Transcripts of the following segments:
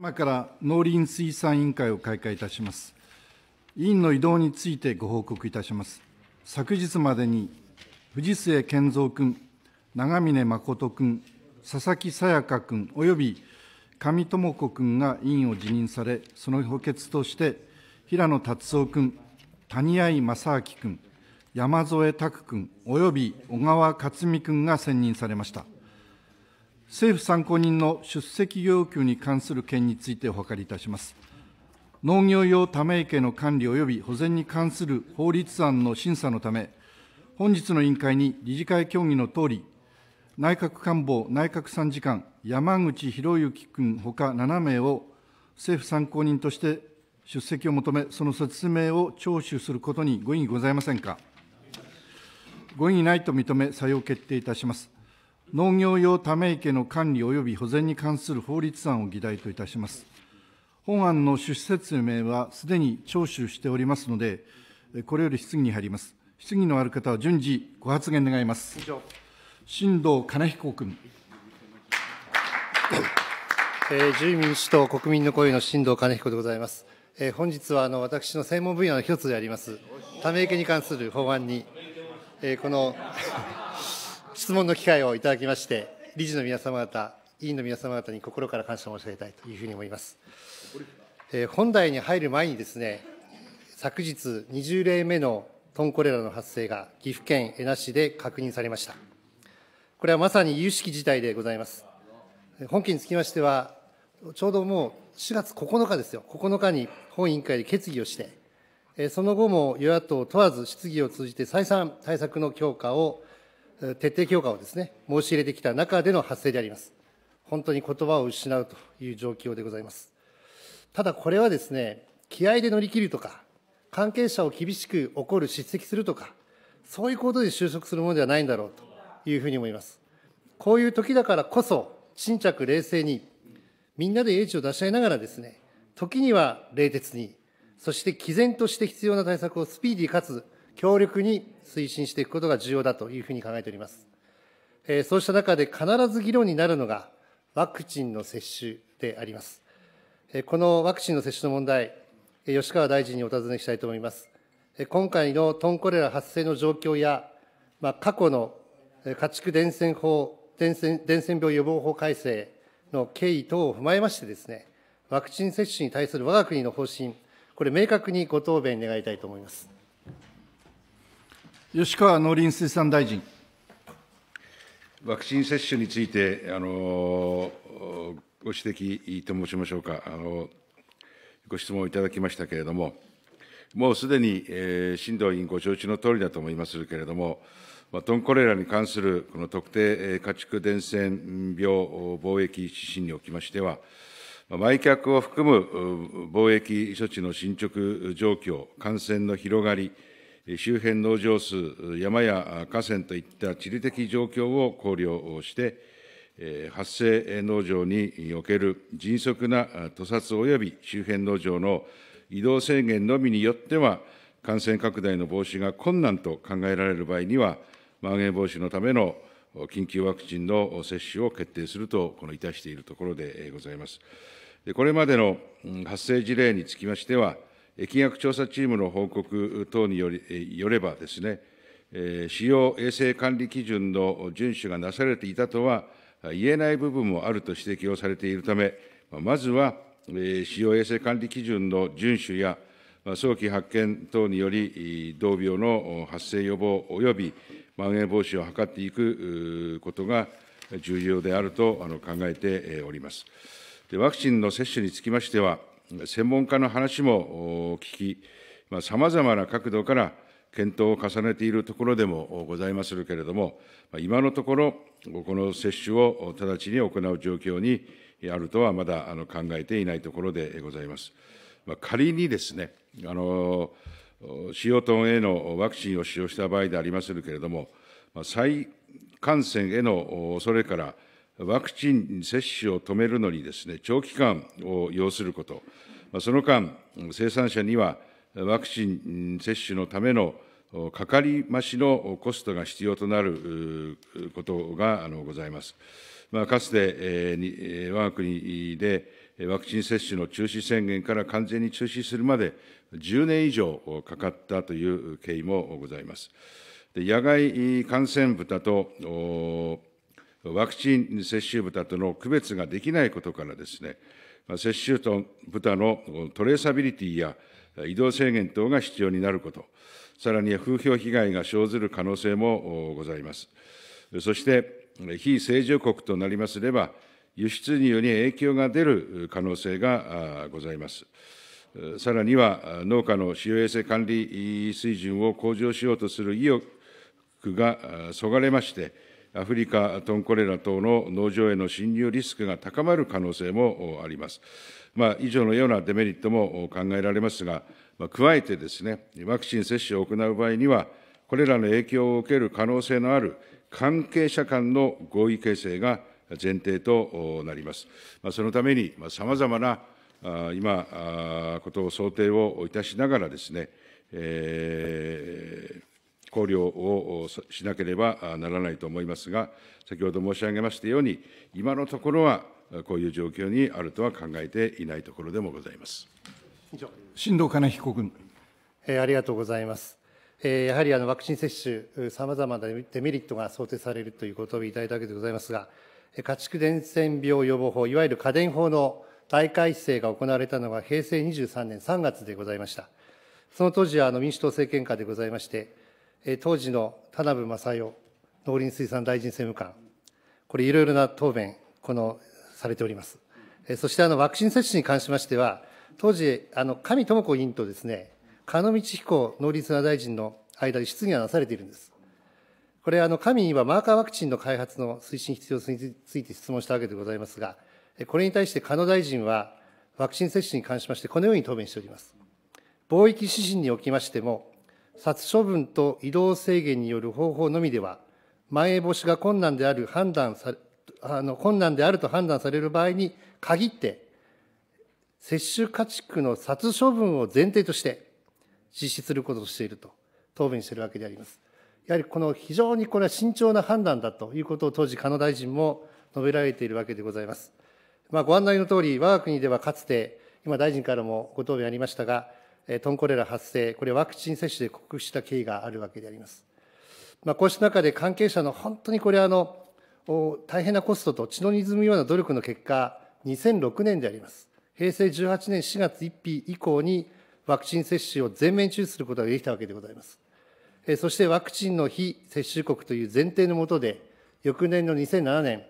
今から農林水産委員会を開会いたします。委員の移動についてご報告いたします。昨日までに藤末健三君、長峰誠君、佐々木さやか君、および上智子君が委員を辞任され、その補欠として、平野達夫君、谷合正明君、山添拓君、および小川克美君が選任されました。政府参考人の出席要求に関する件についてお諮りいたします。農業用ため池の管理及び保全に関する法律案の審査のため、本日の委員会に理事会協議のとおり、内閣官房内閣参事官、山口博之君ほか7名を政府参考人として出席を求め、その説明を聴取することにご異議ございませんか。ご異議ないと認め、採用決定いたします。農業用ため池の管理及び保全に関する法律案を議題といたします。本案の趣旨説明はすでに聴取しておりますので、これより質疑に入ります。質疑のある方は順次、ご発言願います。新藤金彦君。えー、自由民主党国民の声の新藤金彦でございます。えー、本日はあの私の専門分野の一つであります、ため池に関する法案に、えー、この質問の機会をいただきまして、理事の皆様方、委員の皆様方に心から感謝申し上げたいというふうに思います。えー、本題に入る前にですね、昨日、20例目のトンコレラの発生が岐阜県恵那市で確認されました。これはまさに有識事態でございます。本件につきましては、ちょうどもう4月9日ですよ、9日に本委員会で決議をして、その後も与野党問わず質疑を通じて再三対策の強化を徹底強化をですね、申し入れてきた中での発生であります。本当に言葉を失うという状況でございます。ただこれはですね、気合で乗り切るとか、関係者を厳しく怒る、叱責するとか、そういうことで就職するものではないんだろうというふうに思います。こういう時だからこそ、沈着冷静に、みんなで英知を出し合いながらですね、時には冷徹に、そして毅然として必要な対策をスピーディーかつ強力に推進していくことが重要だというふうに考えております。えー、そうした中で必ず議論になるのが、ワクチンの接種であります。えー、このワクチンの接種の問題、え吉川大臣にお尋ねしたいと思います。えー、今回のトンコレラ発生の状況や、まあ、過去の家畜伝染法伝染、伝染病予防法改正の経緯等を踏まえましてですね、ワクチン接種に対する我が国の方針、これ、明確にご答弁願いたいと思います。吉川農林水産大臣。ワクチン接種について、あのご指摘と申しましょうか、あのご質問をいただきましたけれども、もうすでに、えー、新藤委員ご承知の通りだと思いますけれども、まあ、トンコレラに関するこの特定家畜伝染病防疫指針におきましては、売却を含む防疫措置の進捗状況、感染の広がり、周辺農場数、山や河川といった地理的状況を考慮して、発生農場における迅速な屠殺及び周辺農場の移動制限のみによっては、感染拡大の防止が困難と考えられる場合には、まん延防止のための緊急ワクチンの接種を決定すると、このいたしているところでございます。これまでの発生事例につきましては、疫学調査チームの報告等によりよればですね、使用衛生管理基準の遵守がなされていたとは言えない部分もあると指摘をされているため、まずは使用衛生管理基準の遵守や、早期発見等により、同病の発生予防およびまん延防止を図っていくことが重要であると考えております。でワクチンの接種につきましては、専門家の話も聞き、さまざ、まな角度から検討を重ねているところでもございまするけれども、今のところ、この接種を直ちに行う状況にあるとはまだ考えていないところでございます。仮にですね、あの使トンへのワクチンを使用した場合でありますけれども、再感染への恐れから、ワクチン接種を止めるのにです、ね、長期間を要すること、その間、生産者にはワクチン接種のためのかかり増しのコストが必要となることがございます。まあ、かつて、我が国でワクチン接種の中止宣言から完全に中止するまで10年以上かかったという経緯もございます。で野外感染豚とワクチン接種豚との区別ができないことからですね、接種と豚のトレーサビリティや移動制限等が必要になること、さらには風評被害が生ずる可能性もございます。そして、非正常国となりますれば、輸出により影響が出る可能性がございます。さらには、農家の使用衛生管理水準を向上しようとする意欲がそがれまして、アフリカ、トンコレラ等の農場への侵入リスクが高まる可能性もあります。まあ、以上のようなデメリットも考えられますが、まあ、加えてですね、ワクチン接種を行う場合には、これらの影響を受ける可能性のある関係者間の合意形成が前提となります。まあ、そのために、さまざまな今、ことを想定をいたしながらですね、えー考慮をしなければならないと思いますが、先ほど申し上げましたように、今のところはこういう状況にあるとは考えていないところでもございます。新藤金彦君、えー、ありがとうございます。えー、やはりあのワクチン接種、さまざまなデメリットが想定されるということをいただいたわけでございますが、家畜伝染病予防法、いわゆる家電法の大改正が行われたのが平成23年3月でございました。その当時はあの民主党政権下でございまして、当時の田辺正代農林水産大臣政務官、これ、いろいろな答弁、このされております。そしてあのワクチン接種に関しましては、当時、あの上智子委員とですね、鹿野道彦農林水産大臣の間で質疑がなされているんです。これ、あの上にはマーカーワクチンの開発の推進必要性について質問したわけでございますが、これに対して鹿野大臣は、ワクチン接種に関しまして、このように答弁しております。貿易指針におきましても、殺処分と移動制限による方法のみでは、まん延防止が困難である判断さあの困難であると判断される場合に限って、接種家畜の殺処分を前提として実施することとしていると答弁しているわけであります。やはりこの非常にこれは慎重な判断だということを当時、鹿野大臣も述べられているわけでございます。まあ、ご案内のとおり、我が国ではかつて、今、大臣からもご答弁ありましたが、トンコレラ発生、これワクチン接種で克服した経緯があるわけであります。まあ、こうした中で関係者の本当にこれあの、大変なコストと血の滲むような努力の結果、2006年であります。平成18年4月1日以降にワクチン接種を全面中止することができたわけでございます。そしてワクチンの非接種国という前提の下で、翌年の2007年、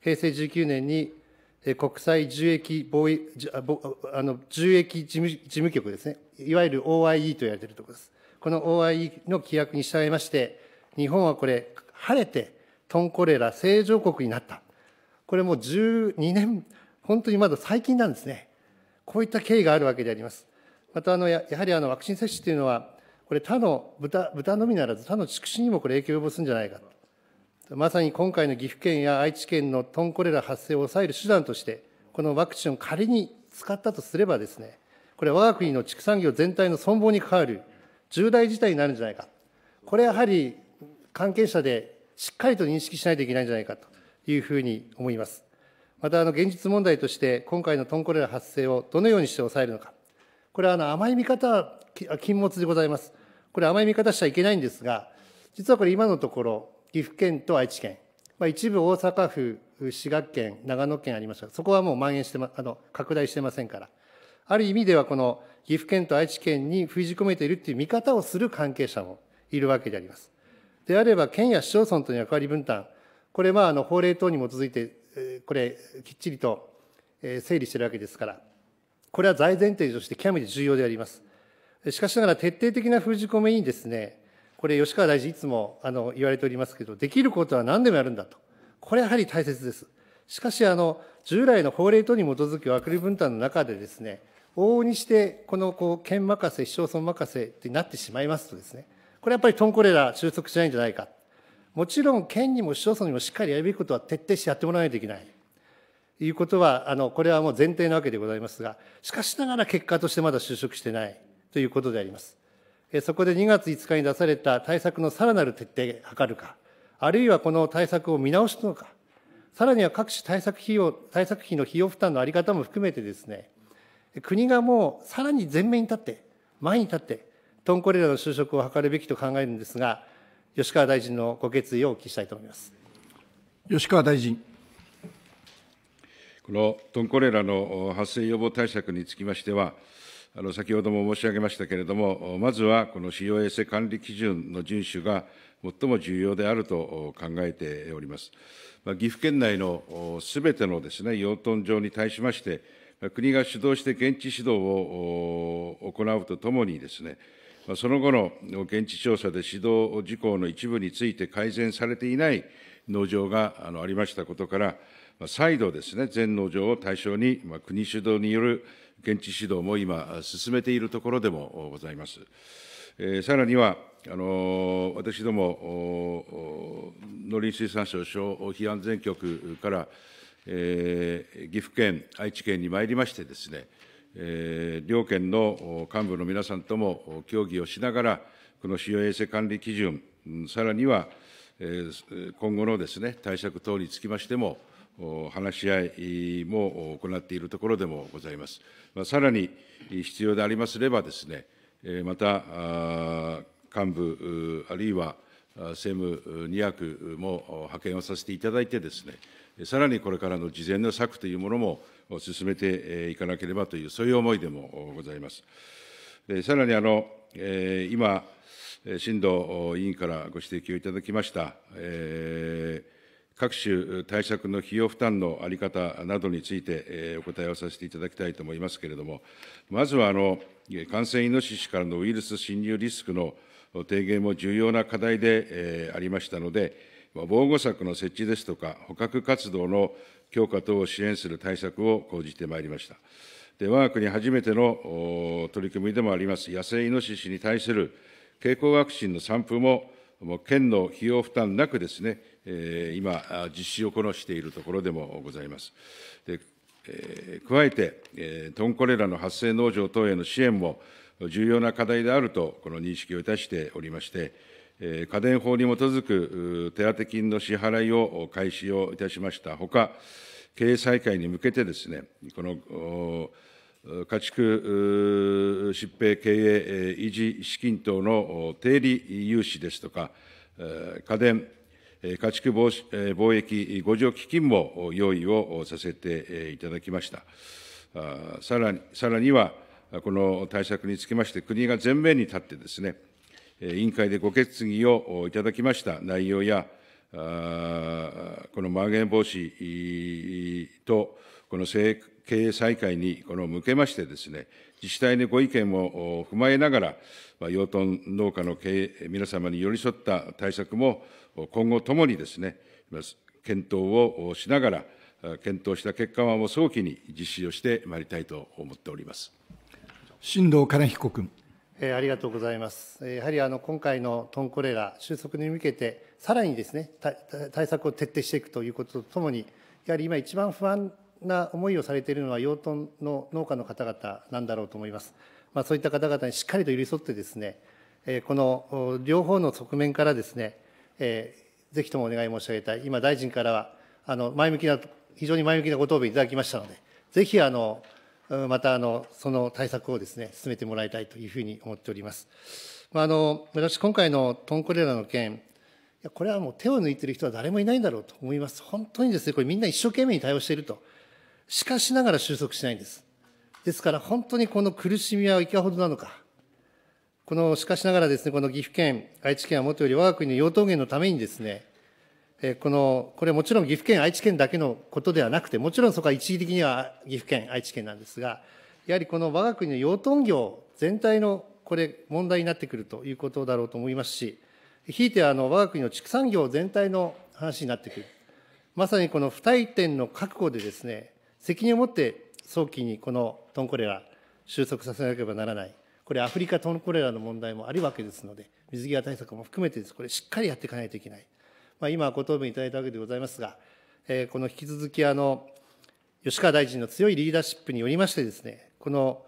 平成19年に国際重益防衛あの重益事務事務局ですね、いわゆる OIE と言われているところです。この OIE の規約に従いまして、日本はこれ、晴れてトンコレラ正常国になった。これもう12年、本当にまだ最近なんですね。こういった経緯があるわけであります。またあのや、やはりあのワクチン接種というのは、これ他の豚、豚のみならず他の畜生にもこれ影響を及ぼすんじゃないかと。まさに今回の岐阜県や愛知県のトンコレラ発生を抑える手段として、このワクチンを仮に使ったとすればですね、これ我が国の畜産業全体の存亡に関わる重大事態になるんじゃないか。これやはり関係者でしっかりと認識しないといけないんじゃないかというふうに思います。また、あの、現実問題として、今回のトンコレラ発生をどのようにして抑えるのか。これは、あの、甘い見方、禁物でございます。これ、甘い見方しちゃいけないんですが、実はこれ、今のところ、岐阜県と愛知県、まあ、一部大阪府、滋賀県、長野県ありましたが、そこはもう蔓延して、ま、あの拡大してませんから、ある意味ではこの岐阜県と愛知県に封じ込めているという見方をする関係者もいるわけであります。であれば、県や市町村との役割分担、これはあの法令等に基づいて、これ、きっちりと整理しているわけですから、これは財前提として極めて重要であります。しかしながら、徹底的な封じ込めにですね、これ、吉川大臣、いつもあの言われておりますけど、できることは何でもやるんだと、これやはり大切です。しかし、あの従来の法令等に基づく枠み分担の中でですね、往々にして、このこう県任せ、市町村任せってなってしまいますとですね、これやっぱりトンコレラ収束しないんじゃないか。もちろん県にも市町村にもしっかりやるべきことは徹底してやってもらわないといけない。いうことは、あの、これはもう前提なわけでございますが、しかしながら結果としてまだ就職してないということであります。そこで2月5日に出された対策のさらなる徹底を図るか、あるいはこの対策を見直すのか、さらには各種対策費用対策費の費用負担の在り方も含めてですね、国がもうさらに前面に立って、前に立って、トンコレラの就職を図るべきと考えるんですが、吉川大臣のご決意をお聞きしたいと思います。吉川大臣。このトンコレラの発生予防対策につきましては、先ほども申し上げましたけれども、まずはこの使用衛生管理基準の遵守が最も重要であると考えております。まあ、岐阜県内のすべてのですね、養豚場に対しまして、国が主導して現地指導を行うとともにですね、その後の現地調査で指導事項の一部について改善されていない農場がありましたことから、再度ですね、全農場を対象に国主導による現地指導も今、進めているところでもございます。えー、さらには、あのー、私ども、農林水産省消費安全局から、えー、岐阜県、愛知県に参りましてですね、えー、両県の幹部の皆さんとも協議をしながら、この使用衛生管理基準、さらには、今後のですね対策等につきましても、話し合いも行っているところでもございます。さらに必要でありますればですね、また幹部、あるいは政務2役も派遣をさせていただいてですね、さらにこれからの事前の策というものも進めていかなければという、そういう思いでもございます。さらにあの、今、新藤委員からご指摘をいただきました、えー各種対策の費用負担の在り方などについてお答えをさせていただきたいと思いますけれども、まずは感染イノシシからのウイルス侵入リスクの低減も重要な課題でありましたので、防護柵の設置ですとか、捕獲活動の強化等を支援する対策を講じてまいりました。で我が国初めての取り組みでもあります、野生イノシシに対する経口ワクチンの散布も、県の費用負担なくですね、今、実施をこなしているところでもございます。で加えて、トンコレラの発生農場等への支援も重要な課題であると、この認識をいたしておりまして、家電法に基づく手当金の支払いを開始をいたしましたほか、経営再開に向けてですね、この家畜疾病経営維持資金等の定理融資ですとか、家電家畜貿易五条基金も用意をさせていただきました。さらにさらには、この対策につきまして、国が前面に立ってですね、委員会でご決議をいただきました内容や、このまん延防止と、この経営再開にこの向けましてですね、自治体のご意見も踏まえながら、養豚農家の経営皆様に寄り添った対策も今後ともにですね、検討をしながら、検討した結果はもう早期に実施をしてまいりたいと思っております。新藤金彦君。えー、ありがとうございます。えー、やはりあの今回のトンコレラ収束に向けて、さらにですね対策を徹底していくということとともに、やはり今、一番不安な思いをされているのは、養豚の農家の方々なんだろうと思います。まあ、そういった方々にしっかりと寄り添って、ですね、えー、この両方の側面からですね、えー、ぜひともお願い申し上げたい、今、大臣からはあの前向きな、非常に前向きなご答弁いただきましたので、ぜひあのまたあのその対策をです、ね、進めてもらいたいというふうに思っております。まあ、あの私、今回のトンコレラの件、これはもう手を抜いてる人は誰もいないんだろうと思います。本当にですね、これみんな一生懸命に対応していると。しかしながら収束しないんです。ですから本当にこの苦しみはいかほどなのか。この、しかしながらですね、この岐阜県、愛知県はもとより我が国の養豚源のためにですね、えこの、これもちろん岐阜県、愛知県だけのことではなくて、もちろんそこは一時的には岐阜県、愛知県なんですが、やはりこの我が国の養豚業全体のこれ、問題になってくるということだろうと思いますし、ひいてはあの我が国の畜産業全体の話になってくる。まさにこの不退転の覚悟でですね、責任を持って早期にこのトンコレラ収束させなければならない。これアフリカトンコレラの問題もあるわけですので、水際対策も含めてです、これしっかりやっていかないといけない。まあ、今、ご答弁いただいたわけでございますが、えー、この引き続きあの、吉川大臣の強いリーダーシップによりましてですね、この、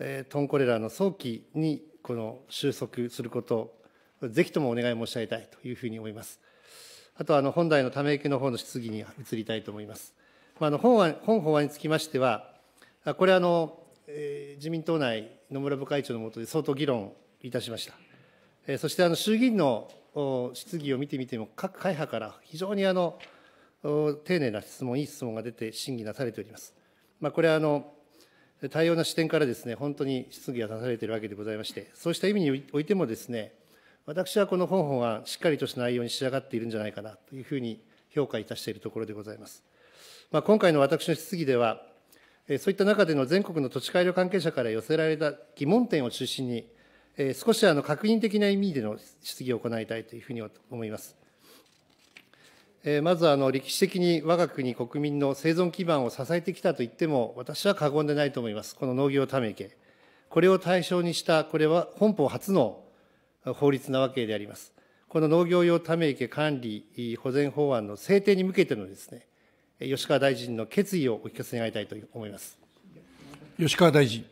えー、トンコレラの早期にこの収束することを、ぜひともお願い申し上げたいというふうに思います。あとあの本題のため池の方の質疑に移りたいと思います。まあ、あの本本法案につきましては、これあの、え自民党内、野村部会長の下で相当議論いたしました。えそしてあの衆議院の質疑を見てみても、各会派から非常にあの丁寧な質問、いい質問が出て審議なされております。まあ、これはあの多様な視点からですね、本当に質疑が出されているわけでございまして、そうした意味においてもですね、私はこの本法がしっかりとした内容に仕上がっているんじゃないかなというふうに評価いたしているところでございます。まあ、今回の私の質疑では、そういった中での全国の土地改良関係者から寄せられた疑問点を中心に、少しあの確認的な意味での質疑を行いたいというふうに思います。まずあの歴史的に我が国国民の生存基盤を支えてきたと言っても私は過言でないと思います、この農業ため池。これを対象にした、これは本邦初の法律なわけであります。この農業用ため池管理保全法案の制定に向けてのですね、吉川大臣の決意をお聞かせ願いたいと思います吉川大臣。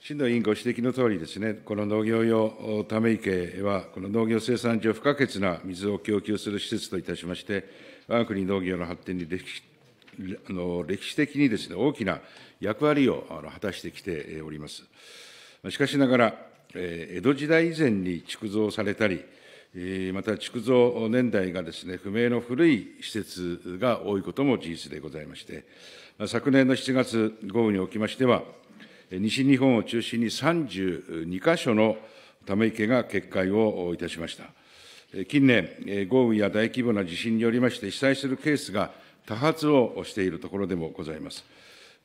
新藤委員ご指摘のとおりですね、この農業用ため池は、この農業生産上不可欠な水を供給する施設といたしまして、我が国農業の発展に歴史あの歴史的にです、ね、大きな役割をあの果たしてきております。しかしながら、江戸時代以前に築造されたり、また築造年代が不明の古い施設が多いことも事実でございまして、昨年の7月、豪雨におきましては、西日本を中心に32か所のため池が決壊をいたしました。近年、豪雨や大規模な地震によりまして被災するケースが多発をしているところでもございます。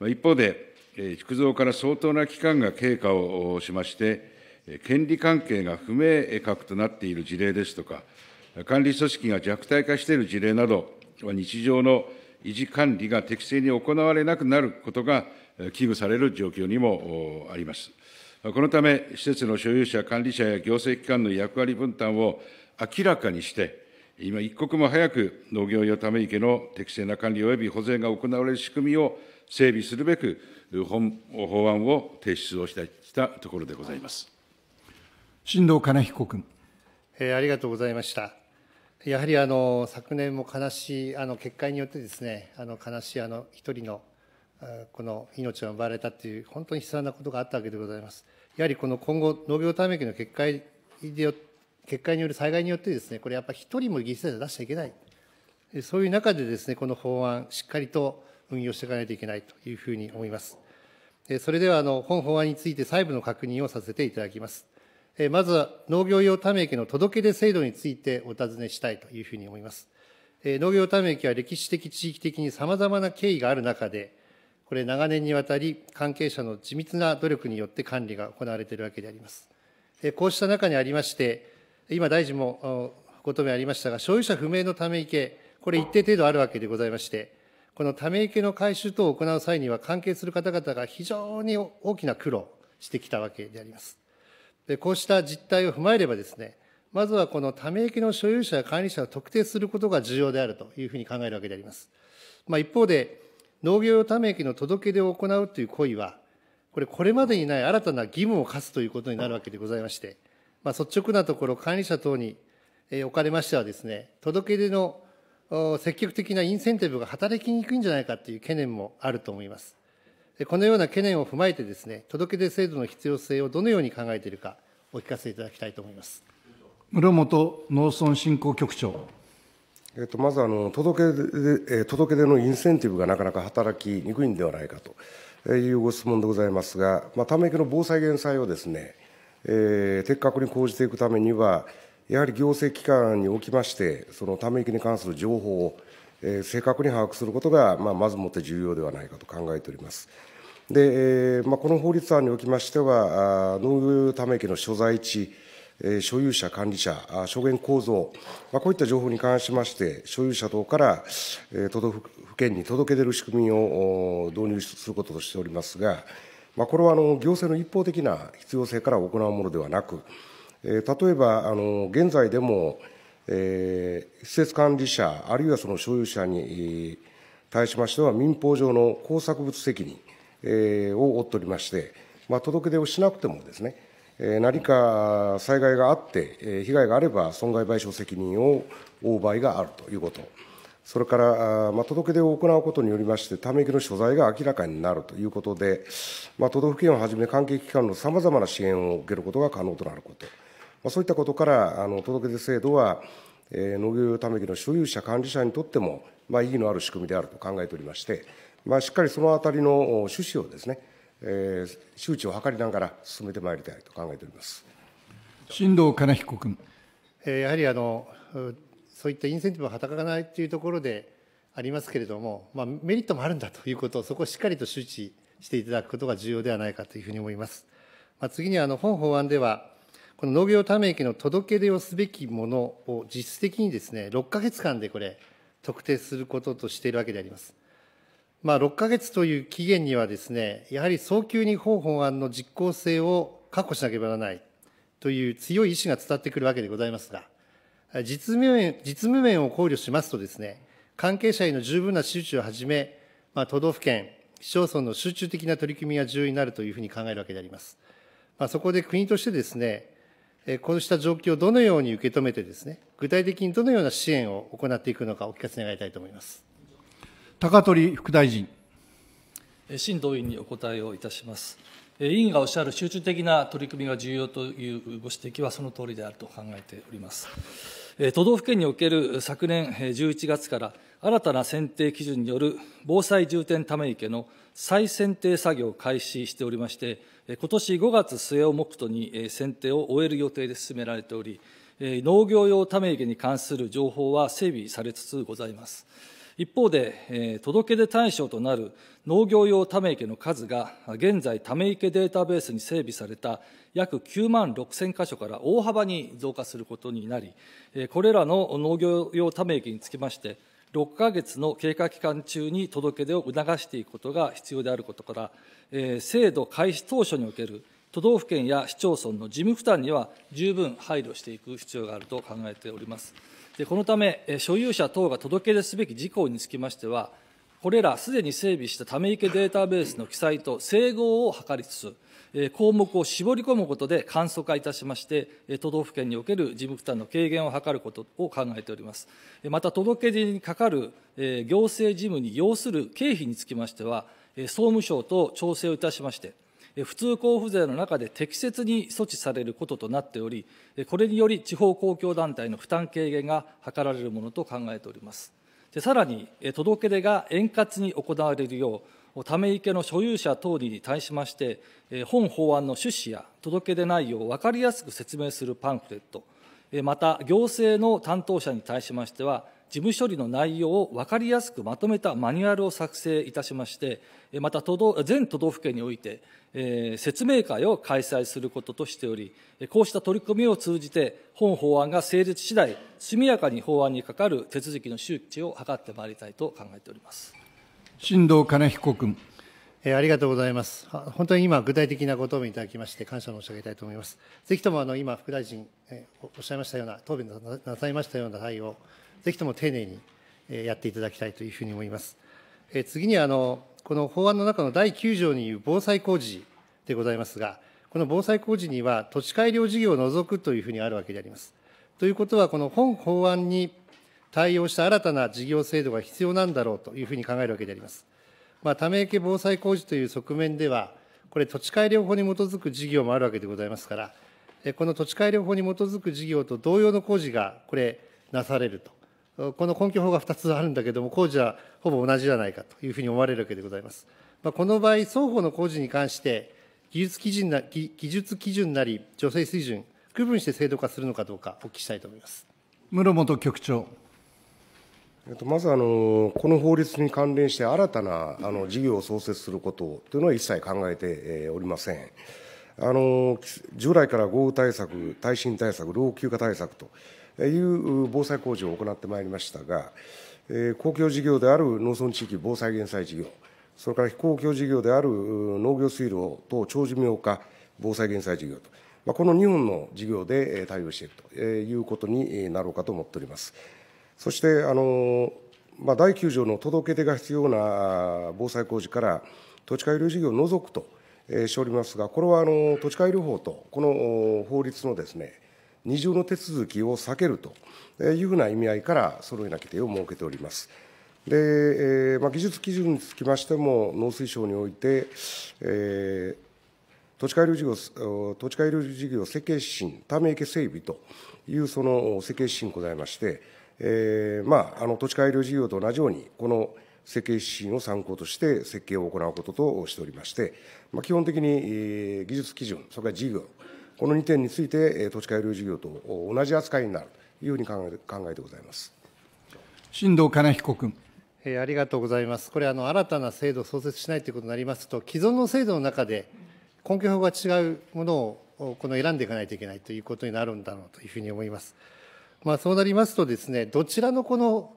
一方で、築造から相当な期間が経過をしまして、権利関係が不明確となっている事例ですとか、管理組織が弱体化している事例など、日常の維持管理が適正に行われなくなることが危惧される状況にもあります。このため、施設の所有者、管理者や行政機関の役割分担を明らかにして、今、一刻も早く農業用ため池の適正な管理及び保全が行われる仕組みを整備するべく、本法案を提出をしたところでございます。新藤金彦君。えー、ありがとうございました。やはりあの昨年も悲しいあの決壊によってですね、あの悲しいあの一人のこの命が奪われたという本当に悲惨なことがあったわけでございます。やはりこの今後農業ためきの決壊でよ決壊による災害によってですね、これやっぱり一人も犠牲者出しちゃいけない。そういう中でですね、この法案しっかりと運用していかないといけないというふうに思います。それではあの本法案について細部の確認をさせていただきます。まず農業用ため池の届け出制度についてお尋ねしたいというふうに思います。農業ため池は歴史的、地域的にさまざまな経緯がある中で、これ、長年にわたり関係者の緻密な努力によって管理が行われているわけであります。こうした中にありまして、今、大臣もご答弁ありましたが、所有者不明のため池、これ、一定程度あるわけでございまして、このため池の回収等を行う際には、関係する方々が非常に大きな苦労してきたわけであります。こうした実態を踏まえればですね、まずはこのため池の所有者や管理者を特定することが重要であるというふうに考えるわけであります。まあ、一方で、農業用ため池の届け出を行うという行為は、これ、これまでにない新たな義務を課すということになるわけでございまして、まあ、率直なところ、管理者等におかれましてはですね、届け出の積極的なインセンティブが働きにくいんじゃないかという懸念もあると思います。このような懸念を踏まえてですね、届け出制度の必要性をどのように考えているか、お聞かせいただきたいと思います室本農村振興局長。えっと、まずあの届け出、届出のインセンティブがなかなか働きにくいんではないかというご質問でございますが、まあ、ため池の防災・減災をですね、えー、的確に講じていくためには、やはり行政機関におきまして、そのため池に関する情報を正確に把握することが、まあ、まずもって重要ではないかと考えております。でまあ、この法律案におきましては、農業ため池の所在地、所有者、管理者、証言構造、まあ、こういった情報に関しまして、所有者等から都道府県に届け出る仕組みを導入することとしておりますが、まあ、これはあの行政の一方的な必要性から行うものではなく、例えばあの現在でも、えー、施設管理者、あるいはその所有者に対しましては、民法上の工作物責任、えー、を負っておりまして、まあ、届け出をしなくてもですね、えー、何か災害があって、えー、被害があれば損害賠償責任を負う場合があるということ、それから、まあ、届け出を行うことによりまして、ため息の所在が明らかになるということで、まあ、都道府県をはじめ関係機関のさまざまな支援を受けることが可能となること。そういったことから、あの届け出制度は、えー、農業用ため木の所有者、管理者にとっても、まあ、意義のある仕組みであると考えておりまして、まあ、しっかりそのあたりの趣旨をですね、えー、周知を図りながら進めてまいりたいと考えております新藤金彦君。やはりあのそういったインセンティブは働かないというところでありますけれども、まあ、メリットもあるんだということを、そこをしっかりと周知していただくことが重要ではないかというふうに思います。まあ、次にあの本法案ではこの農業ため池の届け出をすべきものを実質的にですね、6か月間でこれ、特定することとしているわけであります。まあ、6か月という期限にはですね、やはり早急に法法案の実効性を確保しなければならないという強い意志が伝わってくるわけでございますが、実務面実務面を考慮しますとですね、関係者への十分な周知をはじめ、まあ、都道府県、市町村の集中的な取り組みが重要になるというふうに考えるわけであります。まあ、そこで国としてですね、こうした状況をどのように受け止めてですね、具体的にどのような支援を行っていくのか、お聞かせ願いたいと思います高取副大臣。新同院にお答えをいたします。委員がおっしゃる集中的な取り組みが重要というご指摘はその通りであると考えております。都道府県における昨年11月から新たな選定基準による防災重点ため池の再選定作業を開始しておりまして、今年5月末を目途に選定を終える予定で進められており、農業用ため池に関する情報は整備されつつございます。一方で、届け出対象となる農業用ため池の数が、現在、ため池データベースに整備された約9万6000箇所から大幅に増加することになり、これらの農業用ため池につきまして、6ヶ月の経過期間中に届け出を促していくことが必要であることから、え制度開始当初における都道府県や市町村の事務負担には十分配慮していく必要があると考えております。でこのため、所有者等が届け出すべき事項につきましては、これらすでに整備したため池データベースの記載と整合を図りつつ、項目を絞り込むことで簡素化いたしまして、都道府県における事務負担の軽減を図ることを考えております。また、届け出にかかる行政事務に要する経費につきましては、総務省と調整をいたしまして、普通交付税の中で適切に措置されることとなっており、これにより地方公共団体の負担軽減が図られるものと考えております。でさらに、届け出が円滑に行われるよう、ため池の所有者等に対しまして、本法案の趣旨や届け出内容を分かりやすく説明するパンフレット、また行政の担当者に対しましては、事務処理の内容を分かりやすくまとめたマニュアルを作成いたしまして、また都道全都道府県において、えー、説明会を開催することとしており、こうした取り組みを通じて、本法案が成立次第、速やかに法案に係る手続きの周知を図ってまいりたいと考えております。新藤金彦君。えー、ありがとうございます。本当に今、具体的なご答弁いただきまして、感謝申し上げたいと思います。ぜひともあの今、副大臣、えー、おっしゃいましたような、答弁なさいましたような対応、ぜひとも丁寧に、えー、やっていただきたいというふうに思います。えー、次にあの、この法案の中の第9条にいう防災工事でございますが、この防災工事には土地改良事業を除くというふうにあるわけであります。ということは、この本法案に対応した新たな事業制度が必要なんだろうというふうに考えるわけであります。まあ、ため池防災工事という側面では、これ、土地改良法に基づく事業もあるわけでございますから、この土地改良法に基づく事業と同様の工事がこれ、なされると、この根拠法が2つあるんだけども、工事はほぼ同じじゃないかというふうに思われるわけでございます。まあ、この場合、双方の工事に関して、技術基準な技術基準なり、助成水準、区分して制度化するのかどうか、お聞きしたいと思います室本局長。まずあの、この法律に関連して新たなあの事業を創設することというのは一切考えておりません。あの従来から豪雨対策、耐震対策、老朽化対策という防災工事を行ってまいりましたが、公共事業である農村地域防災・減災事業、それから非公共事業である農業水路等長寿命化防災・減災事業と、この2本の事業で対応しているということになろうかと思っております。そしてあの、まあ、第9条の届け出が必要な防災工事から土地改良事業を除くと、えー、しておりますが、これはあの土地改良法とこの法律のですね二重の手続きを避けるというふうな意味合いからそのような規定を設けております。で、えーまあ、技術基準につきましても、農水省において、えー、土地改良事業、土地改良事業設計指針、ため池整備というその設計指針ございまして、えー、まあ、あの土地改良事業と同じように、この設計指針を参考として設計を行うこととしておりまして、まあ、基本的に、えー、技術基準、それから事業、この2点について、えー、土地改良事業と同じ扱いになるというふうに考え考えてございます新藤金彦君。えー、ありがとうございます。これあの、新たな制度を創設しないということになりますと、既存の制度の中で、根拠法が違うものをこの選んでいかないといけないということになるんだろうというふうに思います。まあ、そうなりますとですね、どちらのこの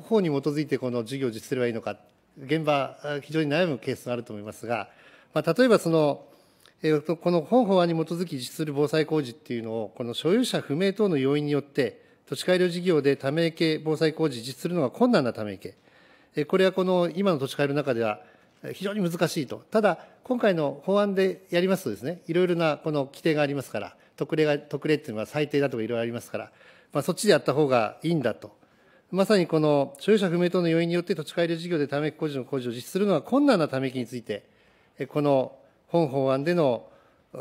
方に基づいてこの事業を実施すればいいのか、現場、非常に悩むケースがあると思いますが、まあ、例えばその、えー、この本法案に基づき実施する防災工事っていうのを、この所有者不明等の要因によって、土地改良事業でため池防災工事実施するのが困難なため池、えー、これはこの今の土地改良の中では、非常に難しいと、ただ、今回の法案でやりますとですね、いろいろなこの規定がありますから、特例が特例っていうのは最低だとかいろいろありますから、まあ、そっちでやった方がいいんだと。まさにこの所有者不明等の要因によって土地改良事業でためき工事の工事を実施するのは困難なためきについて、この本法案での基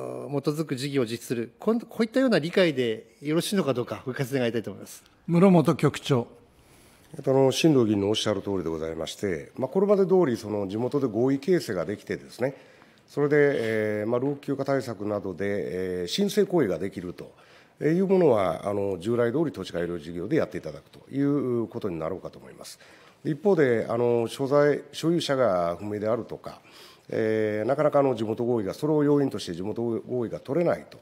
づく事業を実施するこ、こういったような理解でよろしいのかどうか、ご解願いたいと思います室本局長。あの新藤議員のおっしゃる通りでございまして、まあ、これまで通りそり、地元で合意形成ができてですね、それで、えーまあ、老朽化対策などで、えー、申請行為ができると。いうものはあの従来通り土地改良事業でやっていただくということになろうかと思います。一方であの所在、所有者が不明であるとか、えー、なかなかの地元合意が、それを要因として地元合意が取れないと、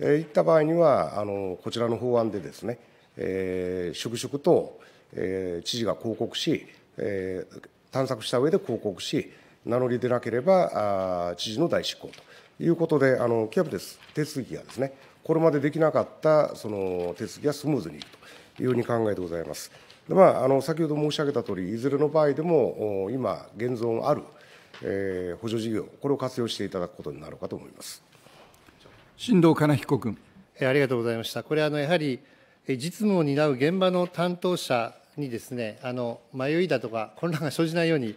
えー、いった場合にはあの、こちらの法案でですね、えー、粛々と、えー、知事が広告し、えー、探索した上で広告し、名乗り出なければあ知事の代執行ということで、あの極めて手続きがですね、これまでできなかったその手続きがスムーズにいくというふうに考えてございます。でまあ、あの先ほど申し上げたとおり、いずれの場合でも、今、現存ある、えー、補助事業、これを活用していただくことになるかと思います新藤金彦君。ありがとうございました。これあのやはり実務を担う現場の担当者にですね、あの迷いだとか混乱が生じないように、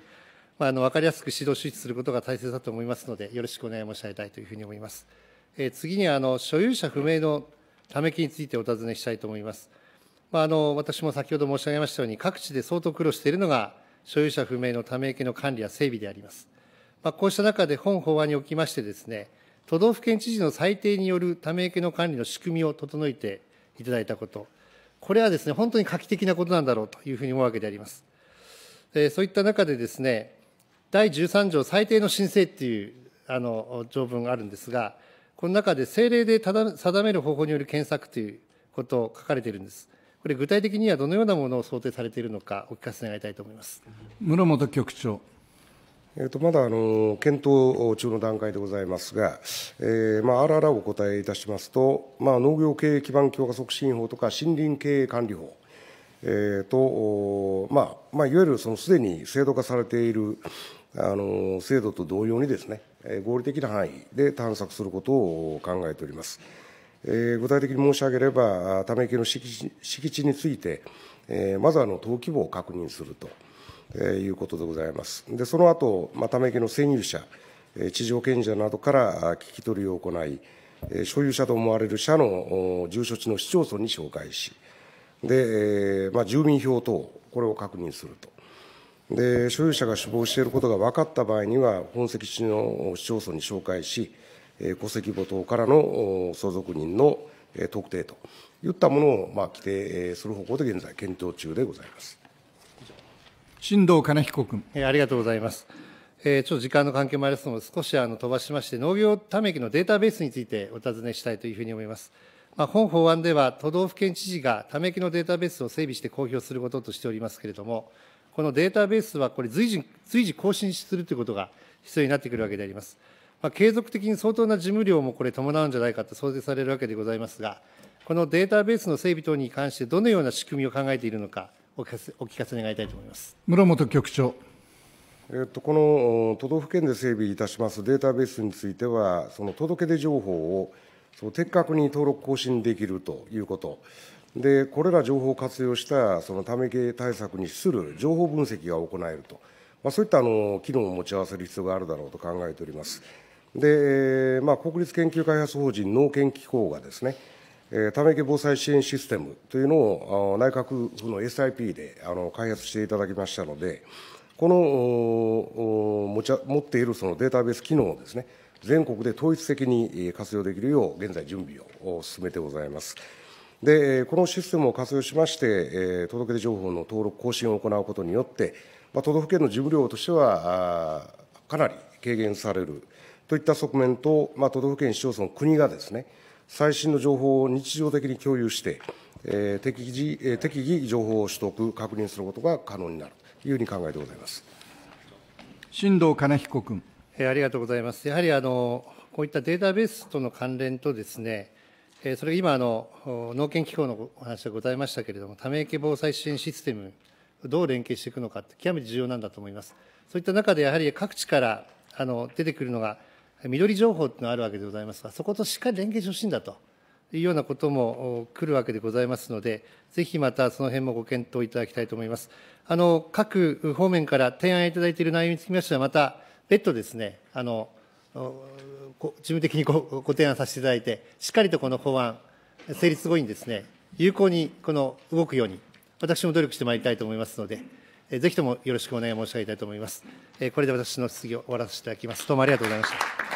まあ、あの分かりやすく指導周知することが大切だと思いますので、よろしくお願い申し上げたいというふうに思います。次にあの所有者不明のためきについてお尋ねしたいと思います。まあ、あの私も先ほど申し上げましたように、各地で相当苦労しているのが、所有者不明のため池の管理や整備であります。まあ、こうした中で、本法案におきましてですね、都道府県知事の裁定によるため池の管理の仕組みを整えていただいたこと、これはですね、本当に画期的なことなんだろうというふうに思うわけであります。えそういった中でですね、第13条最低の申請っていうあの条文があるんですが、この中で政令で定める方法による検索ということを書かれているんです。これ具体的にはどのようなものを想定されているのか、お聞かせ願いたいと思います室本局長。えー、とまだあの検討中の段階でございますが、えーまあ、あらあらお答えいたしますと、まあ、農業経営基盤強化促進法とか森林経営管理法、えーとまあまあ、いわゆるそのすでに制度化されているあの制度と同様にですね、合理的な範囲で探索することを考えております。えー、具体的に申し上げれば、ため池の敷地敷地について、えー、まずあの登記簿を確認すると、えー、いうことでございます。で、その後、まあ、ため池の占有者、えー、地上権者などから聞き取りを行い、えー、所有者と思われる社の住所地の市町村に紹介し、で、えーまあ、住民票等、これを確認すると。で所有者が死亡していることが分かった場合には、本籍地の市町村に紹介し、戸籍簿等からの相続人の特定といったものを、まあ、規定する方向で現在、検討中でございます新藤金彦君、えー。ありがとうございます。えー、ちょっと時間の関係もありますので、少しあの飛ばしまして、農業ため息のデータベースについてお尋ねしたいというふうに思います。まあ、本法案では、都道府県知事がため息のデータベースを整備して公表することとしておりますけれども、このデータベースはこれ随時、随時更新するということが必要になってくるわけであります。まあ、継続的に相当な事務量もこれ伴うんじゃないかと想定されるわけでございますが、このデータベースの整備等に関してどのような仕組みを考えているのか、お聞かせお聞かせ願いたいと思います室本局長。えっと、この都道府県で整備いたしますデータベースについては、その届け出情報をその的確に登録更新できるということ、でこれら情報を活用したそのため池対策に資する情報分析が行えると、まあ、そういったあの機能を持ち合わせる必要があるだろうと考えております。でまあ、国立研究開発法人農研機構がですね、ため池防災支援システムというのを内閣府の SIP であの開発していただきましたので、この持ち持っているそのデータベース機能をですね、全国で統一的に活用できるよう、現在、準備を進めてございます。でこのシステムを活用しまして、届け出情報の登録、更新を行うことによって、都道府県の事務量としては、かなり軽減されるといった側面と、都道府県、市町村、国がですね、最新の情報を日常的に共有して、適宜適宜情報を取得、確認することが可能になるというふうに考えてございます新藤金彦君。ありがとうございます。やはりあのこういったデータベースとの関連とですね、それ今あの、農研機構のお話でございましたけれども、ため池防災支援システム、どう連携していくのかって、極めて重要なんだと思います。そういった中で、やはり各地からあの出てくるのが、緑情報っていうのがあるわけでございますが、そことしっかり連携してほしいんだというようなことも来るわけでございますので、ぜひまたその辺もご検討いただきたいと思います。あの各方面から提案いただいている内容につきましては、また別途ですね、あの事務的にごご提案させていただいて、しっかりとこの法案、成立後にですね、有効にこの動くように、私も努力してまいりたいと思いますので、えぜひともよろしくお願い申し上げたいと思います。えこれで私の質疑を終わらせていただきます。どうもありがとうございました。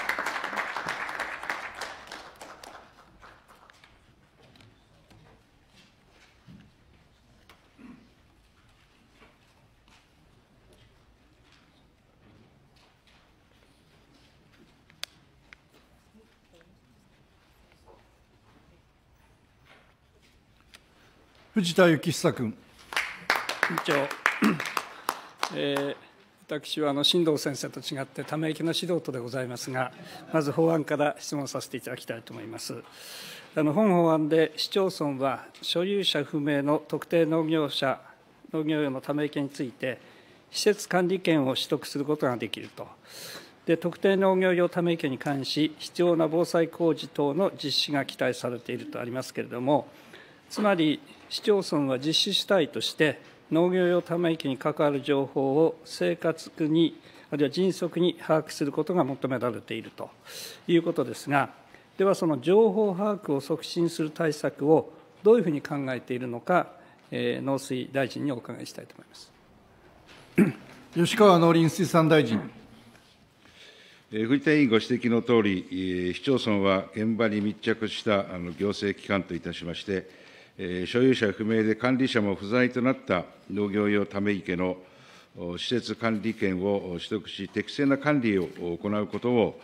藤田幸久君。委長、えー、私はあの新藤先生と違ってため息の指導とでございますがまず法案から質問させていただきたいと思いますあの本法案で市町村は所有者不明の特定農業者農業用のため池について施設管理権を取得することができるとで特定農業用ため池に関し必要な防災工事等の実施が期待されているとありますけれどもつまり市町村は実施主体として農業用ため池に関わる情報を正確にあるいは迅速に把握することが求められているということですがではその情報把握を促進する対策をどういうふうに考えているのか、えー、農水大臣にお伺いしたいと思います 吉川農林水産大臣。藤田委員ご指摘のとおり、市町村は現場に密着した行政機関といたしまして、所有者不明で管理者も不在となった農業用ため池の施設管理権を取得し、適正な管理を行うことを、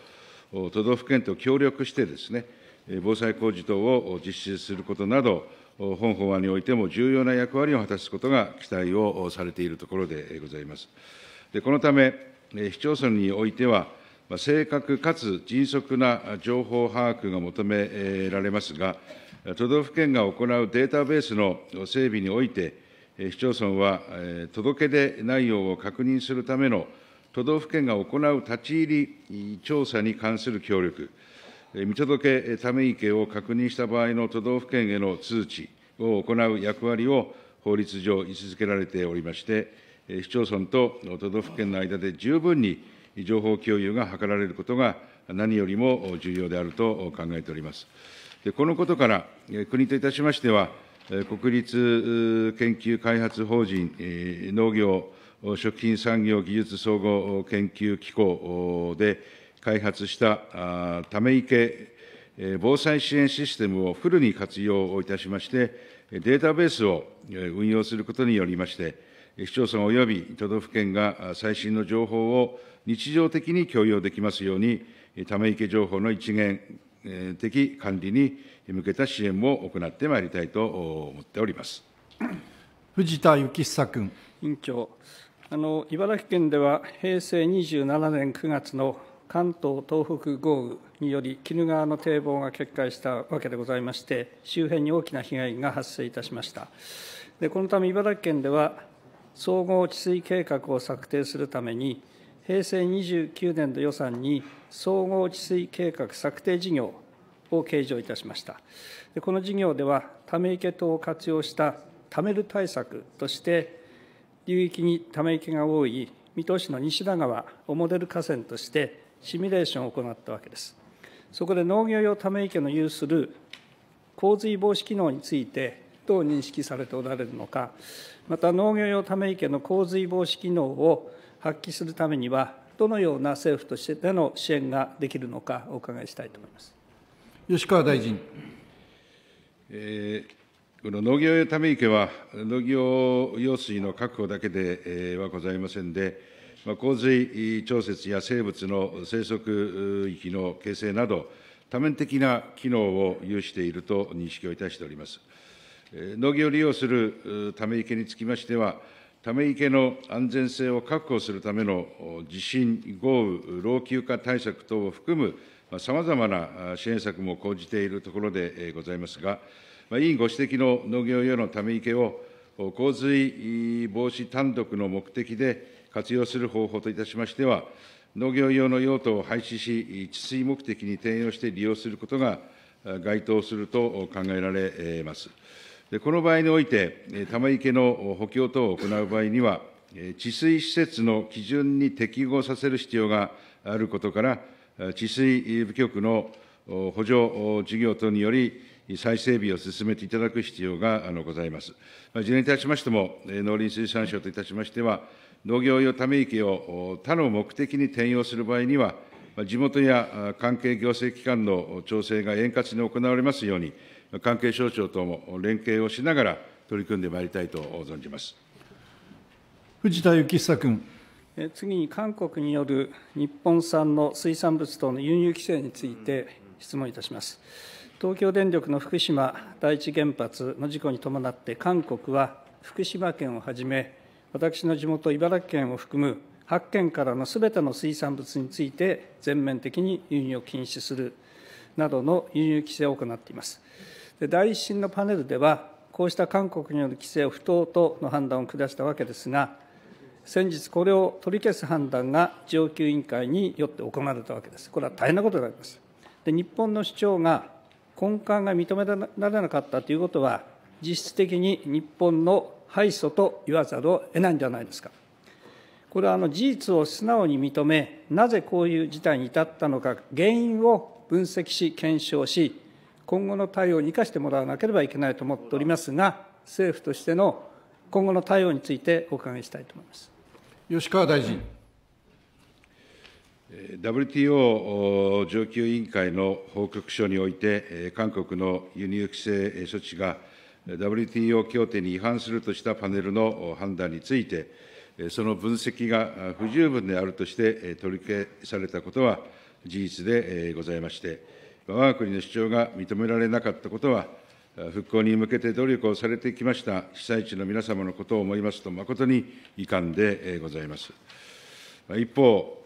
都道府県と協力してですね、防災工事等を実施することなど、本法案においても重要な役割を果たすことが期待をされているところでございます。でこのため、市町村においては、正確かつ迅速な情報把握が求められますが、都道府県が行うデータベースの整備において、市町村は届け出内容を確認するための都道府県が行う立ち入り調査に関する協力、見届けため池を確認した場合の都道府県への通知を行う役割を法律上位置づけられておりまして、市町村と都道府県の間で十分に情報共有が図られることが何よりも重要であると考えております。このことから、国といたしましては、国立研究開発法人農業食品産業技術総合研究機構で開発したため池防災支援システムをフルに活用をいたしまして、データベースを運用することによりまして、市町村及び都道府県が最新の情報を日常的に共有できますように、ため池情報の一元的管理に向けた支援も行ってまいりたいと思っております藤田幸久君。委員長あの、茨城県では平成27年9月の関東・東北豪雨により、鬼怒川の堤防が決壊したわけでございまして、周辺に大きな被害が発生いたしました。でこのため、茨城県では、総合治水計画を策定するために、平成29年度予算に総合治水計画策定事業を計上いたしました。この事業では、ため池等を活用したためる対策として、流域にため池が多い水戸市の西田川をモデル河川としてシミュレーションを行ったわけです。そこで農業用ため池の有する洪水防止機能についてどう認識されておられるのか、また農業用ため池の洪水防止機能を発揮するためには、どのような政府としての支援ができるのか、お伺いしたいと思います吉川大臣。えーこの農業用ため池は、農業用水の確保だけではございませんで、洪水調節や生物の生息域の形成など、多面的な機能を有していると認識をいたしております。農業を利用するため池につきましては、ため池の安全性を確保するための地震、豪雨、老朽化対策等を含むさまざまな支援策も講じているところでございますが、委員ご指摘の農業用のため池を洪水防止単独の目的で活用する方法といたしましては、農業用の用途を廃止し、治水目的に転用して利用することが該当すると考えられます。この場合において、ため池の補強等を行う場合には、治水施設の基準に適合させる必要があることから、治水部局の補助事業等により、再整備を進めていただく必要がございます。いずれにいたしましても、農林水産省といたしましては、農業用ため池を他の目的に転用する場合には、地元や関係行政機関の調整が円滑に行われますように、関係省庁とも連携をしながら取り組んでまいりたいと存じます藤田幸久君。次に韓国による日本産の水産物等の輸入規制について質問いたします。東京電力の福島第一原発の事故に伴って、韓国は福島県をはじめ、私の地元、茨城県を含む8県からのすべての水産物について、全面的に輸入を禁止するなどの輸入規制を行っています。第一審のパネルでは、こうした韓国による規制を不当との判断を下したわけですが、先日、これを取り消す判断が上級委員会によって行われたわけです。これは大変なことであります。で日本の主張が根幹が認められなかったということは、実質的に日本の敗訴と言わざるを得ないんじゃないですか。これはあの事実を素直に認め、なぜこういう事態に至ったのか、原因を分析し、検証し、今後の対応に生かしてもらわなければいけないと思っておりますが、政府としての今後の対応についてお伺いしたいと思います吉川大臣。WTO 上級委員会の報告書において、韓国の輸入規制措置が WTO 協定に違反するとしたパネルの判断について、その分析が不十分であるとして取り消されたことは事実でございまして、我が国の主張が認められなかったことは、復興に向けて努力をされてきました被災地の皆様のことを思いますと、誠に遺憾でございます。一方、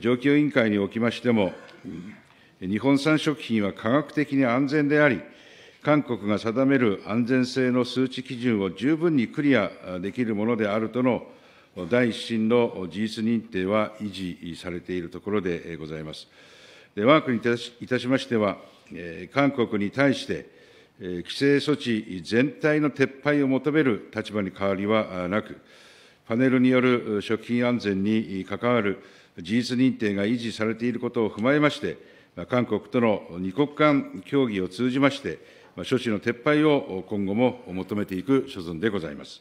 上級委員会におきましても、日本産食品は科学的に安全であり、韓国が定める安全性の数値基準を十分にクリアできるものであるとの第一審の事実認定は維持されているところでございます。わが国いたしましては、韓国に対して、規制措置全体の撤廃を求める立場に変わりはなく、パネルによる食品安全に関わる事実認定が維持されていることを踏まえまして、韓国との2国間協議を通じまして、処置の撤廃を今後も求めていく所存でございます。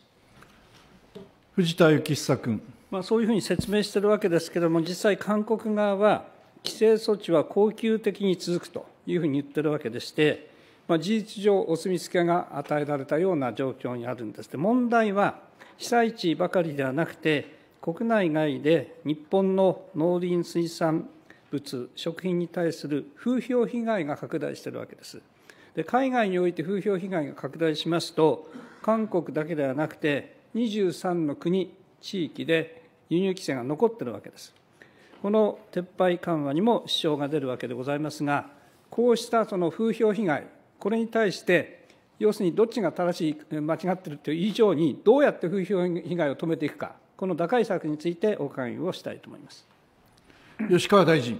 藤田幸久君。まあ、そういうふうに説明しているわけですけれども、実際、韓国側は、規制措置は恒久的に続くというふうに言ってるわけでして、まあ、事実上お墨付けが与えられたような状況にあるんですで問題は被災地ばかりではなくて国内外で日本の農林水産物食品に対する風評被害が拡大しているわけですで海外において風評被害が拡大しますと韓国だけではなくて23の国地域で輸入規制が残っているわけですこの撤廃緩和にも支障が出るわけでございますが、こうしたその風評被害、これに対して、要するにどっちが正しい、間違っているという以上に、どうやって風評被害を止めていくか、この打開策についてお伺いをしたいと思います吉川大臣。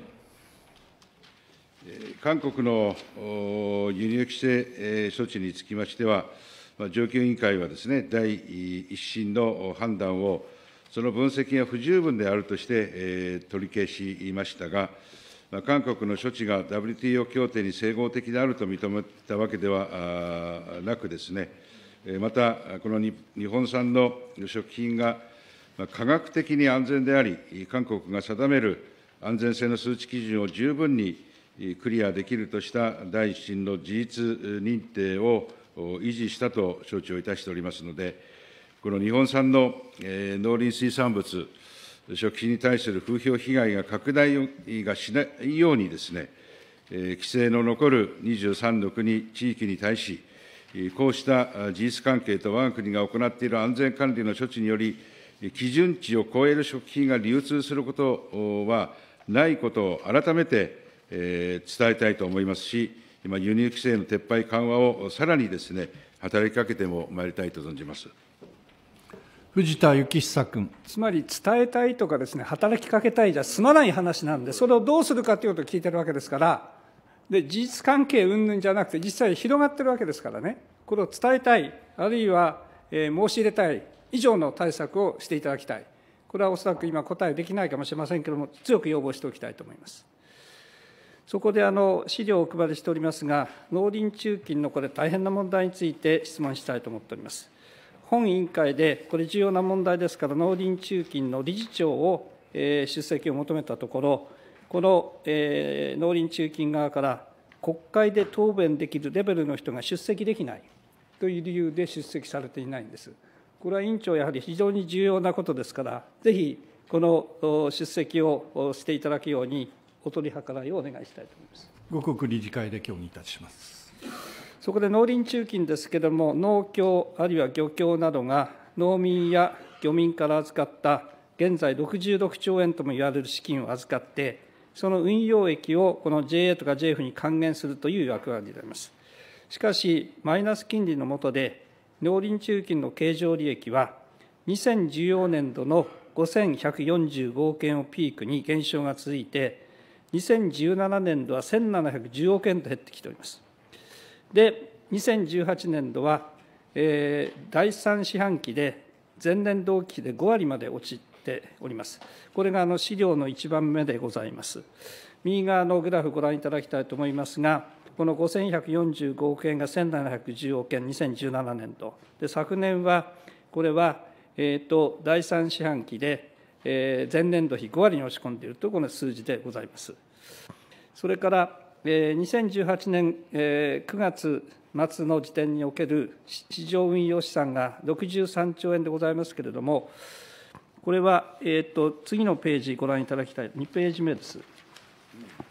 韓国の輸入規制措置につきましては、上級委員会はですね、第一審の判断をその分析が不十分であるとして、取り消しましたが、韓国の処置が WTO 協定に整合的であると認めたわけではなくですね、また、この日本産の食品が科学的に安全であり、韓国が定める安全性の数値基準を十分にクリアできるとした第一審の事実認定を維持したと承知をいたしておりますので、この日本産の農林水産物、食品に対する風評被害が拡大がしないようにですね、規制の残る23の国、地域に対し、こうした事実関係と我が国が行っている安全管理の処置により、基準値を超える食品が流通することはないことを改めて伝えたいと思いますし、今、輸入規制の撤廃緩和をさらにですね、働きかけてもまいりたいと存じます。藤田幸久君つまり伝えたいとかですね働きかけたいじゃ済まない話なんでそれをどうするかということを聞いてるわけですからで事実関係云々じゃなくて実際広がってるわけですからねこれを伝えたいあるいは、えー、申し入れたい以上の対策をしていただきたいこれはおそらく今答えできないかもしれませんけれども強く要望しておきたいと思います。そこであの資料をお配りしておりますが、農林中金のこれ、大変な問題について質問したいと思っております。本委員会で、これ重要な問題ですから、農林中金の理事長を出席を求めたところ、この、え農林中金側から、国会で答弁できるレベルの人が出席できないという理由で出席されていないんです。これは委員長、やはり非常に重要なことですから、ぜひこの出席をしていただくように、お取り計らいをお願いしたいと思います。五国理事会で協議いたします。そこで農林中金ですけれども農協あるいは漁協などが農民や漁民から預かった現在66兆円ともいわれる資金を預かってその運用益をこの JA とか JF に還元するという役割でありますしかしマイナス金利の下で農林中金の経常利益は2014年度の5145億円をピークに減少が続いて2017年度は1710億円と減ってきておりますで、2018年度は、えー、第3四半期で前年同期比で5割まで落ちております。これがあの資料の1番目でございます。右側のグラフご覧いただきたいと思いますが、この5145億円が1710億円、2017年度。で昨年は、これは、えーと第3四半期で、えー、前年度比5割に落ち込んでいるとこの数字でございます。それから2018年9月末の時点における市場運用資産が63兆円でございますけれども、これは、えーと、次のページご覧いただきたい、2ページ目です。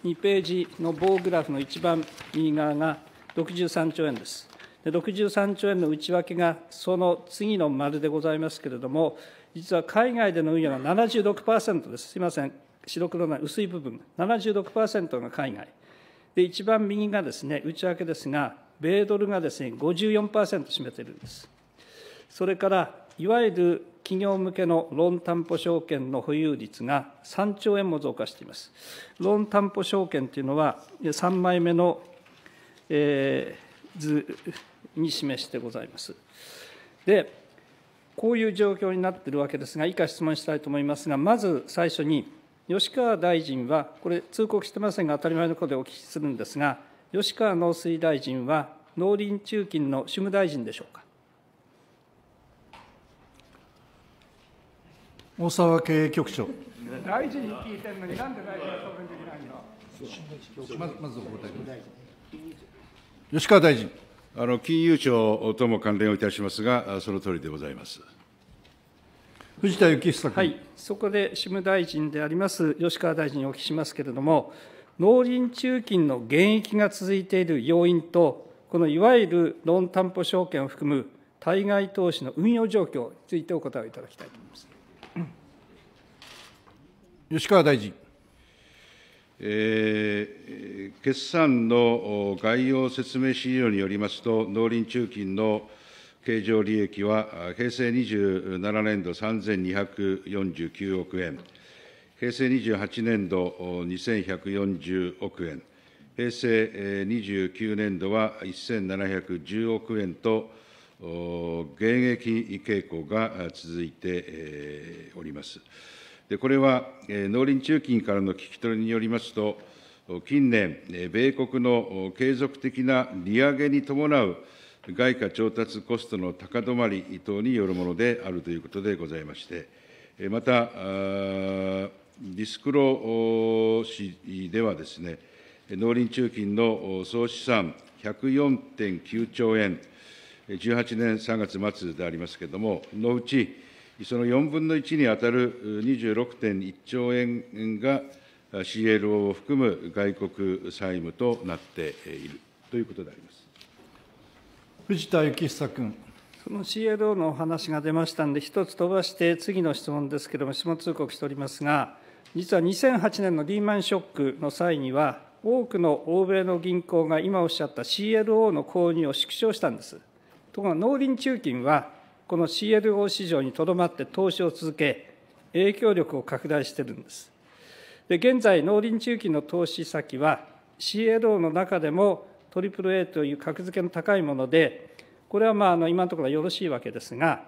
2ページの棒グラフの一番右側が63兆円です。で63兆円の内訳がその次の丸でございますけれども、実は海外での運用が76%です。すみません、白黒の薄い部分、76%が海外。で、一番右がですね、内訳ですが、米ドルがですね、54%占めているんです。それから、いわゆる企業向けのローン担保証券の保有率が3兆円も増加しています。ローン担保証券というのは、3枚目の、えー、図に示してございます。で、こういう状況になっているわけですが、以下質問したいと思いますが、まず最初に、吉川大臣は、これ、通告してませんが、当たり前のことでお聞きするんですが、吉川農水大臣は、農林中金の主務大臣でしょうか。大沢経営局長。大臣に聞いてるのに、なんで大臣が答弁できないのまずまずお答え吉川大臣。あの金融庁とも関連をいたしますが、その通りでございます。藤田幸久君。はい、そこで主務大臣であります吉川大臣にお聞きしますけれども、農林中金の減益が続いている要因と、このいわゆるローン担保証券を含む対外投資の運用状況についてお答えをいただきたいと思います。吉川大臣。えー、決算の概要説明資料によりますと、農林中金の経常利益は平成27年度3249億円、平成28年度2140億円、平成29年度は1710億円と、減益傾向が続いております。でこれは農林中金からの聞き取りによりますと、近年、米国の継続的な利上げに伴う外貨調達コストの高止まり等によるものであるということでございまして、また、ディスクロ市ではですね、農林中金の総資産104.9兆円、18年3月末でありますけれども、のうち、その4分の1に当たる26.1兆円が CLO を含む外国債務となっているということであります。藤田幸久君。その CLO のお話が出ましたんで、一つ飛ばして次の質問ですけれども、質問通告しておりますが、実は2008年のリーマンショックの際には、多くの欧米の銀行が今おっしゃった CLO の購入を縮小したんです。ところが農林中金は、この CLO 市場にとどまって投資を続け、影響力を拡大してるんです。で現在、農林中金の投資先は、CLO の中でもトリプル a という格付けの高いもので、これはまああの今のところはよろしいわけですが、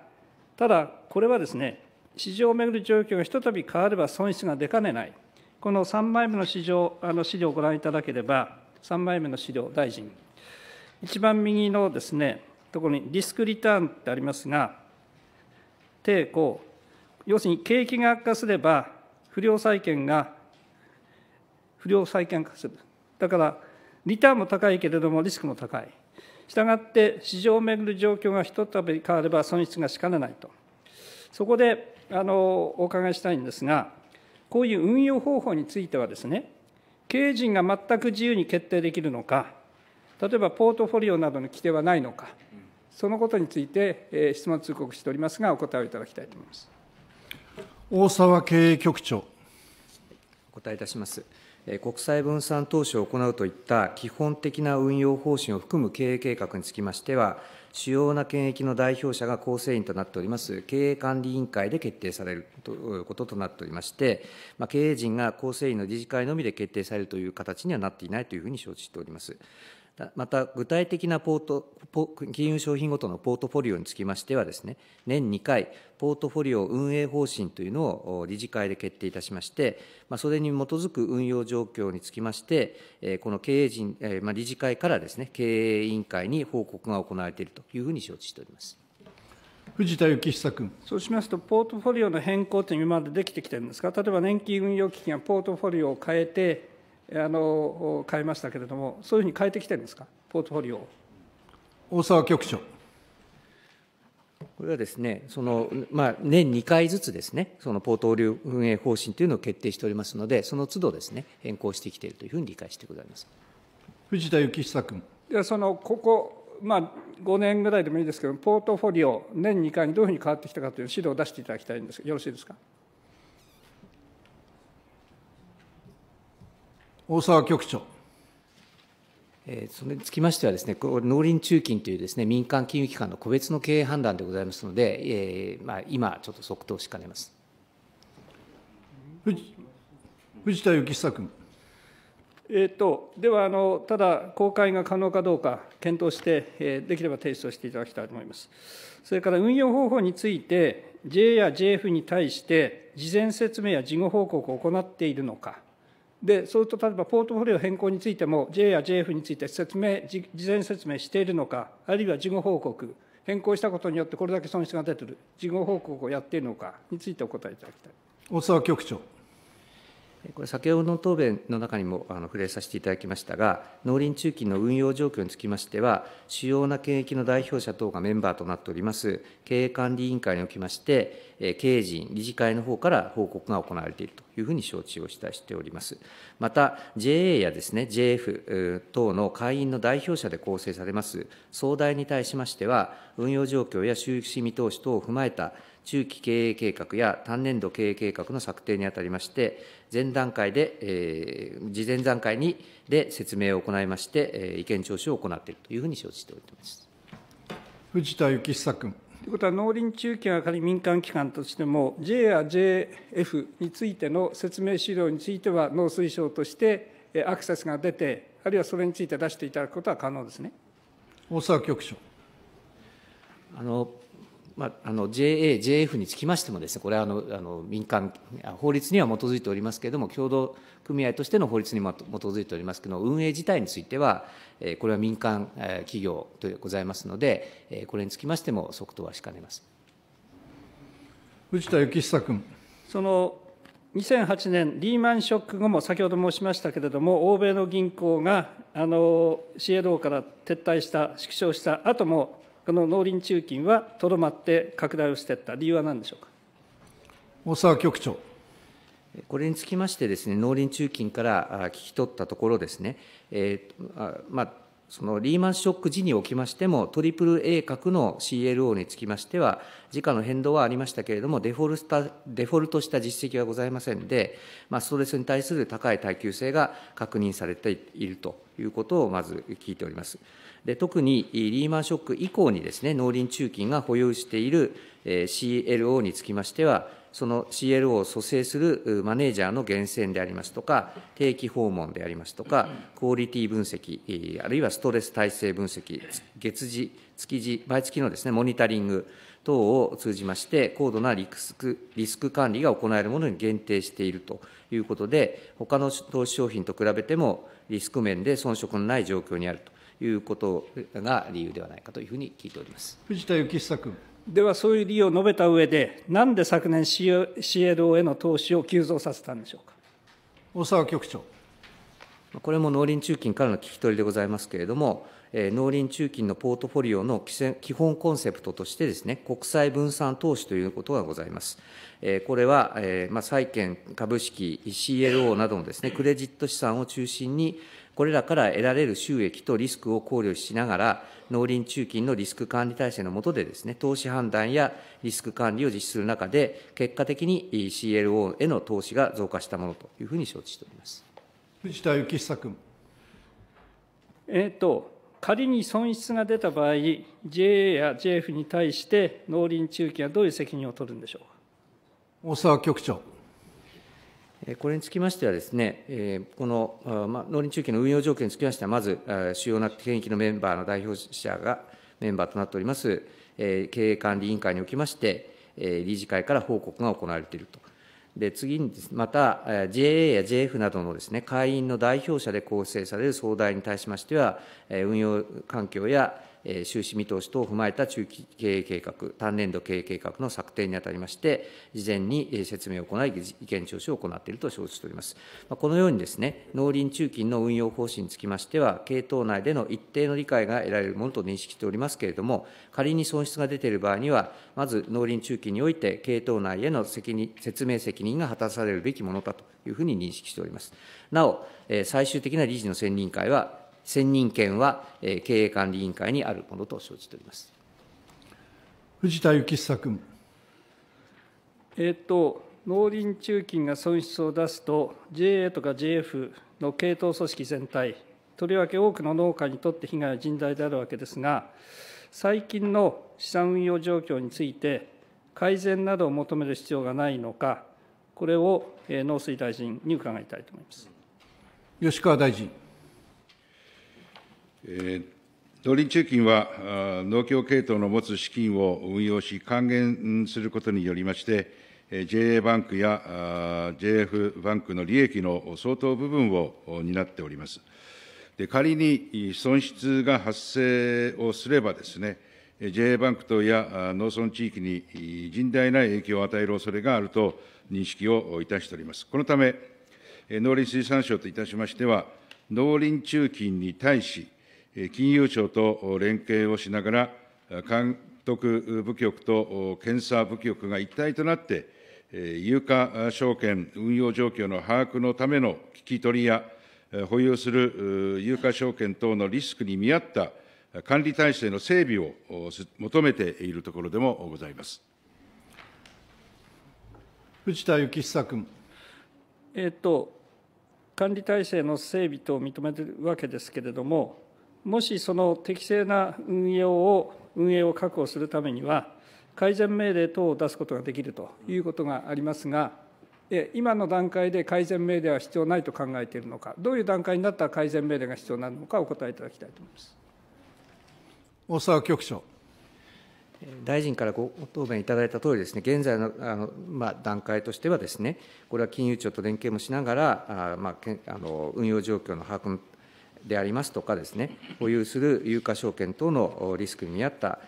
ただ、これはですね、市場をめぐる状況がひとたび変われば損失が出かねない、この3枚目の市場あの資料をご覧いただければ、3枚目の資料、大臣、一番右のですね、ところにリスクリターンってありますが、抵抗、要するに景気が悪化すれば、不良債権が、不良債権化する。だからリターンも高いけれどもリスクも高い。したがって市場をめぐる状況がひとたび変われば損失がしかねないと。そこであのお伺いしたいんですが、こういう運用方法についてはですね、経営陣が全く自由に決定できるのか、例えばポートフォリオなどの規定はないのか、そのことについて、えー、質問通告しておりますが、お答えをいただきたいと思います大沢経営局長。お答えいたします。国際分散投資を行うといった基本的な運用方針を含む経営計画につきましては、主要な権益の代表者が構成員となっております経営管理委員会で決定されるということとなっておりまして、まあ、経営陣が構成員の理事会のみで決定されるという形にはなっていないというふうに承知しております。また、具体的なポート金融商品ごとのポートフォリオにつきましてはです、ね、年2回、ポートフォリオ運営方針というのを理事会で決定いたしまして、まあ、それに基づく運用状況につきまして、この経営陣、まあ、理事会からです、ね、経営委員会に報告が行われているというふうに承知しております。藤田幸久君そうしますと、ポートフォリオの変更というのは今までできてきてるんですが、例えば年金運用基金はポートフォリオを変えて、あの変えましたけれども、そういうふうに変えてきてるんですか、ポートフォリオ大沢局長。これはですね、そのまあ、年2回ずつですね、そのポートフォリオ運営方針というのを決定しておりますので、その都度ですね、変更してきているというふうに理解してございます藤田幸久君。ではそのここまあ、5年ぐらいでもいいですけど、ポートフォリオ、年2回にどういうふうに変わってきたかという資料を出していただきたいんですよろしいですか。大沢局長。えそれにつきましてはですね、これ農林中金というですね民間金融機関の個別の経営判断でございますので、えーまあ、今、ちょっと即答しかねます藤田幸久君。えーと、とではあの、ただ、公開が可能かどうか検討して、えー、できれば提出をしていただきたいと思います。それから運用方法について、J や JF に対して、事前説明や事後報告を行っているのか。でそると例えばポートフォリオ変更についても J や JF について説明事前説明しているのかあるいは事後報告変更したことによってこれだけ損失が出ている事後報告をやっているのかについてお答えいただきたい大沢局長これ先ほどの答弁の中にもあの触れさせていただきましたが、農林中金の運用状況につきましては、主要な権益の代表者等がメンバーとなっております経営管理委員会におきまして、え経営陣、理事会の方から報告が行われているというふうに承知をしたしております。また、JA やですね、JF 等の会員の代表者で構成されます総代に対しましては、運用状況や収益見通し等を踏まえた中期経営計画や単年度経営計画の策定にあたりまして、前段階で、えー、事前段階にで説明を行いまして、えー、意見聴取を行っているというふうに承知しております藤田幸久君。ということは、農林中期は仮民間機関としても、J や JF についての説明資料については、農水省としてアクセスが出て、あるいはそれについて出していただくことは可能ですね。大沢局長あのまあ、JA、JF につきましてもです、ね、これはあのあの民間、法律には基づいておりますけれども、共同組合としての法律にも基づいておりますけれども、運営自体については、これは民間企業でございますので、これにつきましても、即答はしかねます藤田幸久君。その2008年、リーマンショック後も先ほど申しましたけれども、欧米の銀行があの CLO から撤退した、縮小した後も、この農林中金はとどまって拡大をしていった理由は何でしょうか大沢局長。これにつきましてですね、農林中金から聞き取ったところですね、えーまあ、そのリーマンショック時におきましても、トリプル A 格の CLO につきましては、時価の変動はありましたけれども、デフォルデフォルトした実績はございませんで、まあ、ストレスに対する高い耐久性が確認されているということをまず聞いております。で特にリーマンショック以降にですね農林中金が保有している CLO につきましては、その CLO を蘇生するマネージャーの源泉でありますとか、定期訪問でありますとか、クオリティ分析、あるいはストレス耐性分析、月次、月次、毎月のですねモニタリング等を通じまして、高度なリスクリスク管理が行えるものに限定しているということで、他の投資商品と比べても、リスク面で遜色のない状況にあると。いうことが理由ではないかというふうに聞いております藤田幸久君。では、そういう理由を述べた上で、なんで昨年 CLO への投資を急増させたんでしょうか。大沢局長これも農林中金からの聞き取りでございますけれども、農林中金のポートフォリオの基本コンセプトとしてですね、国際分散投資ということがございます。これは、まあ、債券、株式、CLO などのですね、クレジット資産を中心に、これらから得られる収益とリスクを考慮しながら、農林中金のリスク管理体制の下でですね、投資判断やリスク管理を実施する中で、結果的に CLO への投資が増加したものというふうに承知しております藤田幸久君。えっ、ー、と、仮に損失が出た場合、JA や JF に対して農林中金はどういう責任を取るんでしょうか。大沢局長。これにつきましてはですね、この農林中継の運用条件につきましては、まず主要な県域のメンバーの代表者がメンバーとなっております、経営管理委員会におきまして、理事会から報告が行われていると。で次にまた JA や JF などのです、ね、会員の代表者で構成される総代に対しましては、運用環境や収支見通し等を踏まえた中期経営計画、単年度経営計画の策定にあたりまして、事前に説明を行い、意見聴取を行っていると承知しております。このようにですね、農林中金の運用方針につきましては、系統内での一定の理解が得られるものと認識しておりますけれども、仮に損失が出ている場合には、まず農林中金において、系統内への責任説明責任が果たされるべきものだというふうに認識しております。なお、最終的な理事の選任会は、選任権は経営管理委員会にあるものと承知しております藤田幸久君。えーと、農林中金が損失を出すと JA とか JF の系統組織全体とりわけ多くの農家にとって被害は甚大であるわけですが最近の資産運用状況について改善などを求める必要がないのかこれを農水大臣に伺いたいと思います吉川大臣。農林中金は、農協系統の持つ資金を運用し、還元することによりまして、JA バンクや JF バンクの利益の相当部分を担っております。で仮に損失が発生をすればですね、JA バンク等や農村地域に甚大な影響を与える恐れがあると認識をいたしております。このため、農林水産省といたしましては、農林中金に対し、金融庁と連携をしながら、監督部局と検査部局が一体となって、有価証券運用状況の把握のための聞き取りや、保有する有価証券等のリスクに見合った管理体制の整備を求めているところでもございます。藤田幸久君。えっと、管理体制の整備と認めているわけですけれども、もしその適正な運用を運営を確保するためには、改善命令等を出すことができるということがありますが、今の段階で改善命令は必要ないと考えているのか、どういう段階になったら改善命令が必要なのか、お答えいただきたいと思います大沢局長。大臣からご答弁いただいたとおりですね、現在のあの、まあ、段階としてはですね、これは金融庁と連携もしながら、あまあ、あの運用状況の把握でありますとかですね、保有する有価証券等のリスクに見合った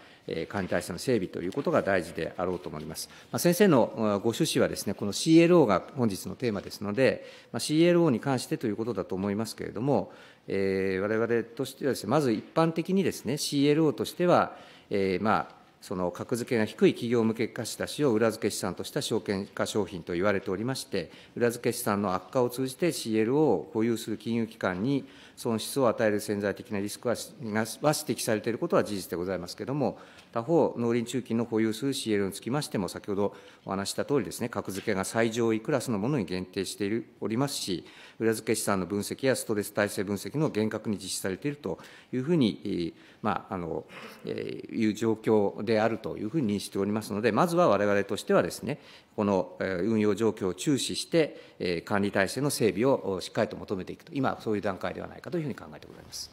管理体制の整備ということが大事であろうと思います。まあ、先生のご趣旨はですね、この CLO が本日のテーマですので、まあ、CLO に関してということだと思いますけれども、えー、我々としてはですね、まず一般的にですね、CLO としては、えー、まあ、その格付けが低い企業向け貸し出しを裏付け資産とした証券化商品と言われておりまして、裏付け資産の悪化を通じて CLO を保有する金融機関に損失を与える潜在的なリスクはは指摘されていることは事実でございますけれども、他方、農林中金の保有する CL につきましても、先ほどお話したとおりですね、格付けが最上位クラスのものに限定しているおりますし、裏付け資産の分析やストレス耐性分析の厳格に実施されているというふうに、まああのえー、いう状況であるというふうに認識しておりますので、まずはわれわれとしてはですね、この運用状況を注視して、えー、管理体制の整備をしっかりと求めていくと、今、そういう段階ではないかというふうに考えてございます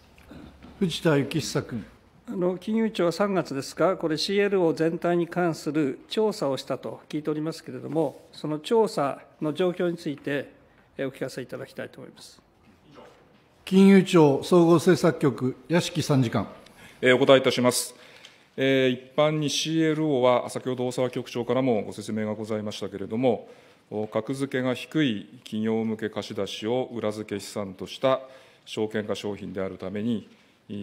藤田幸久君。あの金融庁は3月ですか、これ、CLO 全体に関する調査をしたと聞いておりますけれども、その調査の状況について、お聞かせいただきたいと思います金融庁総合政策局、屋敷参事官。お答えいたします。一般に CLO は、先ほど大沢局長からもご説明がございましたけれども、格付けが低い企業向け貸し出しを裏付け資産とした証券化商品であるために、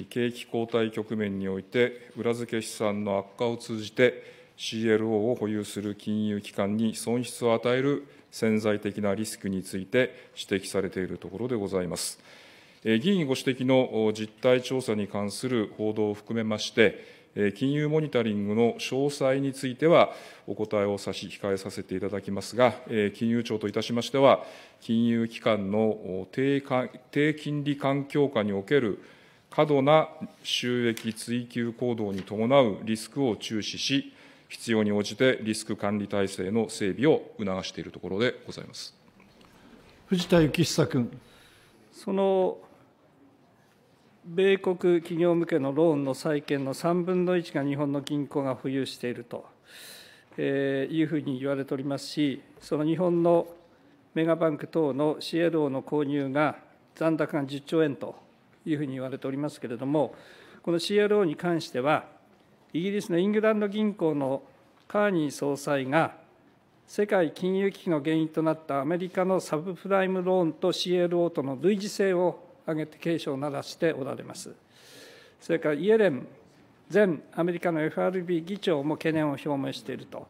景気後退局面において、裏付け資産の悪化を通じて、CLO を保有する金融機関に損失を与える潜在的なリスクについて指摘されているところでございます。議員ご指摘の実態調査に関する報道を含めまして、金融モニタリングの詳細については、お答えを差し控えさせていただきますが、金融庁といたしましては、金融機関の低金利環境下における過度な収益追求行動に伴うリスクを注視し、必要に応じてリスク管理体制の整備を促しているところでございます藤田幸久君。その米国企業向けのローンの債券の3分の1が日本の銀行が保有していると、えいうふうに言われておりますし、その日本のメガバンク等の CLO の購入が残高が10兆円というふうに言われておりますけれども、この CLO に関しては、イギリスのイングランド銀行のカーニー総裁が、世界金融危機の原因となったアメリカのサブプライムローンと CLO との類似性を挙げて警鐘を鳴らしておられます。それからイエレン前アメリカの FRB 議長も懸念を表明していると。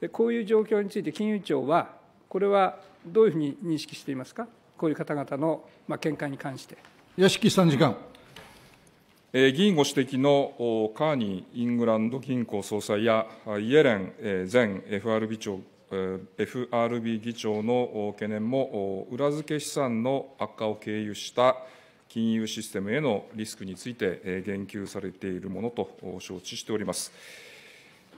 でこういう状況について金融庁は、これはどういうふうに認識していますか、こういう方々の、まあ、見解に関して。屋敷参事官。えー、議員ご指摘のカーニーイングランド銀行総裁やイエレン前 FRB 長 FRB 議長の懸念も、裏付け資産の悪化を経由した金融システムへのリスクについて言及されているものと承知しております。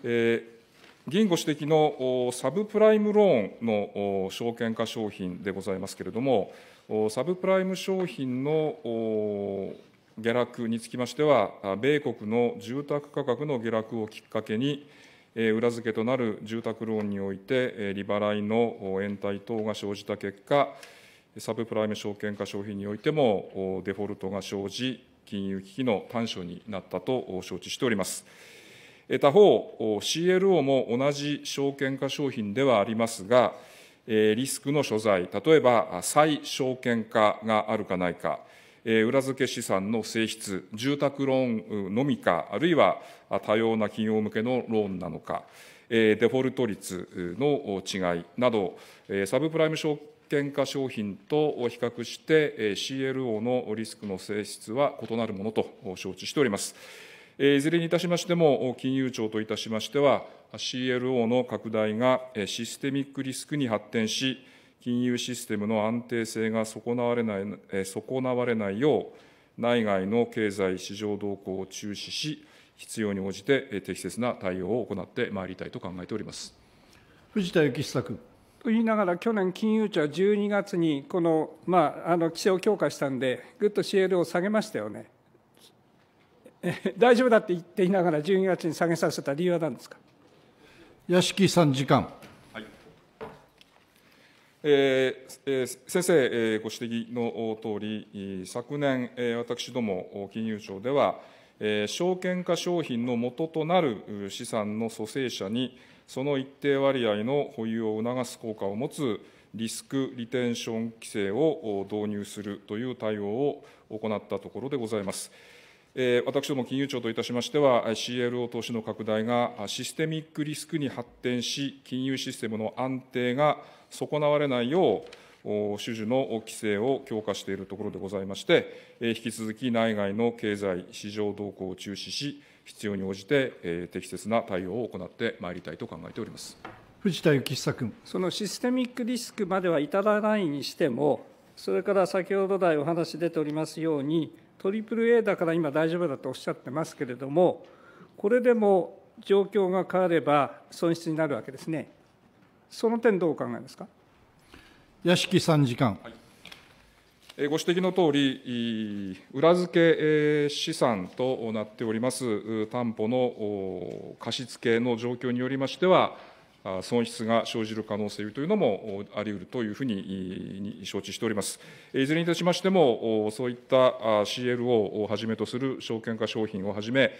議員ご指摘のサブプライムローンの証券化商品でございますけれども、サブプライム商品の下落につきましては、米国の住宅価格の下落をきっかけに、裏付けとなる住宅ローンにおいて、利払いの延滞等が生じた結果、サブプライム証券化商品においても、デフォルトが生じ、金融危機の短所になったと承知しております。他方、CLO も同じ証券化商品ではありますが、リスクの所在、例えば再証券化があるかないか、裏付け資産の性質、住宅ローンのみか、あるいは多様な企業向けのローンなのか、デフォルト率の違いなど、サブプライム証券化商品と比較して、CLO のリスクの性質は異なるものと承知しております。いずれにいたしましても、金融庁といたしましては、CLO の拡大がシステミックリスクに発展し、金融システムの安定性が損なわれない損なわれないよう、内外の経済市場動向を注視し、必要に応じて適切な対応を行ってまいりたいと考えております藤田幸久君。と言いながら、去年、金融庁は12月にこの、まあ、あの規制を強化したんで、ぐっと CL を下げましたよね。大丈夫だって言っていながら、12月に下げさせた理由は何ですか。屋敷参事官。えー、先生、えー、ご指摘のとおり、昨年、私ども金融庁では、えー、証券化商品の元となる資産の蘇生者に、その一定割合の保有を促す効果を持つリスクリテンション規制を導入するという対応を行ったところでございます。私ども金融庁といたしましては、CLO 投資の拡大がシステミックリスクに発展し、金融システムの安定が損なわれないよう、種々の規制を強化しているところでございまして、引き続き内外の経済、市場動向を注視し、必要に応じて適切な対応を行ってまいりたいと考えております藤田幸久君。そのシステミックリスクまでは至らないにしても、それから先ほど来お話出ておりますように、AAA だから今大丈夫だとおっしゃってますけれども、これでも状況が変われば損失になるわけですね。その点、どうお考えですか屋敷参事官。はいご指摘のとおり、裏付け資産となっております担保の貸付の状況によりましては、損失が生じる可能性というのもあり得るというふうに承知しております。いずれにいたしましても、そういった CLO をはじめとする証券化商品をはじめ、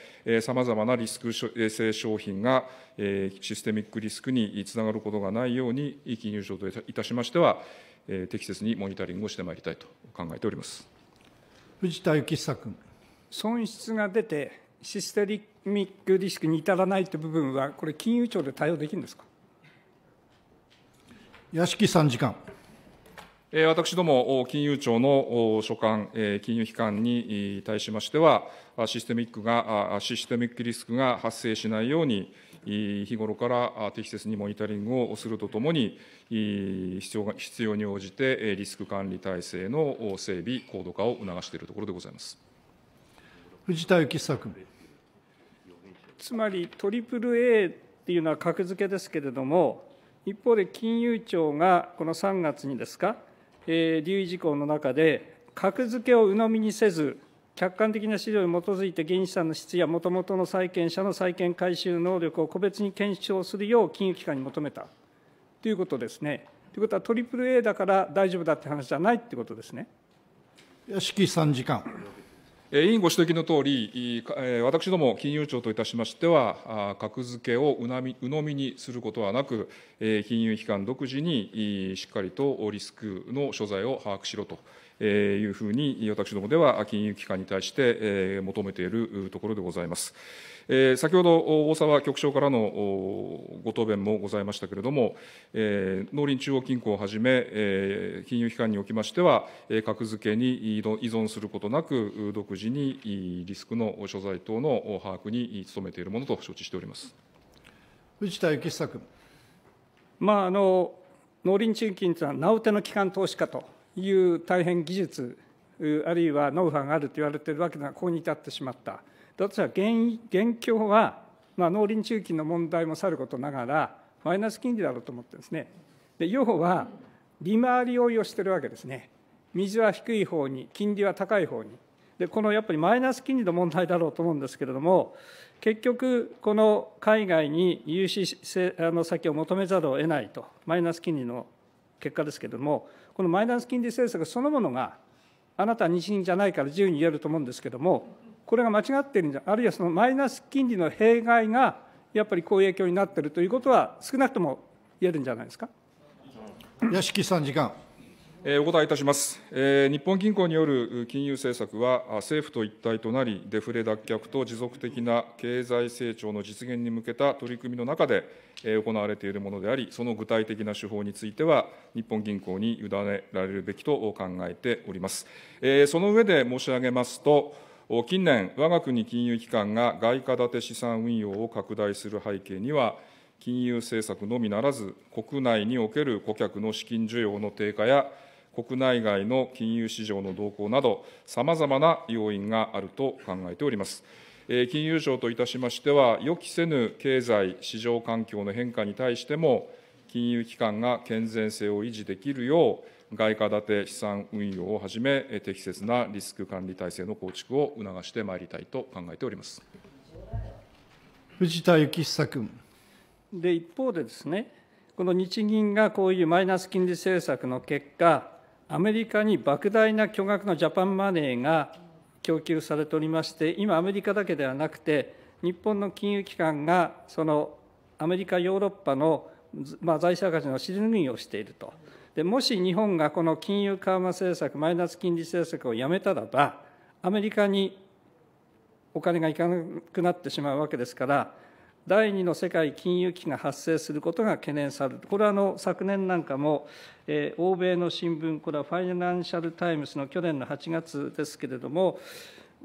さまざまなリスク性商品がシステミックリスクにつながることがないように、金融庁といたしましては、適切にモニタリングをしてまいりたいと考えております藤田幸久君。損失が出て、システミックリスクに至らないという部分は、これ、金融庁で対応できるんですか。屋敷参事官。私ども、金融庁の所管、金融機関に対しましては、システミックが、システミックリスクが発生しないように、日頃から適切にモニタリングをするとともに、必要が必要に応じてリスク管理体制の整備、高度化を促しているところでございます藤田幸久君。つまり、トリプル A っていうのは格付けですけれども、一方で金融庁がこの3月にですか、えー、留意事項の中で、格付けを鵜呑みにせず、客観的な資料に基づいて原資産の質やもともとの債権者の債権回収能力を個別に検証するよう金融機関に求めたということですね。ということは、トリプル a だから大丈夫だって話じゃないってことですね。屋敷参事官。委員ご指摘のとおり、私ども金融庁といたしましては、格付けをうなみ鵜呑みにすることはなく、金融機関独自にしっかりとリスクの所在を把握しろと。いうふうに、私どもでは金融機関に対して求めているところでございます。先ほど、大沢局長からのご答弁もございましたけれども、農林中央銀行をはじめ、金融機関におきましては、格付けに依存することなく、独自にリスクの所在等の把握に努めているものと承知しております藤田幸久君。まあ、あの農林中金というのは名うての機関投資家という大変技術あるいはノウハウがあると言われているわけがここに至ってしまった。私は現現況は、まあ、農林中期の問題もさることながらマイナス金利だろうと思ってるんですね。で要は利回りをしてるわけですね。水は低い方に金利は高い方に。でこのやっぱりマイナス金利の問題だろうと思うんですけれども結局この海外に融資あの先を求めざるを得ないとマイナス金利の結果ですけれどもこのマイナス金利政策そのものがあなたは日銀じゃないから自由に言えると思うんですけどもこれが間違ってるんじゃあるいはそのマイナス金利の弊害がやっぱりこういう影響になっているということは少なくとも言えるんじゃないですか。屋敷さん時間お答えいたします。日本銀行による金融政策は、政府と一体となり、デフレ脱却と持続的な経済成長の実現に向けた取り組みの中で行われているものであり、その具体的な手法については、日本銀行に委ねられるべきと考えております。その上で申し上げますと、近年、我が国金融機関が外貨建て資産運用を拡大する背景には、金融政策のみならず、国内における顧客の資金需要の低下や、国内外の金融市場の動向など、さまざまな要因があると考えております。金融庁といたしましては、予期せぬ経済、市場環境の変化に対しても、金融機関が健全性を維持できるよう、外貨建て資産運用をはじめ、適切なリスク管理体制の構築を促してまいりたいと考えております藤田幸久君。で一方でですね、この日銀がこういうマイナス金利政策の結果、アメリカに莫大な巨額のジャパンマネーが供給されておりまして、今、アメリカだけではなくて、日本の金融機関が、そのアメリカ、ヨーロッパの、まあ、財政赤字の尻拭いをしていると。でもし日本がこの金融緩和政策、マイナス金利政策をやめたらば、アメリカにお金がいかなくなってしまうわけですから、第二の世界金融危機が発生することが懸念される、これはあの昨年なんかも、えー、欧米の新聞、これはファイナンシャル・タイムズの去年の8月ですけれども、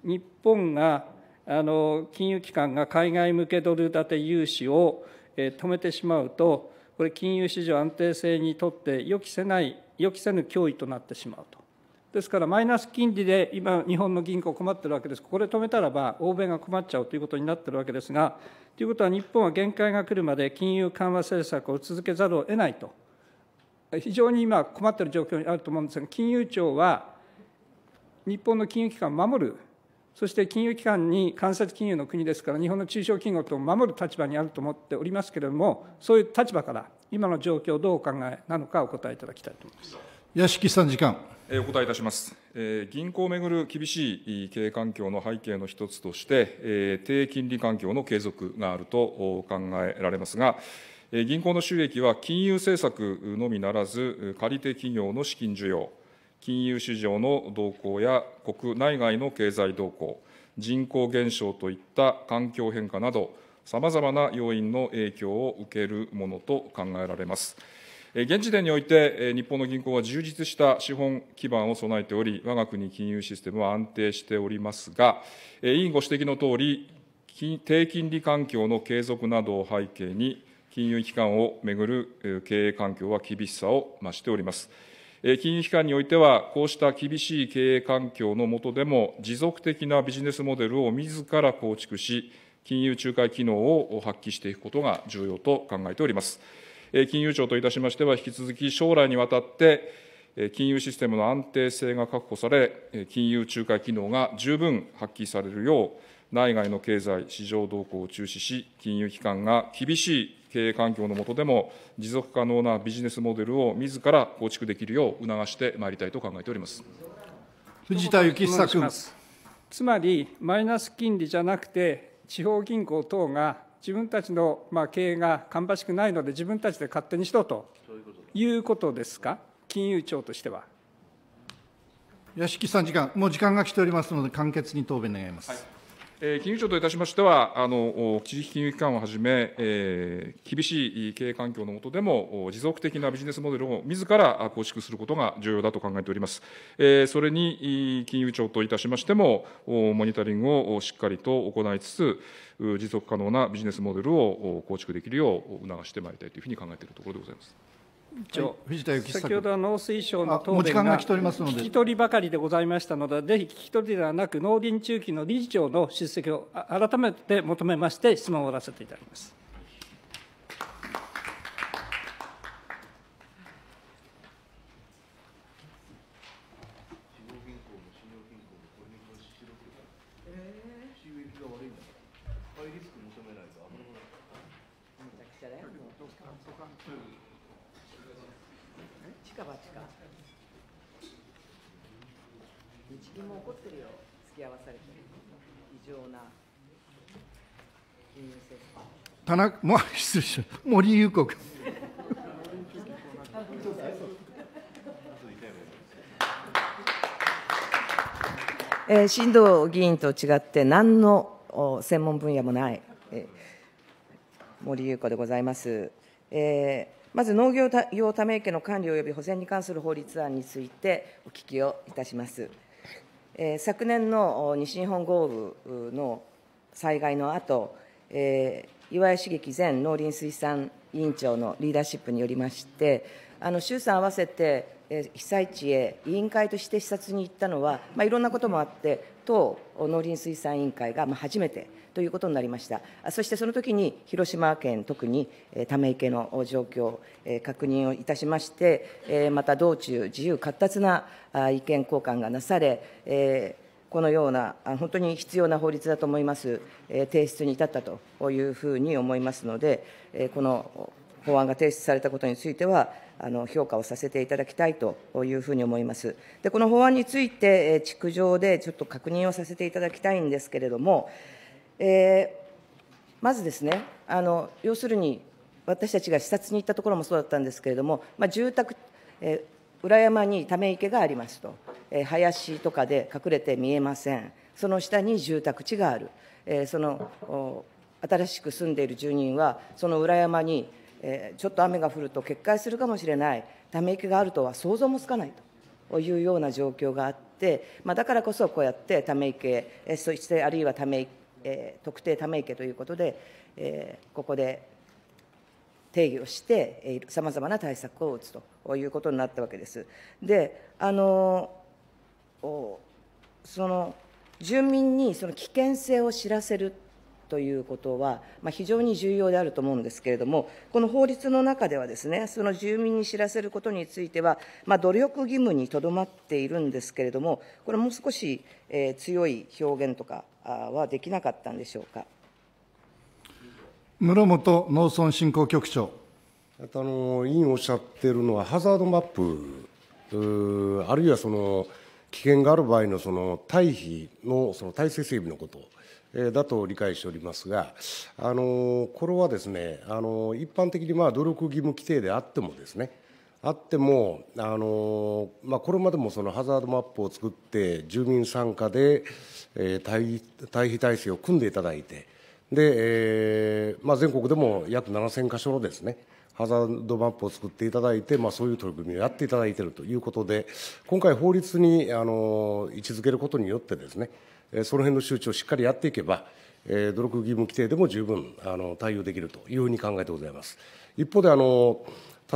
日本があの金融機関が海外向けドル建て融資を、えー、止めてしまうと、これ、金融市場安定性にとって予期せない、予期せぬ脅威となってしまうと。ですからマイナス金利で今、日本の銀行困ってるわけです、ここで止めたらば、欧米が困っちゃうということになってるわけですが、ということは日本は限界が来るまで金融緩和政策を続けざるを得ないと、非常に今、困ってる状況にあると思うんですが、金融庁は日本の金融機関を守る、そして金融機関に間接金融の国ですから、日本の中小企業と守る立場にあると思っておりますけれども、そういう立場から、今の状況をどうお考えなのかお答えいただきたいと思います。屋敷参事官。お答えいたします。銀行をめぐる厳しい経営環境の背景の一つとして、低金利環境の継続があると考えられますが、銀行の収益は金融政策のみならず、借り手企業の資金需要、金融市場の動向や国内外の経済動向、人口減少といった環境変化など、さまざまな要因の影響を受けるものと考えられます。現時点において、日本の銀行は充実した資本基盤を備えており、我が国金融システムは安定しておりますが、委員ご指摘のとおり、低金利環境の継続などを背景に、金融機関をめぐる経営環境は厳しさを増しております。金融機関においては、こうした厳しい経営環境の下でも、持続的なビジネスモデルを自ら構築し、金融仲介機能を発揮していくことが重要と考えております。金融庁といたしましては、引き続き将来にわたって、金融システムの安定性が確保され、金融仲介機能が十分発揮されるよう、内外の経済、市場動向を注視し、金融機関が厳しい経営環境の下でも、持続可能なビジネスモデルを自ら構築できるよう促してまいりたいと考えております藤田幸久君。つまり、マイナス金利じゃなくて、地方銀行等が自分たちのまあ経営が芳しくないので、自分たちで勝手にしろということですか、金融庁としては。屋敷さん、時間、もう時間が来ておりますので、簡潔に答弁願います。はいえー、金融庁といたしましては、あの地域金融機関をはじめ、えー、厳しい経営環境の下でも、持続的なビジネスモデルを自ら構築することが重要だと考えております。えー、それに金融庁といたしましても、モニタリングをしっかりと行いつつ、持続可能なビジネスモデルを構築できるよう促してまいりたいというふうに考えているところでございます。先ほど農水省の答弁が聞き取りばかりでございましたので、ぜひ聞き取りではなく、農林中期の理事長の出席を改めて求めまして、質問を終わらせていただきます。っりを付き合わされている異常な金融政策。田中、まあ、失礼しました。森裕子君。えー、新藤議員と違って何の専門分野もない、えー、森裕子でございます、えー、まず農業用ため池の管理及び保全に関する法律案についてお聞きをいたします。えー、昨年の西日本豪雨の災害の後、えー、岩井茂樹前農林水産委員長のリーダーシップによりまして、あの衆参合わせて、え被災地へ委員会として視察に行ったのは、まあ、いろんなこともあって、当農林水産委員会が、まあ、初めて。ということになりました。そしてその時に広島県、特にため池の状況、確認をいたしまして、また道中、自由活発な意見交換がなされ、このような、本当に必要な法律だと思います、提出に至ったというふうに思いますので、この法案が提出されたことについては、あの評価をさせていただきたいというふうに思います。でこの法案について、築地区上でちょっと確認をさせていただきたいんですけれども、えー、まずですねあの、要するに私たちが視察に行ったところもそうだったんですけれども、まあ、住宅、えー、裏山にため池がありますと、えー、林とかで隠れて見えません、その下に住宅地がある、えー、その新しく住んでいる住人は、その裏山に、えー、ちょっと雨が降ると決壊するかもしれない、ため池があるとは想像もつかないというような状況があって、まあ、だからこそこうやってため池、そしてあるいはため池、えー、特定ため池ということで、えー、ここで定義をして、さまざまな対策を打つということになったわけです。で、あのその住民にその危険性を知らせるということは、まあ、非常に重要であると思うんですけれども、この法律の中ではですね、その住民に知らせることについては、まあ、努力義務にとどまっているんですけれども、これもう少し、えー、強い表現とかはできなかったんでしょうか。室本農村振興局長あとあの委員おっしゃってるのは、ハザードマップ、あるいはその危険がある場合のその退避のその体制整備のこと。だと理解しておりますが、あのこれはですねあの一般的にまあ努力義務規定であってもですね、あっても、あのまあ、これまでもそのハザードマップを作って、住民参加で、えー、退退避体制を組んでいただいて、でえーまあ、全国でも約7000か所のですね、ハザードマップを作っていただいて、まあ、そういう取り組みをやっていただいているということで、今回、法律にあの位置づけることによって、ですねその辺の周知をしっかりやっていけば、えー、努力義務規定でも十分あの対応できるというふうに考えてございます。一方であの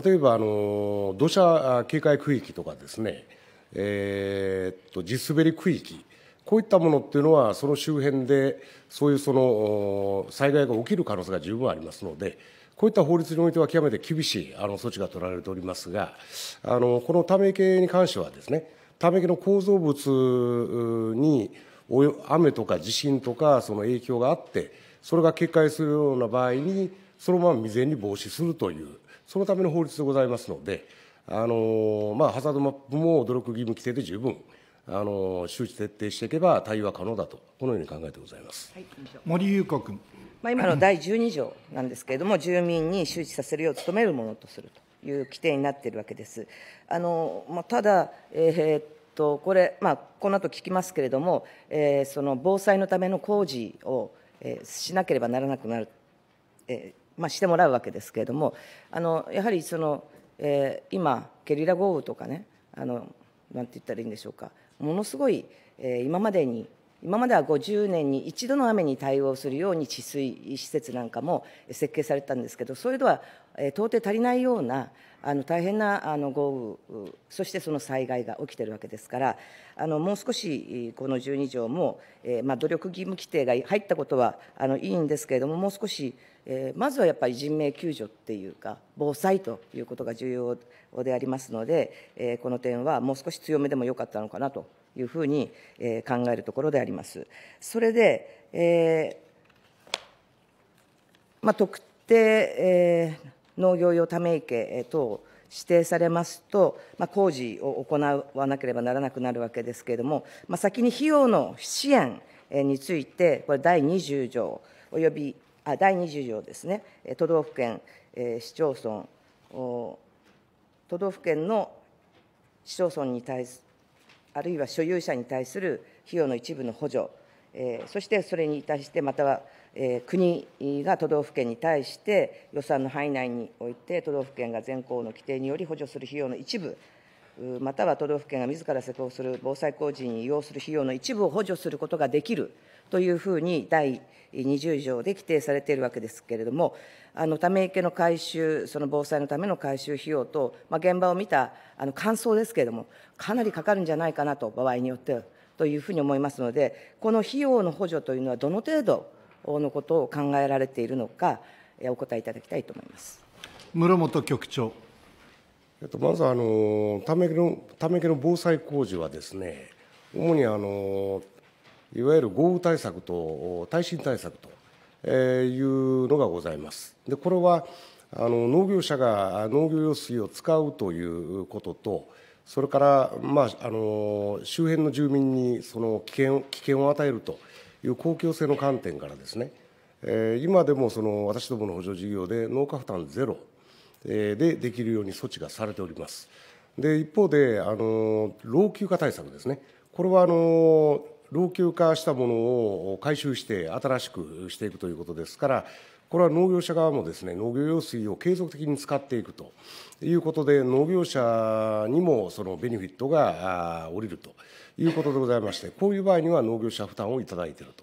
例えばあの土砂警戒区域とかですね、えー、っと地滑り区域こういったものっていうのはその周辺でそういうその災害が起きる可能性が十分ありますのでこういった法律においては極めて厳しいあの措置が取られておりますがあのこのため池に関してはですねため池の構造物に雨とか地震とかその影響があってそれが決壊するような場合にそのまま未然に防止するというそのための法律でございますので、あのまあ、ハザードマップも努力義務規定で十分、あの周知徹底していけば対応は可能だと、このように考えてございます、はい、森裕子君。まあ、今の第12条なんですけれども、住民に周知させるよう努めるものとするという規定になっているわけです。あのまあ、ただ、えーとこれ、まあ、この後聞きますけれども、えー、その防災のための工事を、えー、しなければならなくなる、えまあ、してもらうわけですけれどもあのやはりその、えー、今ゲリラ豪雨とかねあのなんて言ったらいいんでしょうかものすごい、えー、今までに今までは50年に一度の雨に対応するように治水施設なんかも設計されたんですけどそれでは、えー、到底足りないようなあの大変なあの豪雨、そしてその災害が起きているわけですから、あのもう少しこの12条も、えー、まあ、努力義務規定が入ったことはあのいいんですけれども、もう少し、えー、まずはやっぱり人命救助っていうか、防災ということが重要でありますので、えー、この点はもう少し強めでもよかったのかなというふうに、え考えるところであります。それで、えまあ、特定、えー農業用ため池等指定されますと、まあ、工事を行わなければならなくなるわけですけれども、まあ、先に費用の支援について、これ、第20条およびあ、第20条ですね、都道府県、市町村、都道府県の市町村に対すあるいは所有者に対する費用の一部の補助、えそしてそれに対してまたはえ国が都道府県に対して予算の範囲内において都道府県が全項の規定により補助する費用の一部または都道府県が自ら施行する防災工事に要する費用の一部を補助することができるというふうに第20条で規定されているわけですけれども、あのため池の改修、その防災のための改修費用と、まあ、現場を見たあの感想ですけれども、かなりかかるんじゃないかなと、場合によってはというふうに思いますので、この費用の補助というのは、どの程度、のことを考えられているのか、お答えいただきたいと思います室本局長。えっと、まずあのため池のため池の防災工事はですね、主にあのいわゆる豪雨対策と耐震対策と、えー、いうのがございます。でこれはあの農業者が農業用水を使うということと、それから、まあ、あの周辺の住民にその危険危険を与えるという公共性の観点からですね、えー、今でもその私どもの補助事業で農家負担ゼロでできるように措置がされております。で一方であの老朽化対策ですねこれはあの老朽化したものを回収して新しくしていくということですからこれは農業者側もですね農業用水を継続的に使っていくということで農業者にもそのベネフィットが降りるということでございまして、こういう場合には農業者負担をいただいている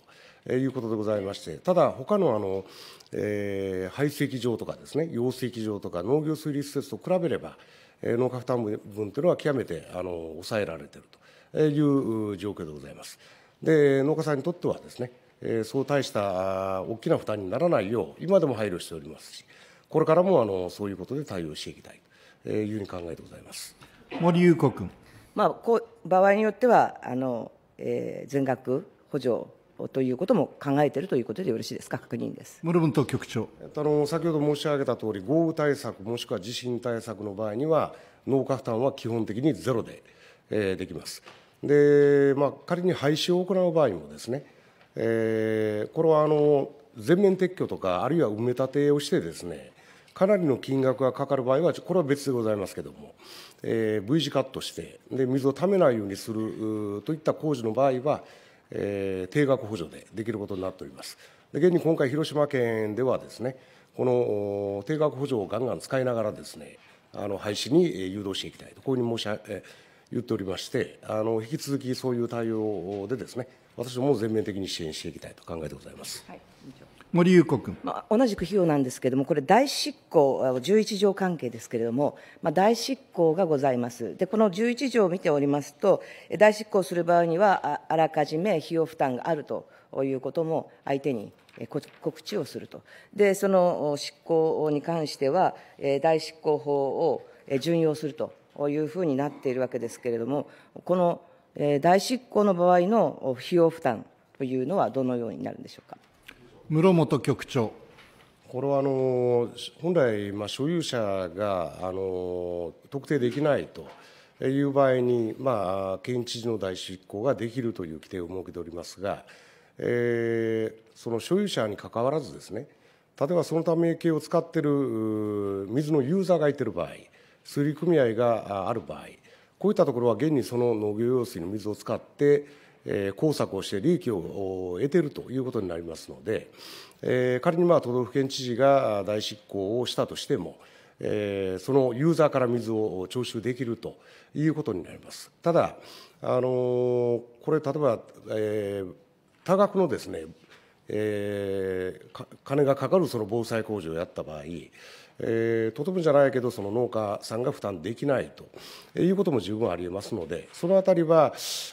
ということでございまして、ただ、他のあの、えー、排水場とかですね、養水場とか農業水利施設と比べれば、えー、農家負担分というのは極めてあの抑えられているという状況でございます。で農家さんにとってはですね、えー、そう大した大きな負担にならないよう今でも配慮しておりますしこれからもあのそういうことで対応していきたいというふうに考えてございます森裕子君。まあ、こう場合によってはあの、えー、全額補助ということも考えているということでよろしいですか、確認です室文局長あの先ほど申し上げたとおり、豪雨対策、もしくは地震対策の場合には、農家負担は基本的にゼロで、えー、できます。でまあ、仮に廃止を行う場合もですね、えー、これはあの全面撤去とか、あるいは埋め立てをしてですね、かなりの金額がかかる場合は、これは別でございますけれども、えー、V 字カットしてで水をためないようにするといった工事の場合は、えー、定額補助でできることになっておりますで現に今回広島県ではですねこの定額補助をガンガン使いながらですねあの廃止に誘導していきたいとこういうふうに申し、えー、言っておりましてあの引き続きそういう対応でですね私ども全面的に支援していきたいと考えてございます。はい森子君、まあ、同じく費用なんですけれども、これ、代執行、11条関係ですけれども、まあ、代執行がございます、でこの11条を見ておりますと、代執行する場合には、あらかじめ費用負担があるということも相手に告知をすると、でその執行に関しては、代執行法を準用するというふうになっているわけですけれども、この代執行の場合の費用負担というのは、どのようになるんでしょうか。室本局長。これはあの本来、まあ、所有者があの特定できないという場合に、まあ、県知事の代執行ができるという規定を設けておりますが、えー、その所有者にかかわらずですね、例えばそのため系を使っている水のユーザーがいている場合、水利組合がある場合、こういったところは現にその農業用水の水を使って、え工作をして利益を得ているということになりますので、え仮にまあ都道府県知事が代執行をしたとしても、えそのユーザーから水を徴収できるということになります。ただ、あのこれ、例えば、え多額のですね、え金がかかるその防災工事をやった場合、えー、とてもじゃないけどその農家さんが負担できないということも十分ありえますのでそのあたりは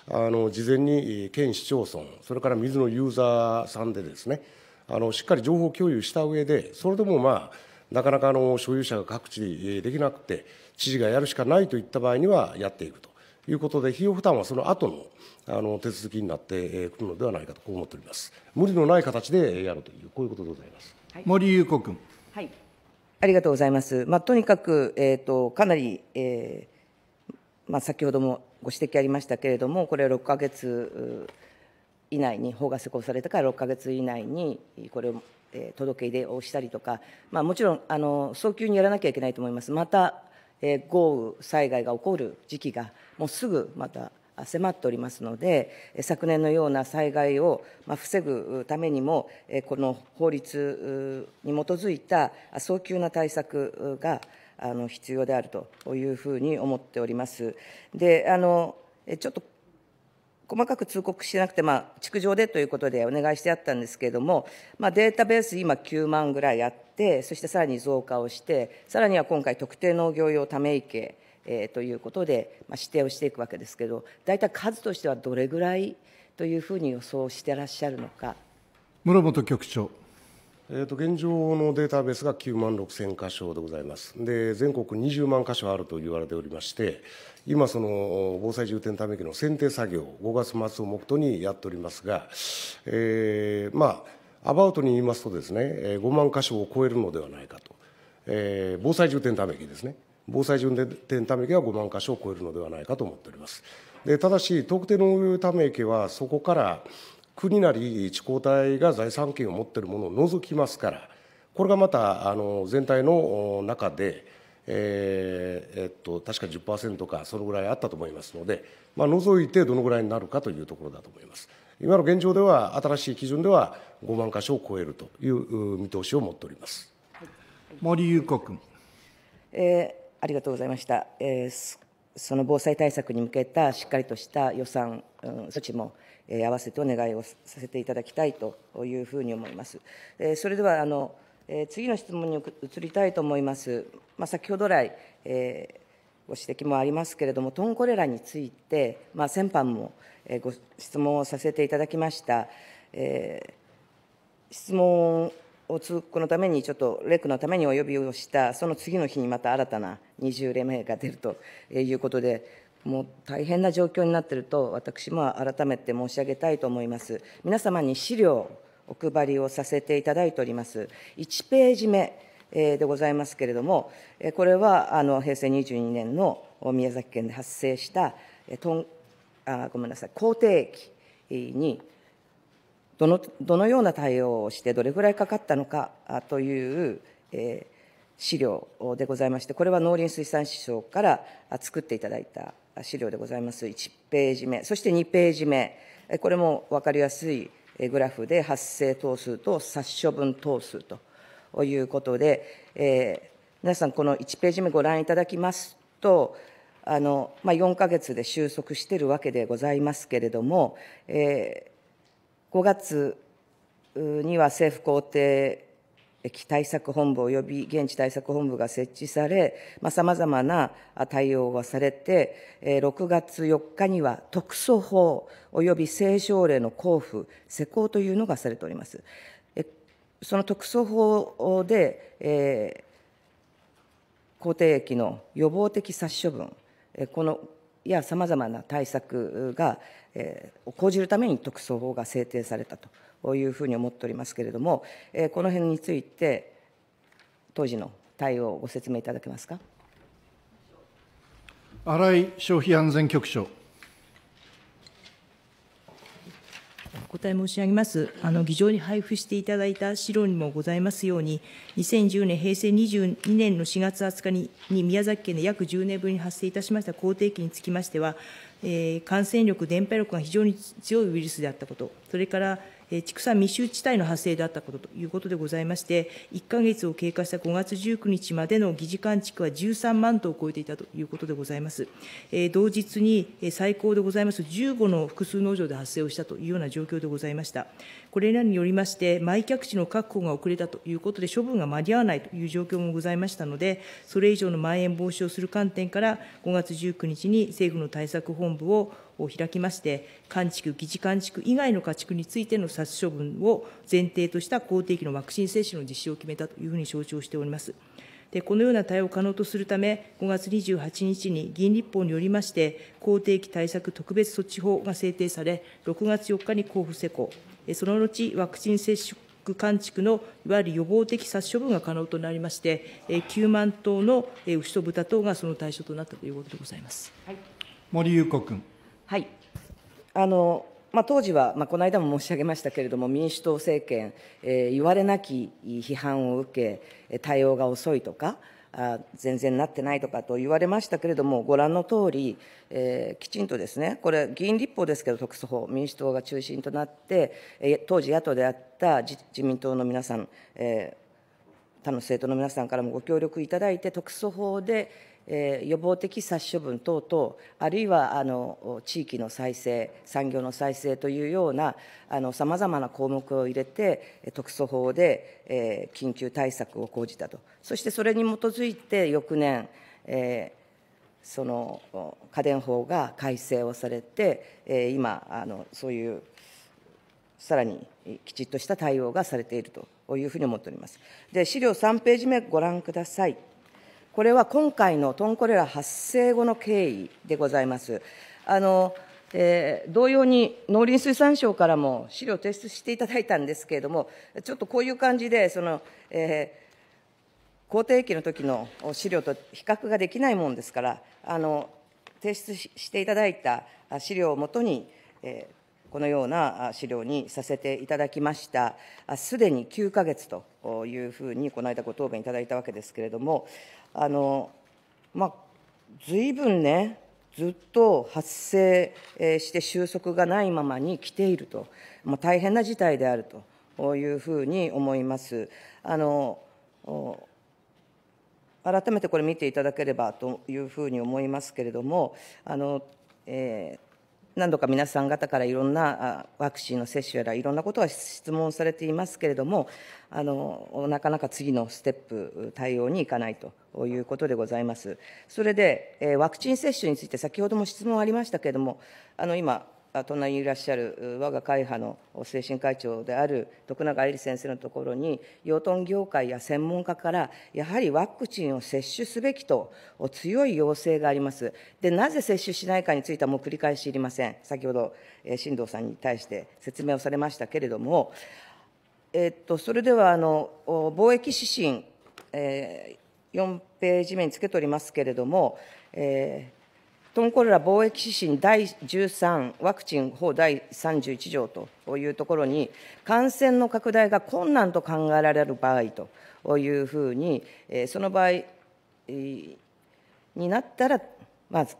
あの事前に県市町村それから水のユーザーさんでですねあのしっかり情報共有した上でそれでもまあなかなかあの所有者が各地でできなくて知事がやるしかないといった場合にはやっていくということで費用負担はその後のあの手続きになってくるのではないかとこう思っております無理のない形でやるというこういうことでございます、はい、森裕子君はいありがとうございます。まあ、とにかく、えーと、かなり、えー、まあ、先ほどもご指摘ありましたけれども、これは6か月以内に、法が施行されたから6か月以内に、これを、えー、届け出をしたりとか、まあ、もちろんあの早急にやらなきゃいけないと思います。また、えー、豪雨災害が起こる時期がもうすぐまた迫っておりますので、昨年のような災害を防ぐためにも、この法律に基づいた早急な対策が必要であるというふうに思っております。であのちょっと細かく通告してなくて、まあ、築上でということでお願いしてあったんですけれども、まあ、データベース、今9万ぐらいあって、そしてさらに増加をして、さらには今回、特定農業用ため池えー、ということで、まあ、指定をしていくわけですけど大体数としてはどれぐらいというふうに予想してらっしゃるのか室本局長。えー、と現状のデータベースが9万6000箇所でございますで全国20万箇所あると言われておりまして今その防災重点ため池の選定作業5月末を目途にやっておりますが、えー、まあアバウトに言いますとですね5万箇所を超えるのではないかと、えー、防災重点ため池ですね防災巡点ため池は5万箇所を超えるのではないかと思っております。でただし、特定農業ため池は、そこから国なり地交代が財産権を持っているものを除きますから、これがまたあの全体の中で、えーえっと、確か10%か、そのぐらいあったと思いますので、まあ、除いてどのぐらいになるかというところだと思います。今の現状では、新しい基準では5万箇所を超えるという見通しを持っております森裕子君。えーありがとうございました。えー、その防災対策に向けたしっかりとした予算、うん、措置も、えー、合わせてお願いをさせていただきたいというふうに思います。えー、それではあの、えー、次の質問に移りたいと思います。まあ、先ほど来、えご指摘もありますけれども、トンコレラについて、まあ、先般もご質問をさせていただきました、え質問を通告のために、ちょっとレクのためにお呼びをした、その次の日にまた新たな20例目が出るということで、もう大変な状況になっていると、私も改めて申し上げたいと思います。皆様に資料お配りをさせていただいております。1ページ目でございますけれども、これはあの平成22年の宮崎県で発生した、とんあごめんなさい、口蹄駅にどのどのような対応をして、どれぐらいかかったのかという、えー、資料でございまして、これは農林水産省から作っていただいた資料でございます。1ページ目、そして2ページ目、これも分かりやすいグラフで、発生頭数と殺処分頭数ということで、えー、皆さん、この1ページ目ご覧いただきますと、あのまあ、4か月で収束しているわけでございますけれども、えー、5月には政府公邸駅対策本部及び現地対策本部が設置され、さまざ、まな対応がされて、6月4日には特措法及び政省令の交付、施行というのがされております。その特措法で、えー、公定益の予防的殺処分、このやさまざまな対策が、え講じるために特措法が制定されたというふうに思っておりますけれども、えこの辺について、当時の対応をご説明いただけますか。新井消費安全局長。答え申し上げます。あの、議場に配布していただいた資料にもございますように、2010年平成22年の4月20日にに宮崎県で約10年ぶりに発生いたしました公定期につきましては、えー、感染力、伝播力が非常に強いウイルスであったこと、それから畜産密集地帯の発生であったことということでございまして、1か月を経過した5月19日までの疑似患畜は13万頭を超えていたということでございます。同日に最高でございます15の複数農場で発生をしたというような状況でございました。これらによりまして、埋却地の確保が遅れたということで、処分が間に合わないという状況もございましたので、それ以上のまん延防止をする観点から、5月19日に政府の対策本部をを開きまして、患畜、疑似患畜以外の家畜についての殺処分を前提とした公定期のワクチン接種の実施を決めたというふうに承知をしております。でこのような対応を可能とするため、5月28日に議員立法によりまして、公定期対策特別措置法が制定され、6月4日に交付施行、その後、ワクチン接種患畜のいわゆる予防的殺処分が可能となりまして、9万頭の牛と豚等がその対象となったということでございます。はい、森裕子君。はいあのまあ、当時は、まあ、この間も申し上げましたけれども、民主党政権、えー、言われなき批判を受け、対応が遅いとか、あ全然なってないとかと言われましたけれども、ご覧の通り、えー、きちんとですね、これ、議員立法ですけど、特措法、民主党が中心となって、えー、当時、野党であった自民党の皆さん、えー他の政党の皆さんからもご協力いただいて、特措法で、えー、予防的殺処分等々、あるいはあの地域の再生、産業の再生というようなさまざまな項目を入れて、特措法で、えー、緊急対策を講じたと、そしてそれに基づいて翌年、えー、その家電法が改正をされて、えー、今あの、そういうさらにきちっとした対応がされているというふうに思っております。で資料3ページ目ご覧ください。これは今回のトンコレラ発生後の経緯でございます。あのえー、同様に農林水産省からも資料提出していただいたんですけれども、ちょっとこういう感じで、その、えー、工程駅の時の資料と比較ができないものですから、あの提出していただいた資料をもとに、えー、このような資料にさせていただきました。すでに9ヶ月というふうに、この間ご答弁いただいたわけですけれども、あの、まあ、ぶんね、ずっと発生して収束がないままに来ていると、まあ、大変な事態であるというふうに思います。あの改めてこれ見ていただければというふうに思いますけれども、あのえー何度か皆さん方からいろんなワクチンの接種やらいろんなことは質問されていますけれどもあのなかなか次のステップ対応にいかないということでございますそれでワクチン接種について先ほども質問ありましたけれどもあの今隣にいらっしゃる我が会派の精神科医長である徳永愛理先生のところに養豚業界や専門家からやはりワクチンを接種すべきと強い要請がありますでなぜ接種しないかについてはもう繰り返しいりません先ほど新藤さんに対して説明をされましたけれども、えっと、それではあの貿易指針、えー、4ページ目につけておりますけれども、えトンコレラ貿易指針第13ワクチン法第31条というところに、感染の拡大が困難と考えられる場合というふうに、その場合になったら、まず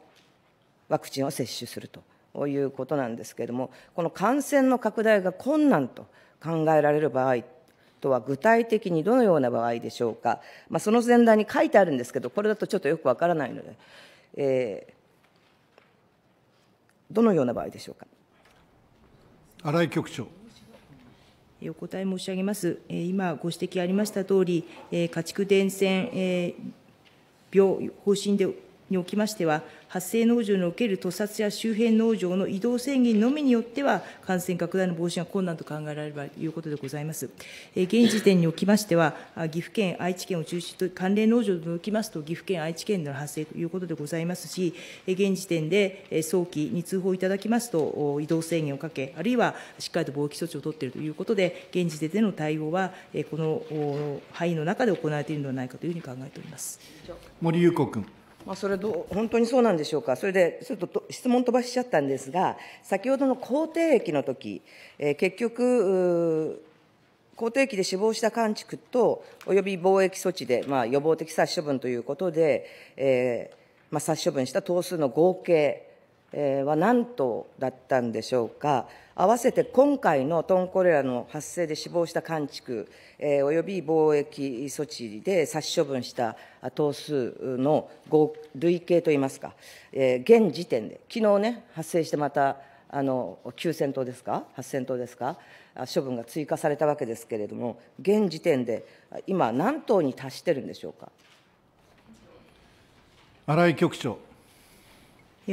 ワクチンを接種するということなんですけれども、この感染の拡大が困難と考えられる場合とは具体的にどのような場合でしょうか、まあ、その前段に書いてあるんですけど、これだとちょっとよくわからないので。えーどのような場合でしょうか。新井局長。お答え申し上げます。今、ご指摘ありましたとおり、家畜伝染病方針でにおきましては、発生農場における屠殺や周辺農場の移動制限のみによっては、感染拡大の防止が困難と考えられるということでございます。現時点におきましては、岐阜県、愛知県を中心と、関連農場におきますと、岐阜県、愛知県での発生ということでございますし、現時点で早期に通報いただきますと、移動制限をかけ、あるいはしっかりと防疫措置を取っているということで、現時点での対応は、この範囲の中で行われているのではないかというふうに考えております森友子君。まあ、それど、本当にそうなんでしょうか、それでちょっと質問飛ばしちゃったんですが、先ほどの口蹄疫の時、えー、結局、口蹄疫で死亡した患畜と、および防疫措置で、まあ、予防的殺処分ということで、えーまあ、殺処分した頭数の合計、は何頭だったんでしょうか、合わせて今回のトンコレラの発生で死亡した患畜、えおよび貿易措置で殺処分した頭数の合累計といいますか、え現時点で、昨日ね、発生してまたあの9000頭ですか、8000頭ですか、処分が追加されたわけですけれども、現時点で今、何頭に達してるんでしょうか。新井局長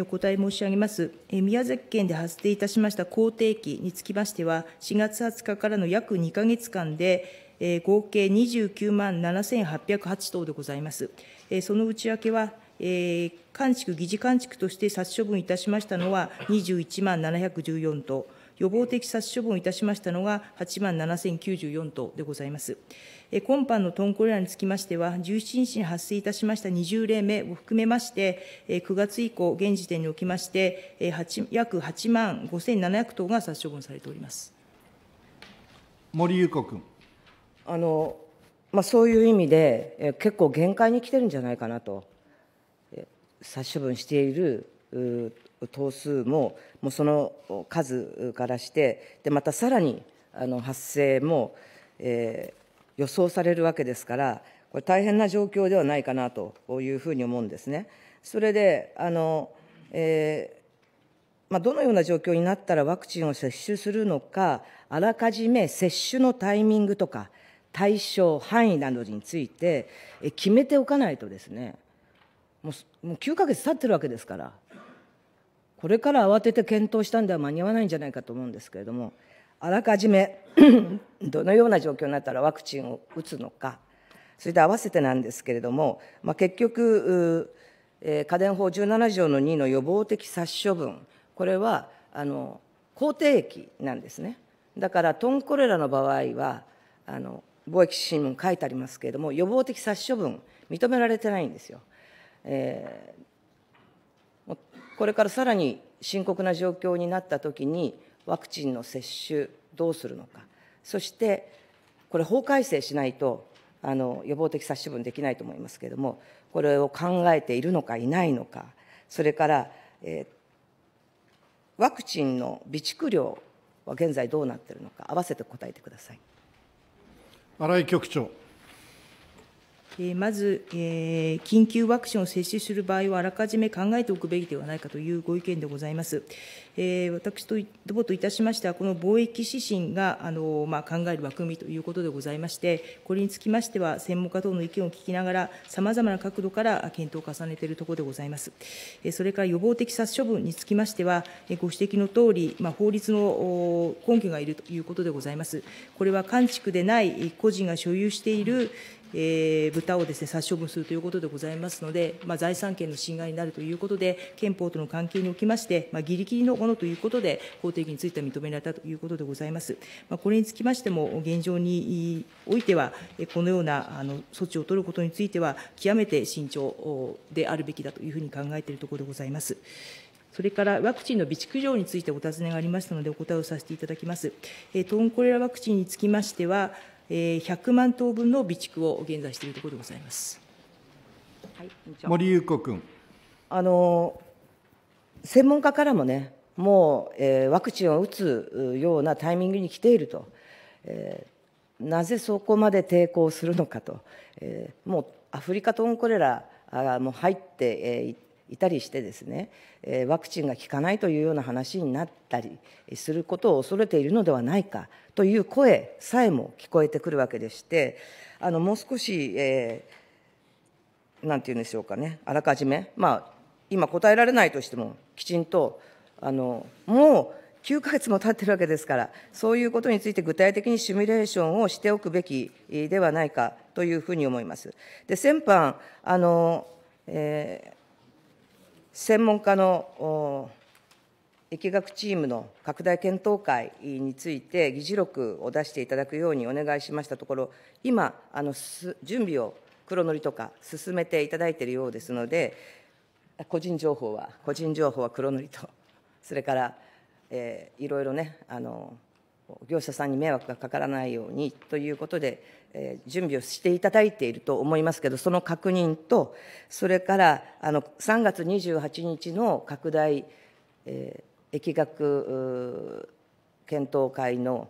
お答え申し上げます。宮崎県で発生いたしました工定期につきましては、4月20日からの約2か月間で、合計29万7808棟でございます。その内訳は、え管畜、議事管畜として殺処分いたしましたのは21万714棟。予防的殺処分をいたしましたのが8万7094頭でございます。今般の豚コレラにつきましては、17日に発生いたしました20例目を含めまして、9月以降、現時点におきまして、約8万5700頭が殺処分されております森裕子君。あのまあ、そういう意味で、結構限界に来てるんじゃないかなと、殺処分している頭数も、もうその数からして、でまたさらにあの発生も、えー、予想されるわけですから、これ、大変な状況ではないかなというふうに思うんですね。それであの、えーまあ、どのような状況になったらワクチンを接種するのか、あらかじめ接種のタイミングとか、対象、範囲などについて決めておかないとですね、もうもう9ヶ月経ってるわけですから、これから慌てて検討したんでは間に合わないんじゃないかと思うんですけれども、あらかじめ どのような状況になったらワクチンを打つのか、それで合わせてなんですけれども、まあ、結局、えー、家電法17条の2の予防的殺処分、これはあの肯定益なんですね。だからトンコレラの場合はあの貿易新聞書いてありますけれども予防的殺処分認められてないんですよ。えこれからさらに深刻な状況になったときに、ワクチンの接種、どうするのか、そしてこれ、法改正しないと、あの予防的殺処分できないと思いますけれども、これを考えているのかいないのか、それから、えー、ワクチンの備蓄量は現在どうなっているのか、合わせて答えてください。新井局長。まず、緊急ワクチンを接種する場合は、あらかじめ考えておくべきではないかというご意見でございます。私どもといたしましては、この貿易指針があの、まあ、考える枠組みということでございまして、これにつきましては、専門家等の意見を聞きながら、さまざまな角度から検討を重ねているところでございます。それから予防的殺処分につきましては、ご指摘のとおり、まあ、法律の根拠がいるということでございます。これは、官畜でない個人が所有している、えー、豚をですね殺処分するということでございますので、まあ、財産権の侵害になるということで、憲法との関係におきまして、まあ、ぎりぎりのものということで、法的については認められたということでございます。まあ、これにつきましても、現状においては、このようなあの措置を取ることについては、極めて慎重であるべきだというふうに考えているところでございます。それからワクチンの備蓄量についてお尋ねがありましたので、お答えをさせていただきます。えー、トンコレラワクチンにつきましては、100万頭分の備蓄を現在しているところでございます。はい、森裕子君あの専門家からもね、もう、えー、ワクチンを打つようなタイミングに来ていると、えー、なぜそこまで抵抗するのかと、えー、もうアフリカトンコレラあもう入ってい、えー、いたりしてですねワクチンが効かないというような話になったりすることを恐れているのではないかという声さえも聞こえてくるわけでしてあのもう少し、えー、なんていうんでしょうかねあらかじめ、まあ、今答えられないとしてもきちんとあのもう9ヶ月も経ってるわけですから、そういうことについて具体的にシミュレーションをしておくべきではないかというふうに思います。で先般あの、えー専門家の疫学チームの拡大検討会について、議事録を出していただくようにお願いしましたところ、今、あの準備を黒塗りとか進めていただいているようですので、個人情報は、個人情報は黒塗りと、それから、えー、いろいろね、あの業者さんに迷惑がかからないようにということで、えー、準備をしていただいていると思いますけど、その確認と、それからあの3月28日の拡大、えー、疫学検討会の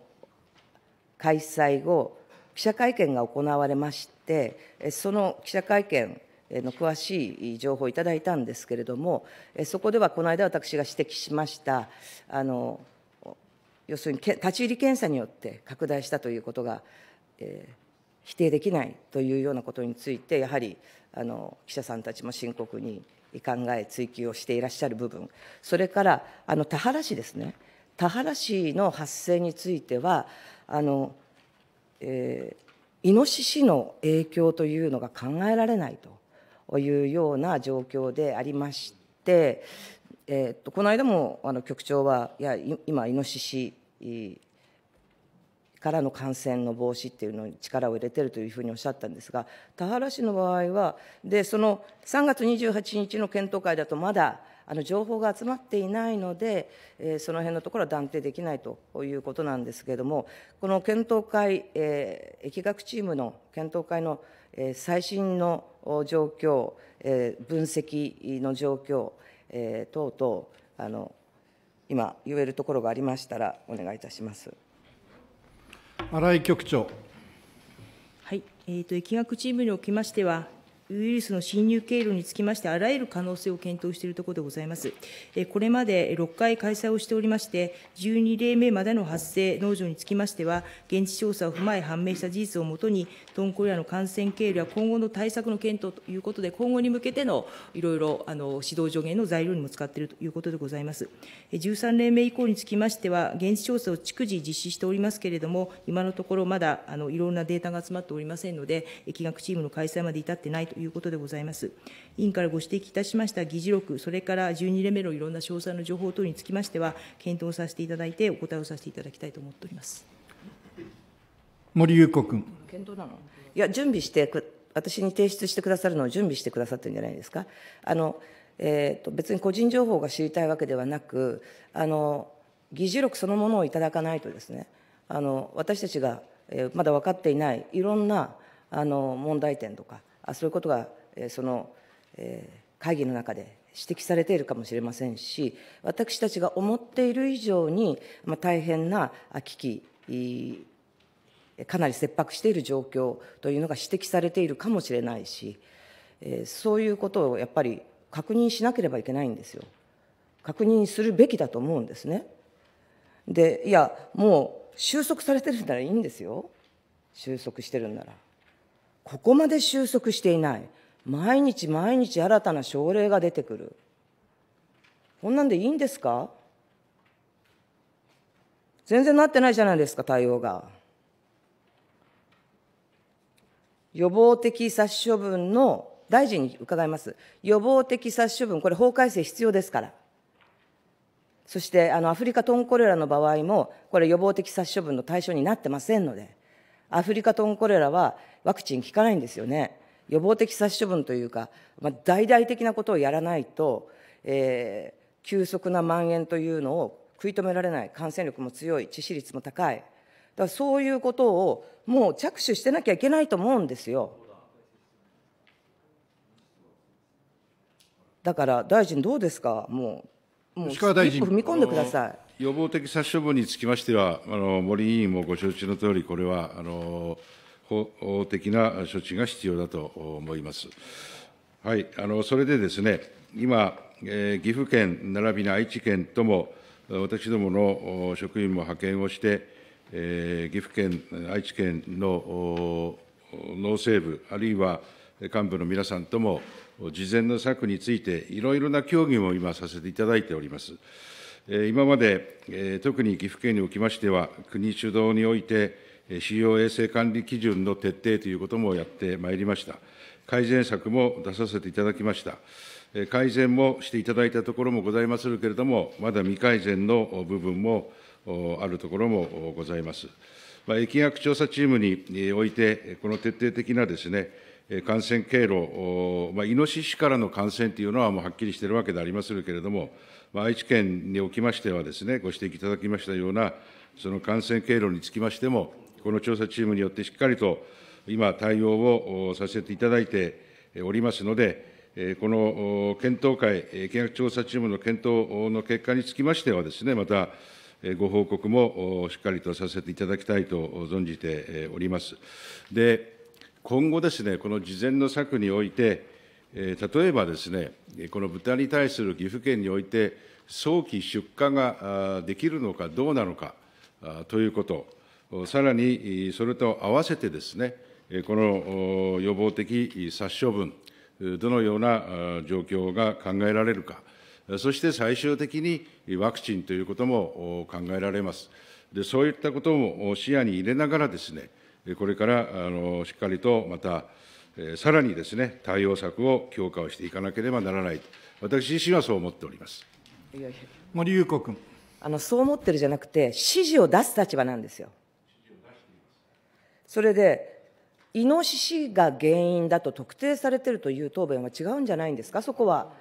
開催後、記者会見が行われまして、その記者会見の詳しい情報をいただいたんですけれども、そこではこの間私が指摘しました、あの要するに立ち入り検査によって拡大したということが、えー、否定できないというようなことについて、やはりあの記者さんたちも深刻に考え、追及をしていらっしゃる部分、それからあの田原市ですね、田原市の発生については、あのえー、イノシシの影響というのが考えられないというような状況でありまして、えー、っとこの間もあの局長は、いや、今、イノシシからの感染の防止っていうのに力を入れてるというふうにおっしゃったんですが、田原市の場合は、でその3月28日の検討会だと、まだあの情報が集まっていないので、えー、その辺のところは断定できないということなんですけれども、この検討会、えー、疫学チームの検討会の、えー、最新の状況、えー、分析の状況、えー、等々あの今、言えるところがありましたら、お願いいたします新井局長。はいえーと、と疫学チームにおきましては、ウイルスの侵入経路につきまして、あらゆる可能性を検討しているところでございます。これまで6回開催をしておりまして、12例目までの発生、農場につきましては、現地調査を踏まえ判明した事実をもとに、トンコリアの感染経路や今後の対策の検討ということで、今後に向けてのいろいろあの指導助言の材料にも使っているということでございます。13例目以降につきましては、現地調査を逐次実施しておりますけれども、今のところまだあのいろんなデータが集まっておりませんので、疫学チームの開催まで至ってないということでございます。委員からご指摘いたしました議事録、それから12例目のいろんな詳細の情報等につきましては、検討させていただいて、お答えをさせていただきたいと思っております森裕子君。検討なのいや、準備して私に提出してくださるのを準備してくださってるんじゃないですか。あのえーと、と別に個人情報が知りたいわけではなくあの議事録そのものをいただかないとですねあの私たちが、えー、まだ分かっていないいろんなあの問題点とかそういうことが、その会議の中で指摘されているかもしれませんし、私たちが思っている以上に、大変な危機、かなり切迫している状況というのが指摘されているかもしれないし、そういうことをやっぱり確認しなければいけないんですよ。確認するべきだと思うんですね。で、いや、もう収束されてるならいいんですよ。収束してるんなら。ここまで収束していない。毎日毎日新たな症例が出てくる。こんなんでいいんですか全然なってないじゃないですか、対応が。予防的殺処分の、大臣に伺います。予防的殺処分、これ法改正必要ですから。そして、あの、アフリカトンコレラの場合も、これ予防的殺処分の対象になってませんので。アフリカトンコレラはワクチン効かないんですよね。予防的殺処分というか、まあ、大々的なことをやらないと、えー、急速な蔓延というのを食い止められない、感染力も強い、致死率も高い、だからそういうことをもう着手してなきゃいけないと思うんですよ。だから大臣、どうですか、もう、もう一歩踏み込んでください。予防的殺処分につきましては、あの森委員もご承知のとおり、これはあの法的な処置が必要だと思います。はい、あのそれでですね、今、えー、岐阜県並びに愛知県とも、私どもの職員も派遣をして、えー、岐阜県、愛知県の農政部、あるいは幹部の皆さんとも、事前の策について、いろいろな協議も今、させていただいております。今まで特に岐阜県におきましては、国主導において、使用衛生管理基準の徹底ということもやってまいりました。改善策も出させていただきました。改善もしていただいたところもございまするけれども、まだ未改善の部分もあるところもございます。まあ、疫学調査チームにおいて、この徹底的なですね、感染経路、まあ、イノシシからの感染というのはもうはっきりしているわけでありますけれども、愛知県におきましてはですね、ご指摘いただきましたような、その感染経路につきましても、この調査チームによってしっかりと今、対応をさせていただいておりますので、この検討会、疫学調査チームの検討の結果につきましてはですね、またご報告もしっかりとさせていただきたいと存じております。で、今後ですね、この事前の策において、例えばですね、この豚に対する岐阜県において、早期出荷ができるのかどうなのかということ、さらにそれと合わせてですね、この予防的殺処分、どのような状況が考えられるか、そして最終的にワクチンということも考えられます。でそういったことも視野に入れながらですね、これからあのしっかりとまた、さらにですね、対応策を強化をしていかなければならないと、私自身はそう思っております森裕子君あの。そう思ってるじゃなくて、指示を出す立場なんですよ。それで、イノシシが原因だと特定されてるという答弁は違うんじゃないんですか、そこは。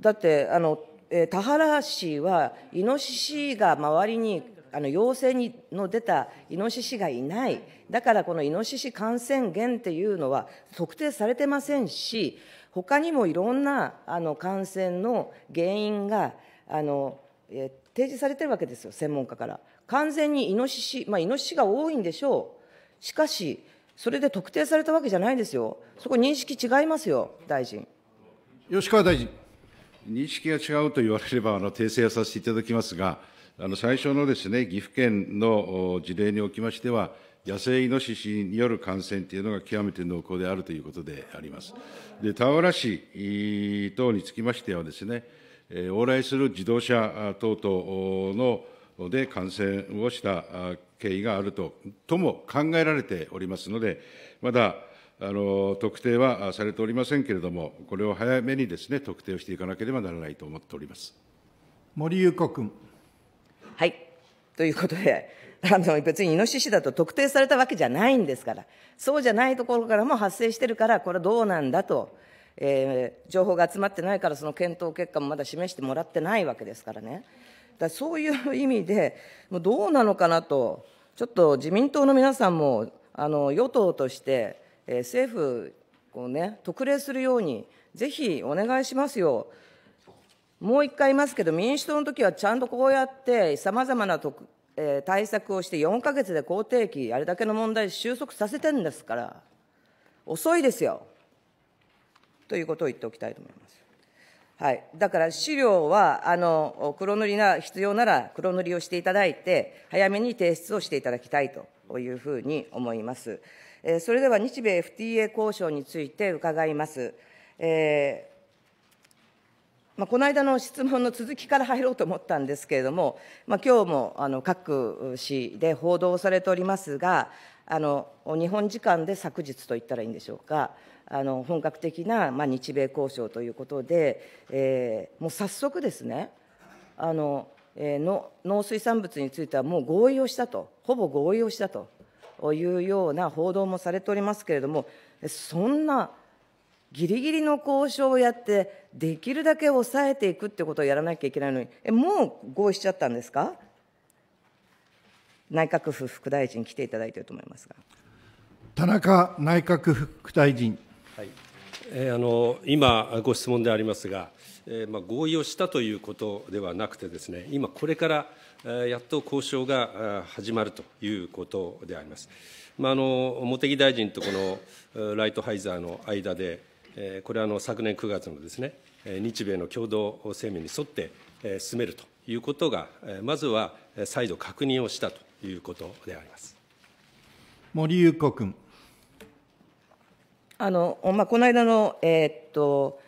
だってあの、えー、田原市は、イノシシが周りにあの陽性にの出たイノシシがいない、だからこのイノシシ感染源っていうのは特定されてませんし、他にもいろんなあの感染の原因があの、えー、提示されてるわけですよ、専門家から。完全にイノシシ、まあ、イノシシが多いんでしょう、しかし、それで特定されたわけじゃないですよ、そこ、認識違いますよ、大臣。吉川大臣認識が違うと言われれば、あの訂正をさせていただきますが、あの最初のですね、岐阜県の事例におきましては、野生イノシシによる感染というのが極めて濃厚であるということであります。で、田原市等につきましてはですね、往来する自動車等々ので感染をした経緯があるととも考えられておりますので、まだあの特定はされておりませんけれども、これを早めにですね特定をしていかなければならないと思っております森友子君。はい。ということで、あの、別にイノシシだと特定されたわけじゃないんですから、そうじゃないところからも発生してるから、これどうなんだと、えー、情報が集まってないから、その検討結果もまだ示してもらってないわけですからね。だそういう意味で、もうどうなのかなと、ちょっと自民党の皆さんも、あの、与党として、えー、政府をね、特例するように、ぜひお願いしますよ。もう一回言いますけど、民主党の時はちゃんとこうやって、さまざまなえ対策をして、4か月で好定期、あれだけの問題収束させてるんですから、遅いですよ。ということを言っておきたいと思います。はい、だから資料はあの黒塗りが必要なら黒塗りをしていただいて、早めに提出をしていただきたいというふうに思います。えー、それでは日米 FTA 交渉について伺います。えーまあ、この間の質問の続きから入ろうと思ったんですけれども、まあ、今日もあの各紙で報道されておりますが、あの日本時間で昨日と言ったらいいんでしょうか、あの本格的な、まあ、日米交渉ということで、えー、もう早速ですね、あのえー、の農水産物についてはもう合意をしたと、ほぼ合意をしたというような報道もされておりますけれども、そんなギリギリの交渉をやってできるだけ抑えていくってことをやらなきゃいけないのにえもう合意しちゃったんですか内閣府副大臣来ていただいていると思いますが田中内閣副大臣、はいえー、あの今ご質問でありますが、えー、まあ、合意をしたということではなくてですね今これからやっと交渉が始まるということであります。まあ、あの茂木大臣とこのライトハイザーの間で、これはの昨年9月のですね、日米の共同声明に沿って進めるということが、まずは再度確認をしたということであります森裕子君。あのまあ、この間の、えー、っと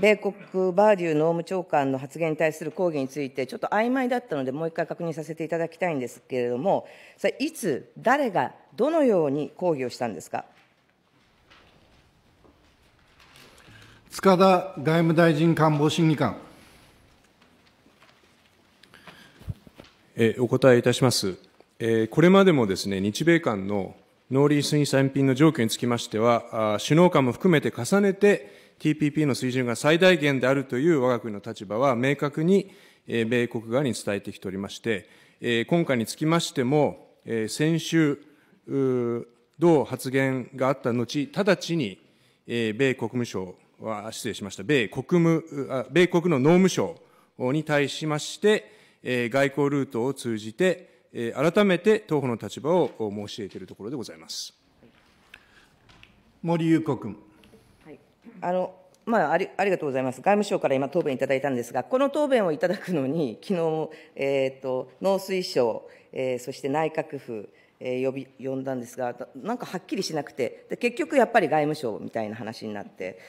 米国バーデュー農務長官の発言に対する抗議について、ちょっと曖昧だったので、もう一回確認させていただきたいんですけれども、それいつ、誰が、どのように抗議をしたんですか。塚田外務大臣官房審議官。お答えいたします。これまでもですね、日米間の農林水産品の状況につきましては、首脳間も含めて重ねて TPP の水準が最大限であるという我が国の立場は明確に米国側に伝えてきておりまして、今回につきましても、先週、同発言があった後、直ちに米国務省は、失礼しました、米国務、米国の農務省に対しまして、え外交ルートを通じて、え改めて当方の立場を申し上げているところでございます。森裕子君。はい、あのまあ、ありありがとうございます、外務省から今、答弁いただいたんですが、この答弁をいただくのに、昨日えっ、ー、と農水省、えー、そして内閣府、えー、呼び呼んだんですが、なんかはっきりしなくてで、結局やっぱり外務省みたいな話になって。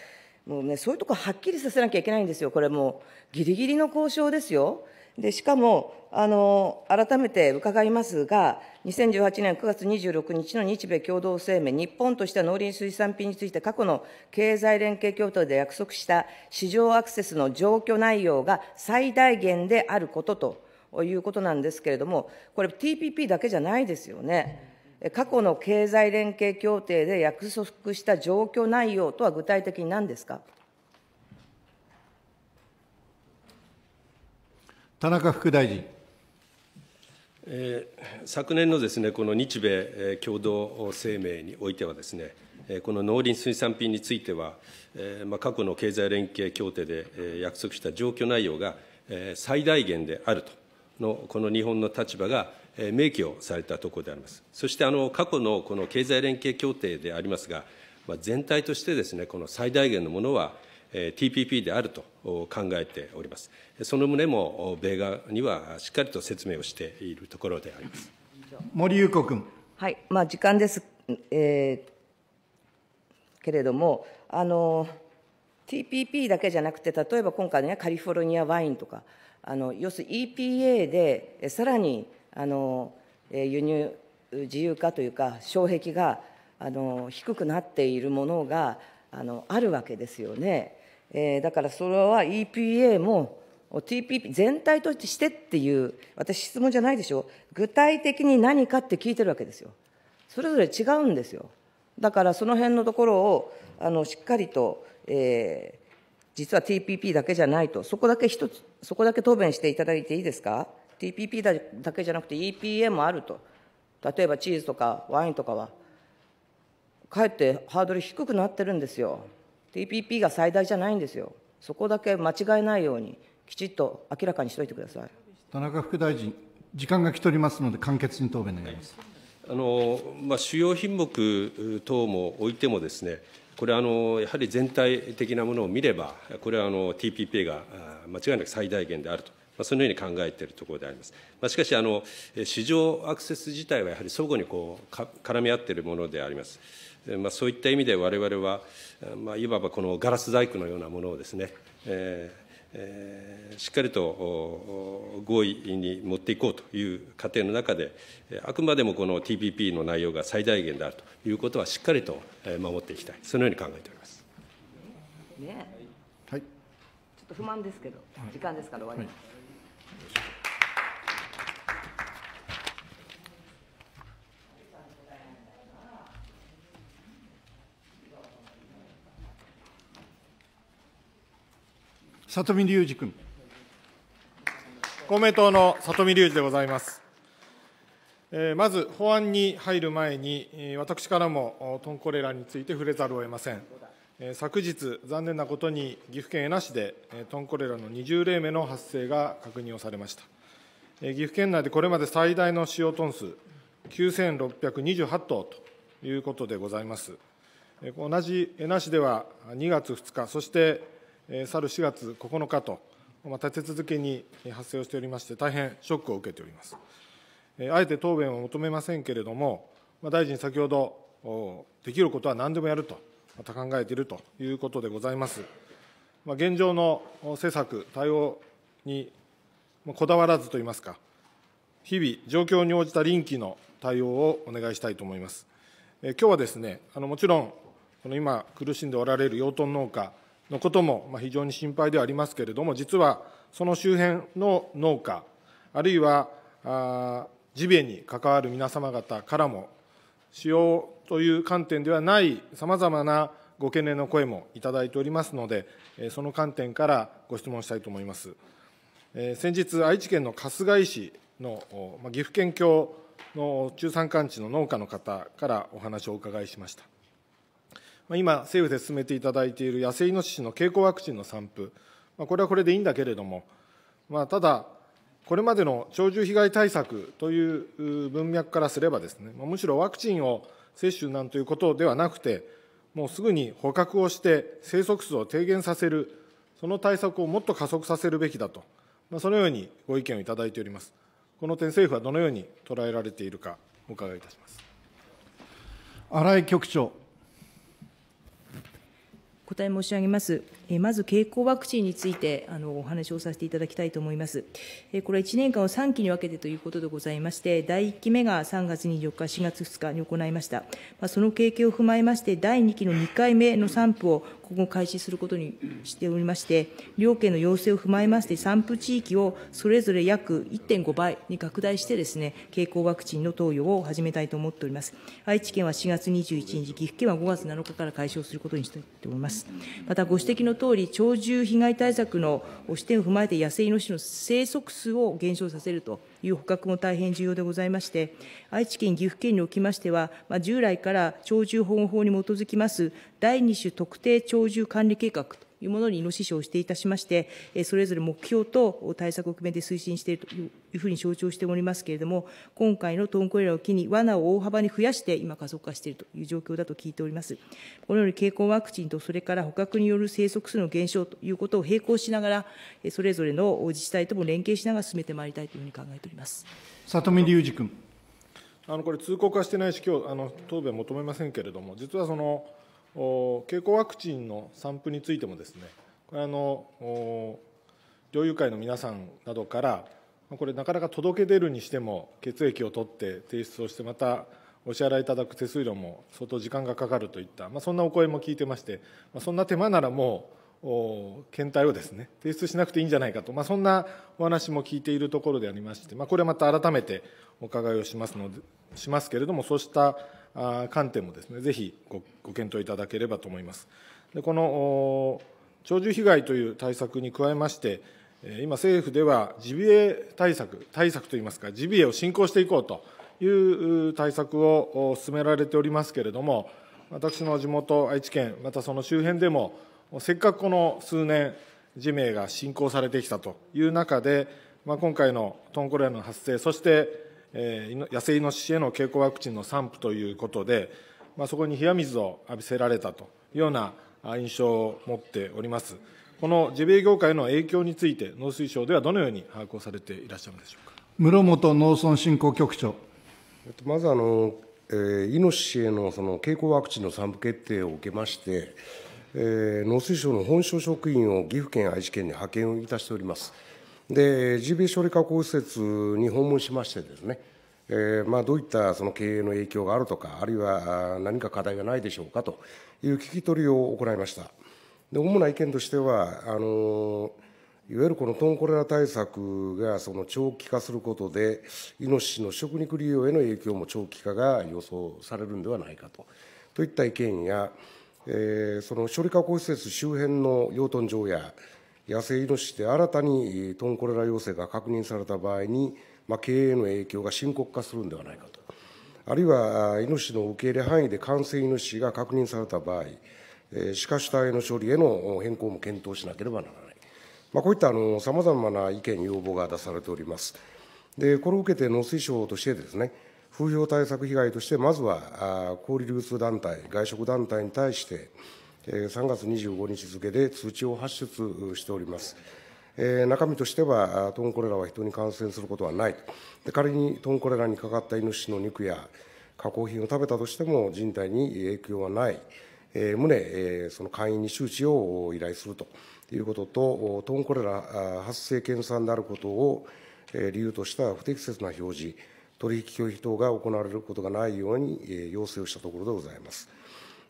もうね、そういうとこはっきりさせなきゃいけないんですよ、これもう、ぎりぎりの交渉ですよ。でしかもあの、改めて伺いますが、2018年9月26日の日米共同声明、日本としては農林水産品について、過去の経済連携協定で約束した市場アクセスの状況内容が最大限であることということなんですけれども、これ、TPP だけじゃないですよね。過去の経済連携協定で約束した状況内容とは具体的に何ですか。田中副大臣。えー、昨年のですねこの日米共同声明においてはですね、この農林水産品については、えー、まあ、過去の経済連携協定で、え約束した状況内容が、えー、最大限であるとの、この日本の立場が、明記をされたところであります。そしてあの過去のこの経済連携協定でありますが、まあ、全体としてですね、この最大限のものは、TPP であると考えております。その旨も米側にはしっかりと説明をしているところであります。森裕子君。はい、まあ、時間です、えー、けれども、あの TPP だけじゃなくて、例えば今回の、ね、カリフォルニアワインとか、あの要するに EPA でさらにあの輸入自由化というか障壁があの低くなっているものがあのあるわけですよね、えー、だからそれは EPA も TPP 全体としてっていう私質問じゃないでしょ具体的に何かって聞いてるわけですよそれぞれ違うんですよだからその辺のところをあのしっかりと、えー、実は TPP だけじゃないとそこだけ一つそこだけ答弁していただいていいですか TPP だけじゃなくて EPA もあると。例えばチーズとかワインとかは、かえってハードル低くなってるんですよ。TPP が最大じゃないんですよ。そこだけ間違えないように、きちっと明らかにしておいてください。田中副大臣、時間が来ておりますので、簡潔に答弁願います。あのまあ、主要品目等も置いてもです、ね、これあの、やはり全体的なものを見れば、これはあの TPP が間違いなく最大限であるとまあ、そのように考えているところであります。まあ、しかしあの、市場アクセス自体はやはり相互にこう絡み合っているものであります。まあ、そういった意味でわれは、まあ、いわばこのガラス細工のようなものをですね、ええー、しっかりと合意に持っていこうという過程の中で、あくまでもこの TPP の内容が最大限であるということは、しっかりと守っていきたい、そのように考えております。ねはい、ちょっと不満ですけど、時間ですから終わります。はいはい里見隆二君。公明党の里見隆二でございます。えまず法案に入る前に、私からもトンコレラについて触れざるを得ません。え昨日、残念なことに岐阜県恵那市でえトンコレラの20例目の発生が確認をされました。え岐阜県内でこれまで最大の使用トン数、9628頭ということでございます。え同じ恵那市では2月2日、そして去る4月9日と、また立て続けに発生をしておりまして、大変ショックを受けております。あえて答弁を求めませんけれども、大臣、先ほど、できることは何でもやると、また考えているということでございます。現状の施策、対応にこだわらずといいますか、日々、状況に応じた臨機の対応をお願いしたいと思います。え今日はですね、あのもちろん、この今、苦しんでおられる養豚農家のことも非常に心配ではありますけれども、実はその周辺の農家、あるいはジビエに関わる皆様方からも、使用という観点ではないさまざまなご懸念の声もいただいておりますので、その観点からご質問したいと思います。先日、愛知県の春日井市の岐阜県境の中山間地の農家の方からお話をお伺いしました。今、政府で進めていただいている野生イノシシの経口ワクチンの散布、これはこれでいいんだけれども、まあ、ただ、これまでの鳥獣被害対策という文脈からすればですね、むしろワクチンを接種なんということではなくて、もうすぐに捕獲をして生息数を低減させる、その対策をもっと加速させるべきだと、そのようにご意見をいただいております。この点、政府はどのように捉えられているか、お伺いいたします。荒井局長。答え申し上げます。まず経口ワクチンについてあのお話をさせていただきたいと思います。これは1年間を3期に分けてということでございまして、第1期目が3月24日、4月2日に行いました。その経験を踏まえまして、第2期の2回目の散布を今後開始することにしておりまして、両県の要請を踏まえまして、散布地域をそれぞれ約1.5倍に拡大してですね、経口ワクチンの投与を始めたいと思っております。愛知県は4月21日、岐阜県は5月7日から開始をすることにしております。またご指摘のとおり、鳥獣被害対策の視点を踏まえて、野生イノシシの生息数を減少させるという捕獲も大変重要でございまして、愛知県、岐阜県におきましては、まあ、従来から鳥獣保護法に基づきます第2種特定鳥獣管理計画というものにイノシシを指定いたしまして、それぞれ目標と対策を含めて推進しているというふうに承知をしておりますけれども、今回のトンコレラを機に、罠を大幅に増やして、今、加速化しているという状況だと聞いております。このように経口ワクチンと、それから捕獲による生息数の減少ということを並行しながら、それぞれの自治体とも連携しながら進めてまいりたいというふうに考えております。里見隆二君あのこれ、通告化してないし、今日あの答弁求めませんけれども、実はその、経口ワクチンの散布についてもですね、これあの、猟友会の皆さんなどから、これ、なかなか届け出るにしても、血液を取って提出をして、またお支払いいただく手数料も相当時間がかかるといった、まあ、そんなお声も聞いてまして、まあ、そんな手間ならもう、検体をですね提出しなくていいんじゃないかと、まあ、そんなお話も聞いているところでありまして、まあ、これはまた改めてお伺いをしますのでしますけれども、そうした観点もですね、ぜひごご検討いただければと思います。でこの鳥獣被害という対策に加えまして、今、政府ではジビエ対策、対策といいますか、ジビエを振興していこうという対策を進められておりますけれども、私の地元、愛知県、またその周辺でも、せっかくこの数年、ジビが振興されてきたという中で、まあ、今回のトンコレアの発生、そしてえー、野生イノシシへの経口ワクチンの散布ということで、まあ、そこに冷や水を浴びせられたというような印象を持っております。このジビエ業界の影響について、農水省ではどのように把握されていらっしゃるんでしょうか室本農村振興局長。まずあの、えー、イノシシへのその経口ワクチンの散布決定を受けまして、えー、農水省の本省職員を岐阜県愛知県に派遣をいたしております。で GBA 処理加工施設に訪問しましてですね、えーまあ、どういったその経営の影響があるとかあるいは何か課題がないでしょうかという聞き取りを行いましたで主な意見としてはあのいわゆるこのトンコレラ対策がその長期化することでイノシシの食肉利用への影響も長期化が予想されるんではないかとといった意見や、えー、その処理加工施設周辺の養豚場や野生イノシシで新たにトンコレラ陽性が確認された場合に、まあ、経営の影響が深刻化するんではないかと、あるいはイノシシの受け入れ範囲で感染イノシシが確認された場合、歯科主体の処理への変更も検討しなければならない、まあ、こういったさまざまな意見、要望が出されております。でこれを受けて農水省としてですね、風評対策被害として、まずは小売流通団体、外食団体に対して、3月25日付で通知を発出しております。中身としては、トンコレラは人に感染することはないで、仮にトンコレラにかかったイノシシの肉や加工品を食べたとしても、人体に影響はない、え旨、えその会員に周知を依頼するということと、トンコレラ発生検査であることを理由とした不適切な表示、取引拒否等が行われることがないように要請をしたところでございます。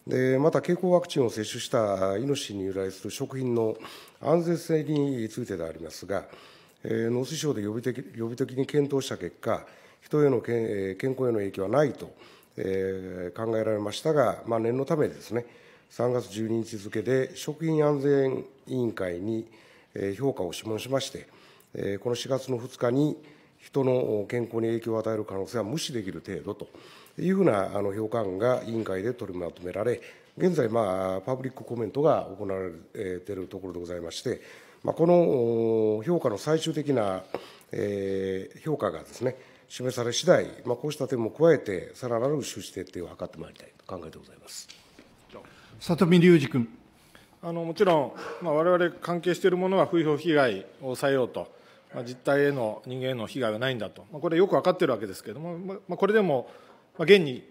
でまた経口ワクチンを接種したイノシシに由来する食品の安全性についてでありますが、えー、農水省で予備的予備的に検討した結果、人へのけ、え健康への影響はないと、えー、考えられましたが、まあ、念のためですね、3月12日付で食品安全委員会に評価を諮問しまして、この4月の2日に、人の健康に影響を与える可能性は無視できる程度と。いうふうなあの評価案が委員会で取りまとめられ、現在、まあ、パブリックコメントが行われているところでございまして、まあ、この評価の最終的な、えー、評価がですね、示され次第、まあ、こうした点も加えて、さらなる趣旨徹底を図ってまいりたいと考えてございます。里見隆二君。あのもちろん、まあ、われ関係しているものは風評被害を抑えようと、まあ、実態への人間への被害はないんだと、まあ、これよく分かっているわけですけれども、まあ、これでもまあ、現に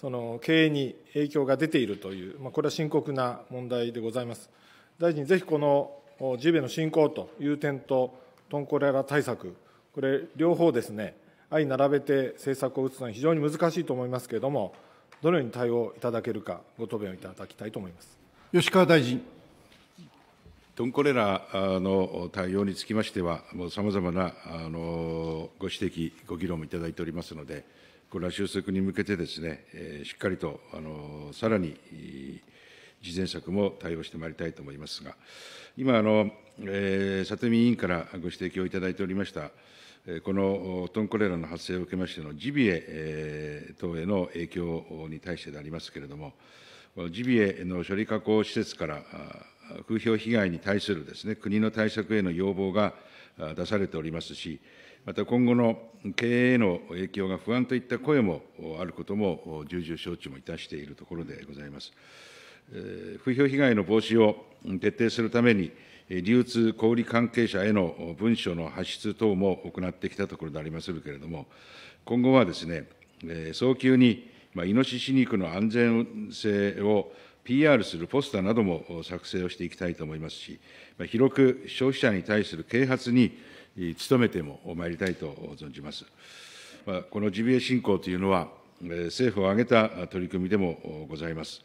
その経営に影響が出ているという、まあ、これは深刻な問題でございます。大臣、ぜひこのジビエの振興という点と、トンコレラ対策、これ、両方ですね、相並べて政策を打つのは非常に難しいと思いますけれども、どのように対応いただけるか、ご答弁をいただきたいと思います吉川大臣。トンコレラの対応につきましては、もうさまざまなあのご指摘、ご議論もいただいておりますので、これナ収束に向けてですね、えしっかりと、あのさらに、事前策も対応してまいりたいと思いますが、今、あの、えー、里見委員からご指摘をいただいておりました、このトンコレラの発生を受けましてのジビエ、等への影響に対してでありますけれども、ジビエの処理加工施設から風評被害に対するです、ね、国の対策への要望が出されておりますし、また今後の経営への影響が不安といった声もあることも重々承知もいたしているところでございます。風評被害の防止を徹底するために、流通小売関係者への文書の発出等も行ってきたところでありまするけれども、今後はですね、早急にイノシシ肉の安全性を PR するポスターなども作成をしていきたいと思いますし、広く消費者に対する啓発に努めてもまりたいと存じます。このジビエ振興というのは、政府を挙げた取り組みでもございます。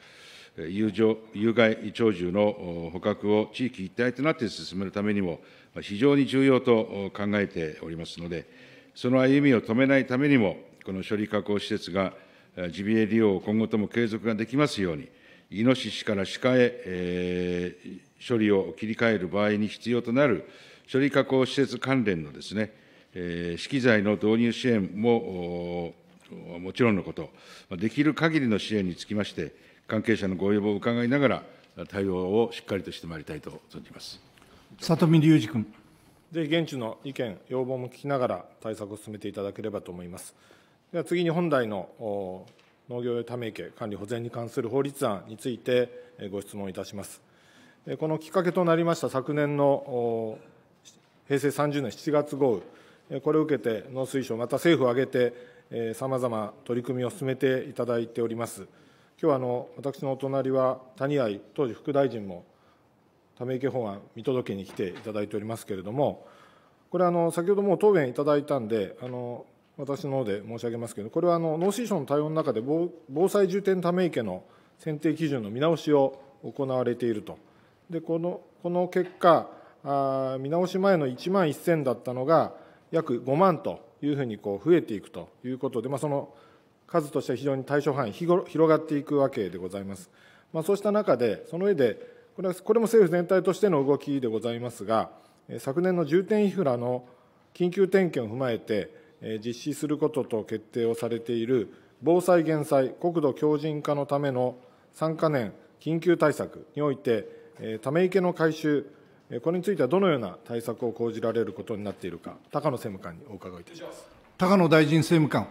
有有害鳥獣の捕獲を地域一体となって進めるためにも、非常に重要と考えておりますので、その歩みを止めないためにも、この処理加工施設がジビエ利用を今後とも継続ができますように、イノシシから鹿へ、えー、処理を切り替える場合に必要となる処理加工施設関連のですね、え資機材の導入支援ももちろんのこと、できる限りの支援につきまして、関係者のご要望を伺いながら、対応をしっかりとしてまいりたいと存じます里見隆二君。ぜひ現地の意見、要望も聞きながら、対策を進めていただければと思います。では次に本来の農業用ため池管理保全に関する法律案についてご質問いたします。このきっかけとなりました昨年の平成30年7月豪雨、これを受けて農水省、また政府を挙げて、さまざま取り組みを進めていただいております。今日はあの私のお隣は谷合当時副大臣もため池法案見届けに来ていただいておりますけれども、これあの先ほども答弁いただいたんで、あの私の方で申し上げますけど、これはあの農水省の対応の中で防災重点ため池の選定基準の見直しを行われていると。でこのこの結果あ見直し前の1万1000だったのが、約5万というふうにこう増えていくということで、まあ、その数としては非常に対象範囲広、広がっていくわけでございます。まあ、そうした中で、その上でこれは、これも政府全体としての動きでございますが、昨年の重点インフラの緊急点検を踏まえて、実施することと決定をされている防災・減災、国土強靭化のための3か年緊急対策において、ため池の改修、これについてはどのような対策を講じられることになっているか、高野政務官にお伺いいたします高野大臣政務官。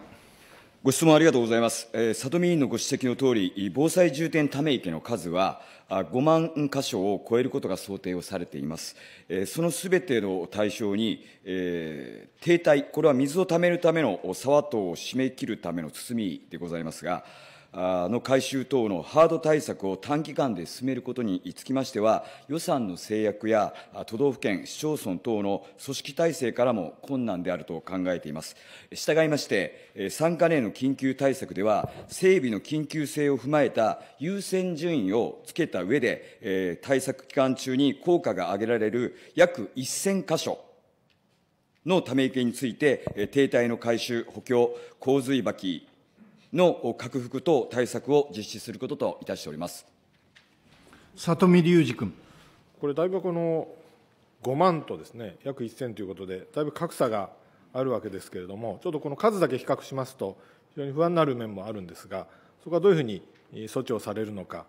ご質問ありがとうございます。えー、里見委員のご指摘のとおり、防災重点ため池の数は、5万箇所を超えることが想定をされています。えー、そのすべての対象に、えー、停滞、これは水をためるための沢等を締め切るための包みでございますが、の改修等のハード対策を短期間で進めることにつきましては、予算の制約や都道府県、市町村等の組織体制からも困難であると考えています。従いまして、3か年の緊急対策では、整備の緊急性を踏まえた優先順位をつけた上で、対策期間中に効果が上げられる約1000箇所のため池について、停滞の改修、補強、洪水ばき、の拡幅等対策を実施することといたしております里見隆二君。これ、だいぶこの5万とですね約1000ということで、だいぶ格差があるわけですけれども、ちょっとこの数だけ比較しますと、非常に不安になる面もあるんですが、そこはどういうふうに措置をされるのか、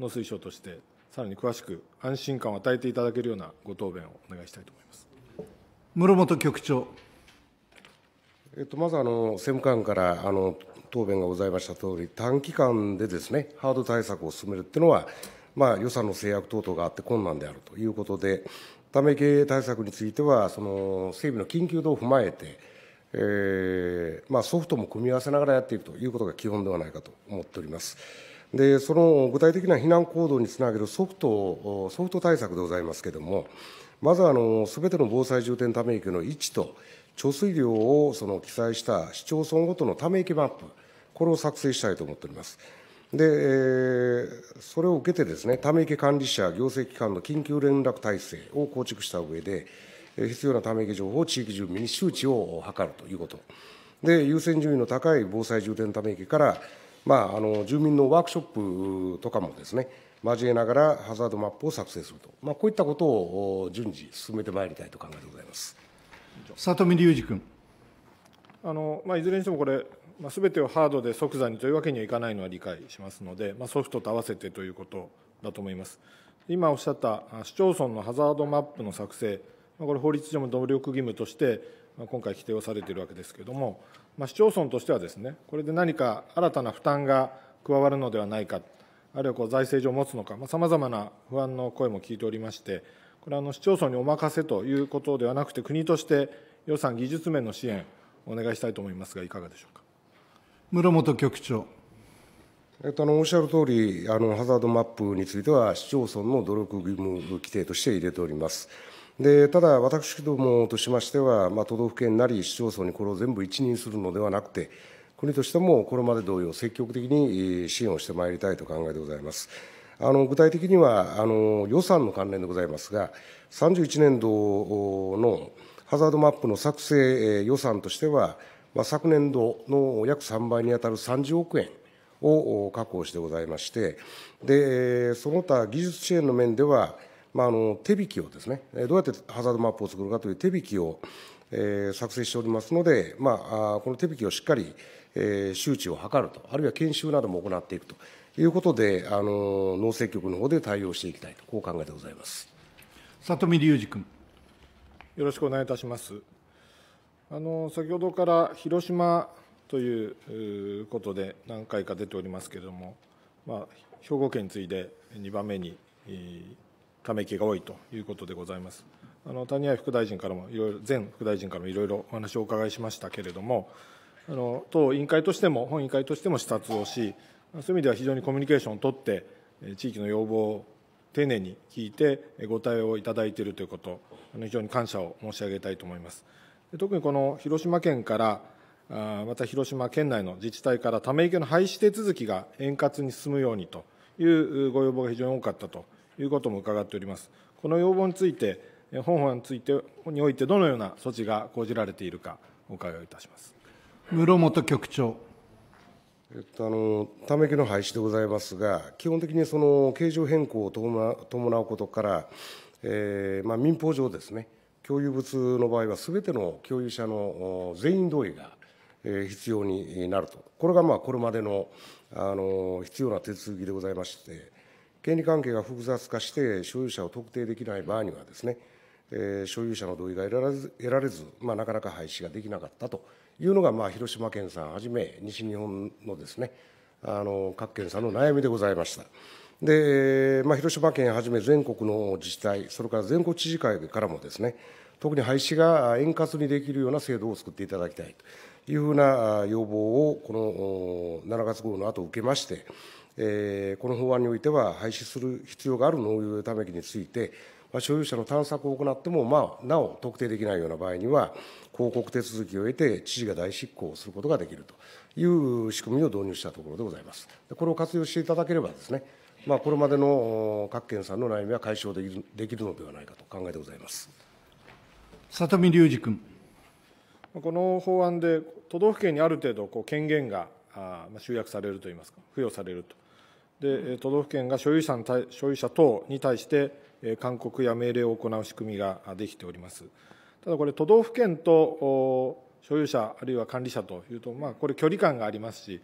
農水省として、さらに詳しく安心感を与えていただけるようなご答弁をお願いしたいと思います室本局長。えっと、まずあの政務官からあの答弁がございましたとおり、短期間でですね、ハード対策を進めるっていうのは、まあ、予算の制約等々があって困難であるということで、ため池対策については、その整備の緊急度を踏まえて、えーまあ、ソフトも組み合わせながらやっていくということが基本ではないかと思っております。でその具体的な避難行動につなげるソフトソフト対策でございますけれども、まずはすべての防災重点ため池の位置と、貯水量をその記載した市町村ごとのため池マップ、これを作成したいと思っております。で、えー、それを受けてですね、ため池管理者、行政機関の緊急連絡体制を構築した上で、必要なため池情報を地域住民に周知を図るということ。で、優先順位の高い防災重点ため池から、まあ、あの住民のワークショップとかもですね、交えながらハザードマップを作成すると、まあ、こういったことを順次進めてまいりたいと考えてございます。里見隆二君あの、まあ、いずれにしてもこれまあ、全てをハードで即座にというわけにはいかないのは理解しますので、まあ、ソフトと合わせてということだと思います。今おっしゃった市町村のハザードマップの作成、これ、法律上も努力義務として、今回、規定をされているわけですけれども、まあ、市町村としてはですね、これで何か新たな負担が加わるのではないか、あるいはこう財政上持つのか、さまざ、まな不安の声も聞いておりまして、これはあの市町村にお任せということではなくて、国として予算、技術面の支援、お願いしたいと思いますが、いかがでしょうか。室本局長。えっと、あのおっしゃる通りあり、ハザードマップについては、市町村の努力義務規定として入れております。でただ、私どもとしましては、まあ、都道府県なり市町村にこれを全部一任するのではなくて、国としてもこれまで同様、積極的に支援をしてまいりたいと考えてございます。あの具体的にはあの予算の関連でございますが、31年度のハザードマップの作成予算としては、昨年度の約3倍に当たる30億円を確保してございまして、でその他、技術支援の面では、まあ、あの手引きをですね、どうやってハザードマップを作るかという手引きを、えー、作成しておりますので、まあ、この手引きをしっかり、えー、周知を図ると、あるいは研修なども行っていくということで、あの農政局の方で対応していきたいと、こう考えてございます里見隆二君。よろしくお願いいたします。あの先ほどから広島ということで何回か出ておりますけれども、まあ、兵庫県に次いで2番目に、ため池が多いということでございます。あの谷合副大臣からもいろいろ前副大臣からもいろいろお話をお伺いしましたけれども、あの当委員会としても本委員会としても視察をし、そういう意味では非常にコミュニケーションを取って、地域の要望を丁寧に聞いてご対応いただいているということ、非常に感謝を申し上げたいと思います。特にこの広島県から、また広島県内の自治体からため池の廃止手続きが円滑に進むようにというご要望が非常に多かったということも伺っております。この要望について、本法についてにおいてどのような措置が講じられているか、お伺いいたします室本局長。えっと、あのため池の廃止でございますが、基本的にその形状変更を伴うことから、えーまあ、民法上ですね、共有物の場合は、すべての共有者の全員同意が必要になると、これがまあこれまでのあの必要な手続きでございまして、権利関係が複雑化して、所有者を特定できない場合にはですね、えー、所有者の同意が得られず、得られずまあ、なかなか廃止ができなかったというのが、まあ、広島県さんはじめ、西日本のですね、あの各県さんの悩みでございました。でまあ、広島県はじめ全国の自治体、それから全国知事会からもですね、特に廃止が円滑にできるような制度を作っていただきたいというふうな要望を、この7月号の後受けまして、えー、この法案においては、廃止する必要がある農業ため木について、まあ、所有者の探索を行っても、まあ、なお特定できないような場合には、広告手続きを経て、知事が大執行することができるという仕組みを導入したところでございます。これを活用していただければですねまあ、これまでの各県さんの悩みは解消できるできるのではないかと考えてございます里見隆二君。この法案で、都道府県にある程度こう権限が集約されるといいますか、付与されると。で都道府県が所有者に対所有者等に対して、勧告や命令を行う仕組みができております。ただこれ、都道府県と所有者、あるいは管理者というと、まあ、これ、距離感がありますし、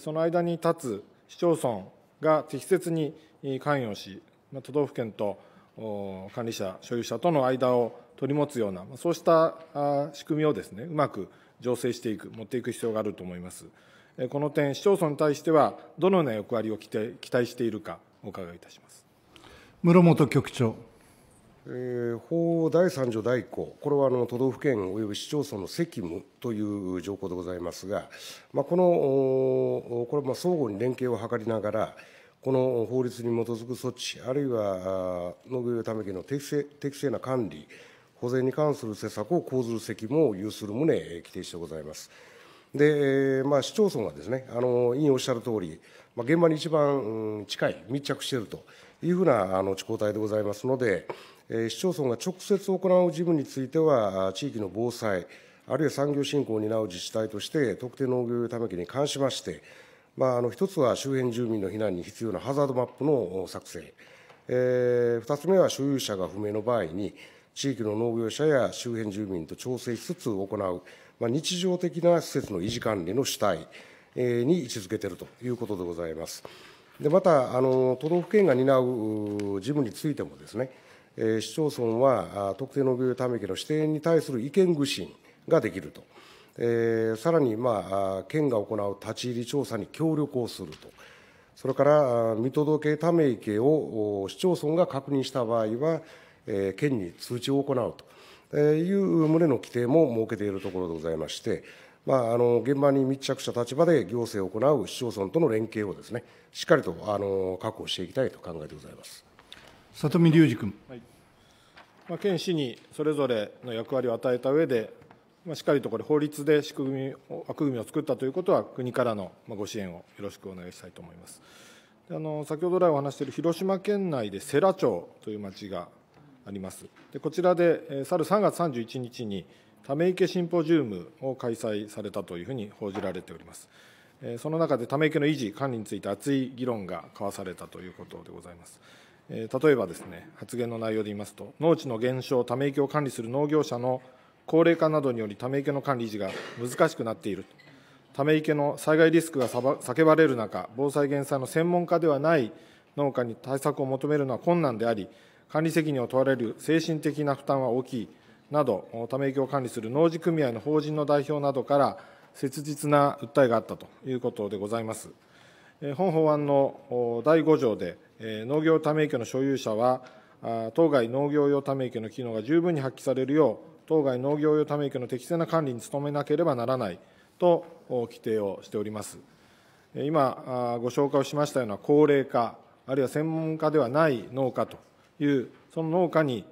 その間に立つ市町村、が適切に関与し、都道府県と管理者、所有者との間を取り持つような、そうした仕組みをですね、うまく醸成していく、持っていく必要があると思います。この点、市町村に対しては、どのような役割を期待しているか、お伺いいたします室本局長。えー、法第3条第1項、これはあの都道府県および市町村の責務という条項でございますが、まあ、このこれ相互に連携を図りながら、この法律に基づく措置、あるいは農業ためきの適正適正な管理、保全に関する施策を講ずる責務を有する旨、規定してございます。でまあ、市町村はですね、あの委員おっしゃる通り、まあ、現場に一番、近い、密着しているというふうなあの地交代でございますので、市町村が直接行う事務については、地域の防災、あるいは産業振興を担う自治体として、特定農業用ためきに関しまして、まあ、あの1つは周辺住民の避難に必要なハザードマップの作成、えー、2つ目は所有者が不明の場合に、地域の農業者や周辺住民と調整しつつ行う、まあ、日常的な施設の維持管理の主体に位置づけているということでございます。でまたあの、都道府県が担う事務についてもですね、市町村は特定の病ため池の指定に対する意見具信ができると、えさらに、まあ、県が行う立ち入り調査に協力をすると、それから見届けため池を市町村が確認した場合は、え県に通知を行うという旨の規定も設けているところでございまして、まあ、あの現場に密着した立場で行政を行う市町村との連携をです、ね、しっかりとあの確保していきたいと考えてございます。里見隆二君。はいまあ、県、市にそれぞれの役割を与えた上で、まあ、しっかりとこれ、法律で仕組み枠組みを作ったということは、国からのご支援をよろしくお願いしたいと思います。あの先ほど来お話している広島県内で世羅町という町があります。でこちらで、去る3月31日に、ため池シンポジウムを開催されたというふうに報じられております。その中でため池の維持、管理について熱い議論が交わされたということでございます。例えばですね発言の内容で言いますと農地の減少ため池を管理する農業者の高齢化などによりため池の管理維持が難しくなっているため池の災害リスクが叫ばれる中防災減災の専門家ではない農家に対策を求めるのは困難であり管理責任を問われる精神的な負担は大きいなどため池を管理する農事組合の法人の代表などから切実な訴えがあったということでございます。本法案の第5条で農業ため池の所有者は、当該農業用ため池の機能が十分に発揮されるよう、当該農業用ため池の適正な管理に努めなければならないと規定をしております。今、ご紹介をしましたような高齢化、あるいは専門家ではない農家という、その農家に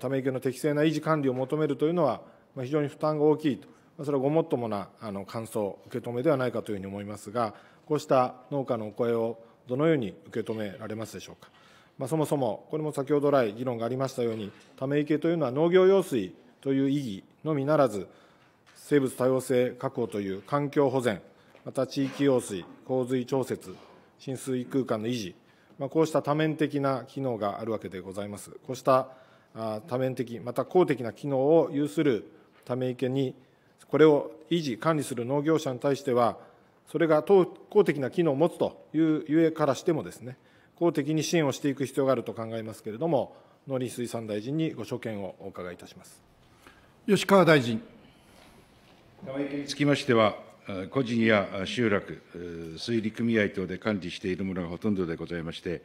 ため池の適正な維持管理を求めるというのは、非常に負担が大きいと、それはごもっともなあの感想、受け止めではないかというふうに思いますが、こうした農家のお声をどのように受け止められますでしょうか。まあ、そもそも、これも先ほど来議論がありましたように、ため池というのは農業用水という意義のみならず、生物多様性確保という環境保全、また地域用水、洪水調節、浸水空間の維持、まあ、こうした多面的な機能があるわけでございます。こうした多面的、また公的な機能を有するため池に、これを維持、管理する農業者に対しては、それが公的な機能を持つというゆえからしてもですね、公的に支援をしていく必要があると考えますけれども、農林水産大臣にご所見をお伺いいたします吉川大臣。につきましては、個人や集落、水利組合等で管理しているものがほとんどでございまして、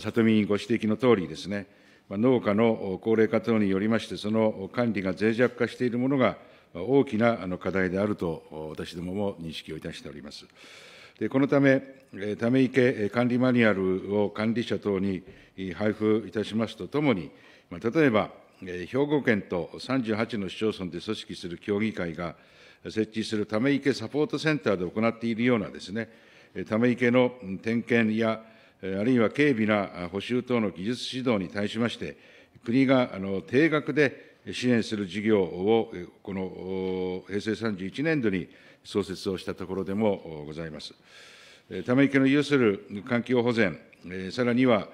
里見委員ご指摘の通りですね、農家の高齢化等によりまして、その管理が脆弱化しているものが、大きな課題であると、私どもも認識をいたしております。でこのため、ため池管理マニュアルを管理者等に配布いたしますとともに、例えば、兵庫県と38の市町村で組織する協議会が設置するため池サポートセンターで行っているようなですね、ため池の点検や、あるいは軽微な補修等の技術指導に対しまして、国が定額で支援する事業を、この平成31年度に創設をしたところでもございます。ため池の有する環境保全、さらには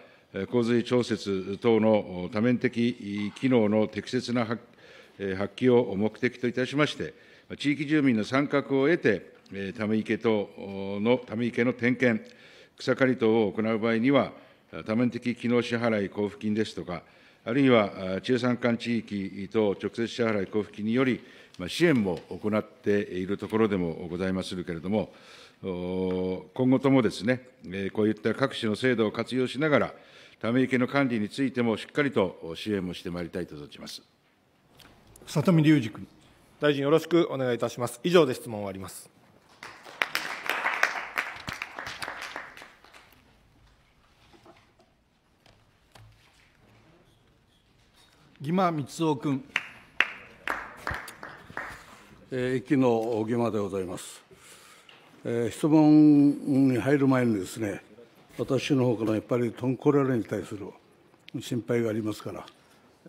洪水調節等の多面的機能の適切な発揮を目的といたしまして、地域住民の参画を得て、ため池等の、ため池の点検、草刈り等を行う場合には、多面的機能支払い交付金ですとか、あるいは中山間地域等直接支払い交付金により、支援も行っているところでもございまするけれども、今後ともですね、こういった各種の制度を活用しながら、ため池の管理についてもしっかりと支援もしてまいりたいと存じます里見隆二君。大臣よろしくお願いいたします。以上で質問を終わります。義馬光雄君。えー、一の義馬でございます、えー、質問に入る前にですね私の方からやっぱりトンコレラに対する心配がありますから、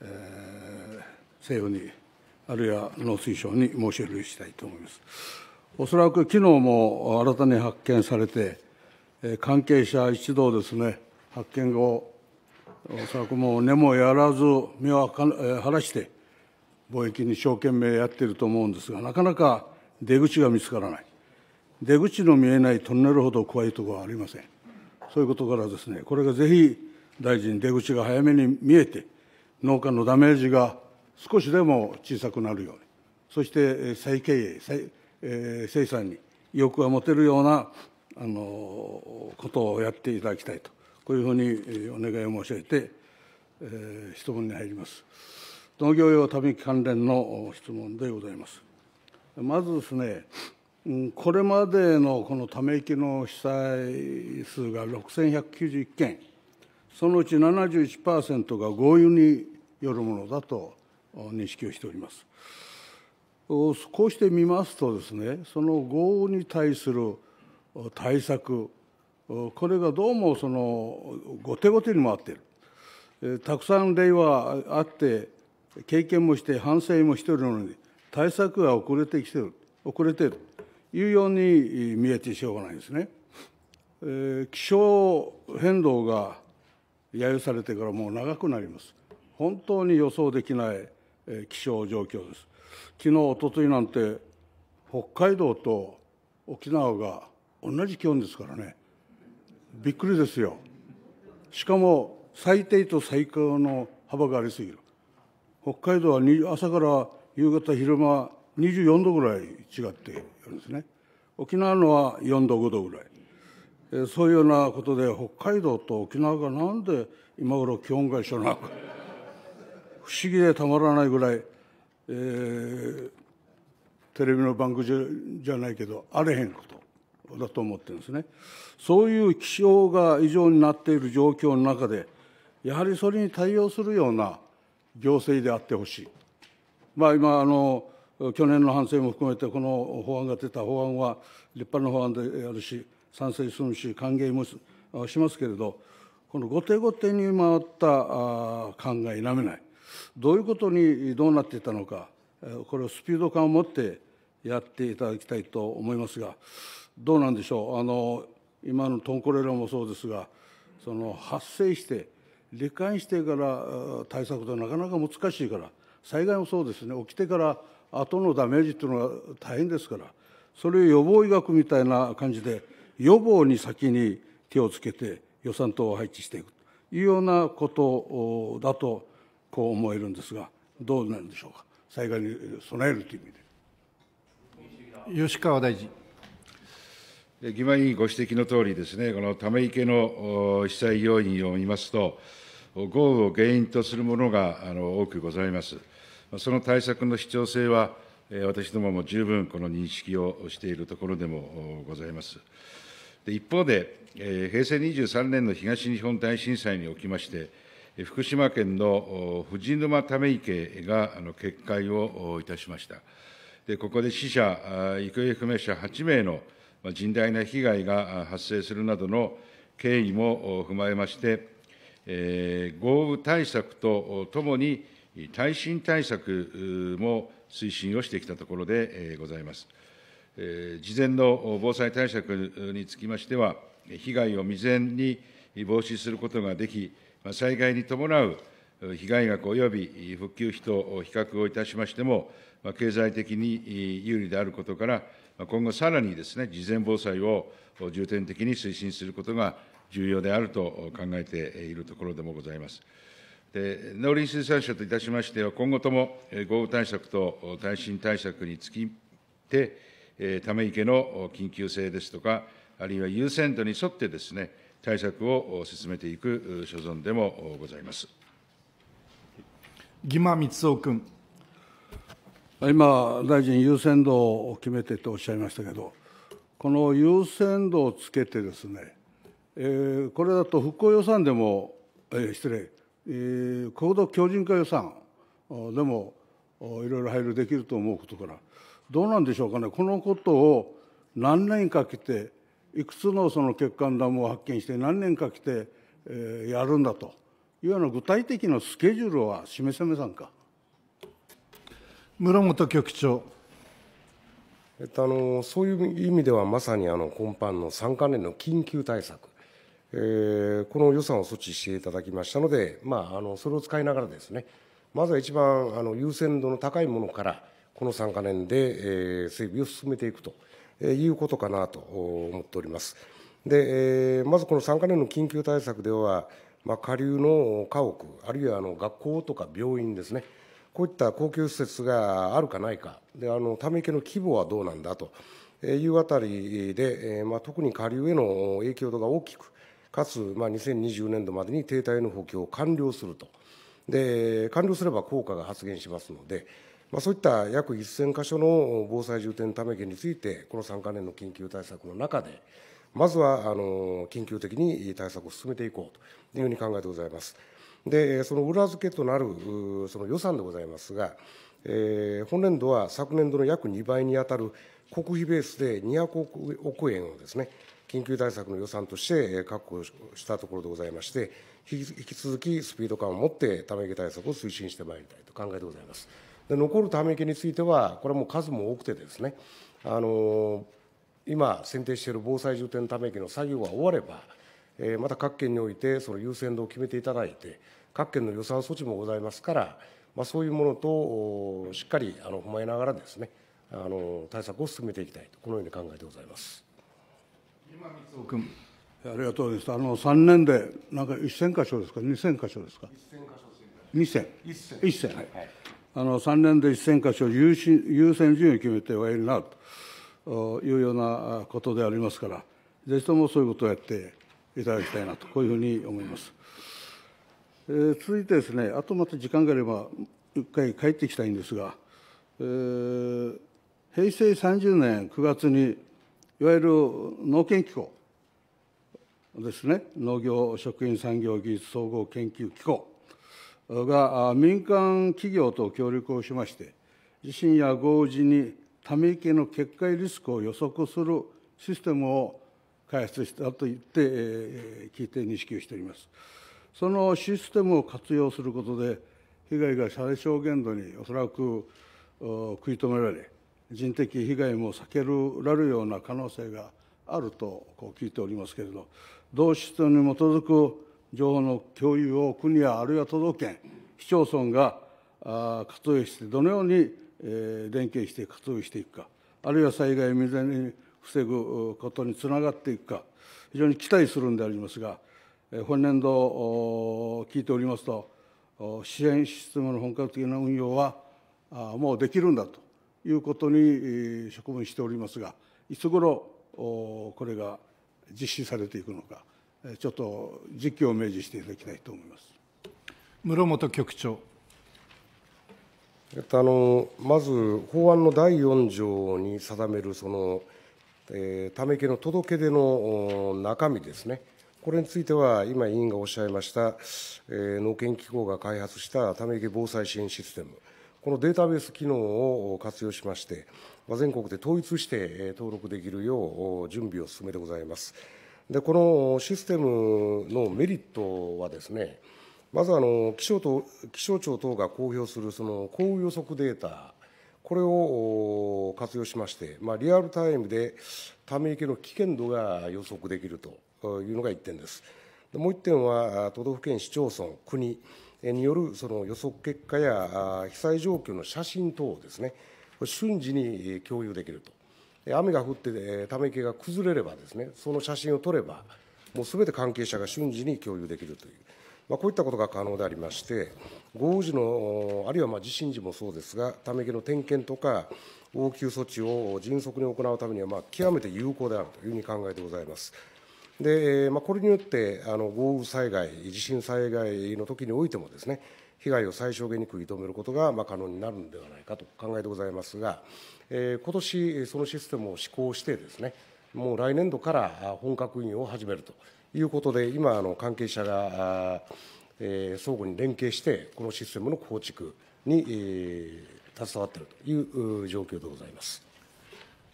えー、政府にあるいは農水省に申し入れしたいと思いますおそらく昨日も新たに発見されて関係者一同ですね発見後昨も根もやらず身を晴らして貿易に一生懸命やっていると思うんですがなかなか出口が見つからない出口の見えないトンネルほど怖いところはありませんそういうことからですねこれがぜひ大臣出口が早めに見えて農家のダメージが少しでも小さくなるようにそして再経営再、えー、生産に意欲が持てるようなあのことをやっていただきたいとこういうふうにお願いを申し上げて、えー、質問に入ります。農業用ため息関連の質問でございます。まずですね、これまでのこのため息の被災数が6191件、そのうち71%が豪雨によるものだと認識をしております。こうして見ますとですね、その豪雨に対する対策、これがどうもその後手後手に回っている、えたくさん例はあって経験もして反省もしているのに対策が遅れてきてる遅れているというように見えてしょうがないですね、え気象変動が揶揄されてからもう長くなります本当に予想できない気象状況です昨日一昨日なんて北海道と沖縄が同じ気温ですからねびっくりですよ。しかも最低と最高の幅がありすぎる。北海道は朝から夕方昼間24度ぐらい違っているんですね。沖縄のは4度5度ぐらい。えそういうようなことで北海道と沖縄がなんで今頃気温が一緒なのか不思議でたまらないぐらい、えー、テレビの番組じゃないけどあれへんことだと思ってるんですね。そういう気象が異常になっている状況の中で、やはりそれに対応するような行政であってほしい。まあ、今あの去年の反省も含めてこの法案が出た法案は立派な法案であるし賛成するし歓迎もしますけれどこの後手後手に回った考えなめないどういうことにどうなっていたのかこれをスピード感を持ってやっていただきたいと思いますがどうなんでしょうあの今のトンコレラもそうですがその発生して罹患してから対策となかなか難しいから災害もそうですね起きてから後のダメージというのは大変ですからそれを予防医学みたいな感じで予防に先に手をつけて予算等を配置していくというようなことだとこう思えるんですがどうなんでしょうか災害に備えるという意味で。吉川大臣議前委員ご指摘のとおりですね、このため池の被災要因を見ますと、豪雨を原因とするものがあの多くございます。その対策の必要性は、私どもも十分この認識をしているところでもございます。で一方で、平成23年の東日本大震災におきまして、福島県の藤沼ため池が決壊をいたしました。でここで死者、行方不明者8名の甚大な被害が発生するなどの経緯も踏まえまして、豪雨対策とともに、耐震対策も推進をしてきたところでございます。事前の防災対策につきましては、被害を未然に防止することができ、災害に伴う被害額及び復旧費と比較をいたしましても、経済的に有利であることから、今後さらにですね、事前防災を重点的に推進することが重要であると考えているところでもございます。で農林水産省といたしましては、今後とも豪雨対策と耐震対策につきて、ため池の緊急性ですとか、あるいは優先度に沿ってですね、対策を進めていく所存でもございます。義間光雄君。今、大臣、優先度を決めてとおっしゃいましたけど、この優先度をつけてですね、えー、これだと復興予算でも、えー、失礼、えー、国土強靭化予算でもいろいろ配慮できると思うことから、どうなんでしょうかね、このことを何年かけて、いくつのその欠陥ダムを発見して、何年かけて、えー、やるんだというような具体的なスケジュールは示せませんか。室本局長、えっと、あのそういう意味ではまさにあの今般の3か年の緊急対策、えー、この予算を措置していただきましたので、まあ、あのそれを使いながらですねまずは一番あの優先度の高いものからこの3か年で、えー、整備を進めていくということかなと思っております。で、えー、まずこの3か年の緊急対策では、まあ、下流の家屋、あるいはあの学校とか病院ですね、こういった公共施設があるかないか、であのため池の規模はどうなんだというあたりで、えまあ、特に下流への影響度が大きく、かつ、まあ、2020年度までに停滞の補強を完了すると、で完了すれば効果が発現しますので、まあ、そういった約1000箇所の防災重点ため池について、この3か年の緊急対策の中で、まずはあの緊急的に対策を進めていこうというふうに考えてございます。でその裏付けとなるその予算でございますが、えー、本年度は昨年度の約2倍に当たる国費ベースで200億円をですね、緊急対策の予算として確保したところでございまして、引き続きスピード感を持ってため池対策を推進してまいりたいと考えでございます。で残るため池については、これはもう数も多くてですね、あの今、選定している防災重点ため池の作業が終われば、えまた各県において、その優先度を決めていただいて、各県の予算措置もございますから、まあ、そういうものとしっかりあの踏まえながらですねあの対策を進めていきたいとこのように考えてございます。今光君ありがとうございます。あの3年でなんか1000箇所ですか2000箇所ですか。1000箇所で0 0 0 1000。1000。はい。あの3年で1000箇所優先優先順位を決めておやるなというようなことでありますから、ぜひともそういうことをやっていただきたいなとこういうふうに思います。えー、続いてですねあとまた時間があれば一回帰ってきたいんですが、えー、平成30年9月にいわゆる農研機構ですね農業食品産業技術総合研究機構が民間企業と協力をしまして地震や豪雨時にため池の決壊リスクを予測するシステムを開発したと言って、えー、聞いて認識をしております。そのシステムを活用することで被害が最小限度におそらく食い止められ人的被害も避けるられるような可能性があるとこう聞いておりますけれど同システムに基づく情報の共有を国やあるいは都道府県市町村が活用してどのように連携して活用していくかあるいは災害未然に防ぐことにつながっていくか非常に期待するんでありますが本年度、聞いておりますと、支援システムの本格的な運用は、もうできるんだということに職務しておりますが、いつ頃これが実施されていくのか、ちょっと時期を明示していただきたいと思います室本局長。えっと、あのまず、法案の第4条に定めるその、えー、ため池の届け出の中身ですね。これについては、今、委員がおっしゃいました、えー、農研機構が開発したため池防災支援システム、このデータベース機能を活用しまして、全国で統一して登録できるよう準備を進めてございます。でこのシステムのメリットはですね、まずあの気象と気象庁等が公表するその降雨予測データ、これを活用しまして、まあ、リアルタイムでため池の危険度が予測できると。というのが1点です。もう1点は都道府県、市町村、国によるその予測結果や被災状況の写真等ですね、瞬時に共有できると、雨が降ってため池が崩れれば、ですねその写真を撮れば、もうすべて関係者が瞬時に共有できるという、まあ、こういったことが可能でありまして、豪雨時の、あるいはまあ地震時もそうですが、ため池の点検とか、応急措置を迅速に行うためには、ま極めて有効であるというふうに考えてございます。でまあ、これによってあの豪雨災害、地震災害の時においてもですね被害を最小限に食い止めることがまあ可能になるのではないかと考えでございますが、えー、今年そのシステムを施行してですねもう来年度から本格運用を始めるということで今あの関係者が、えー、相互に連携してこのシステムの構築に、えー、携わっているという状況でございます。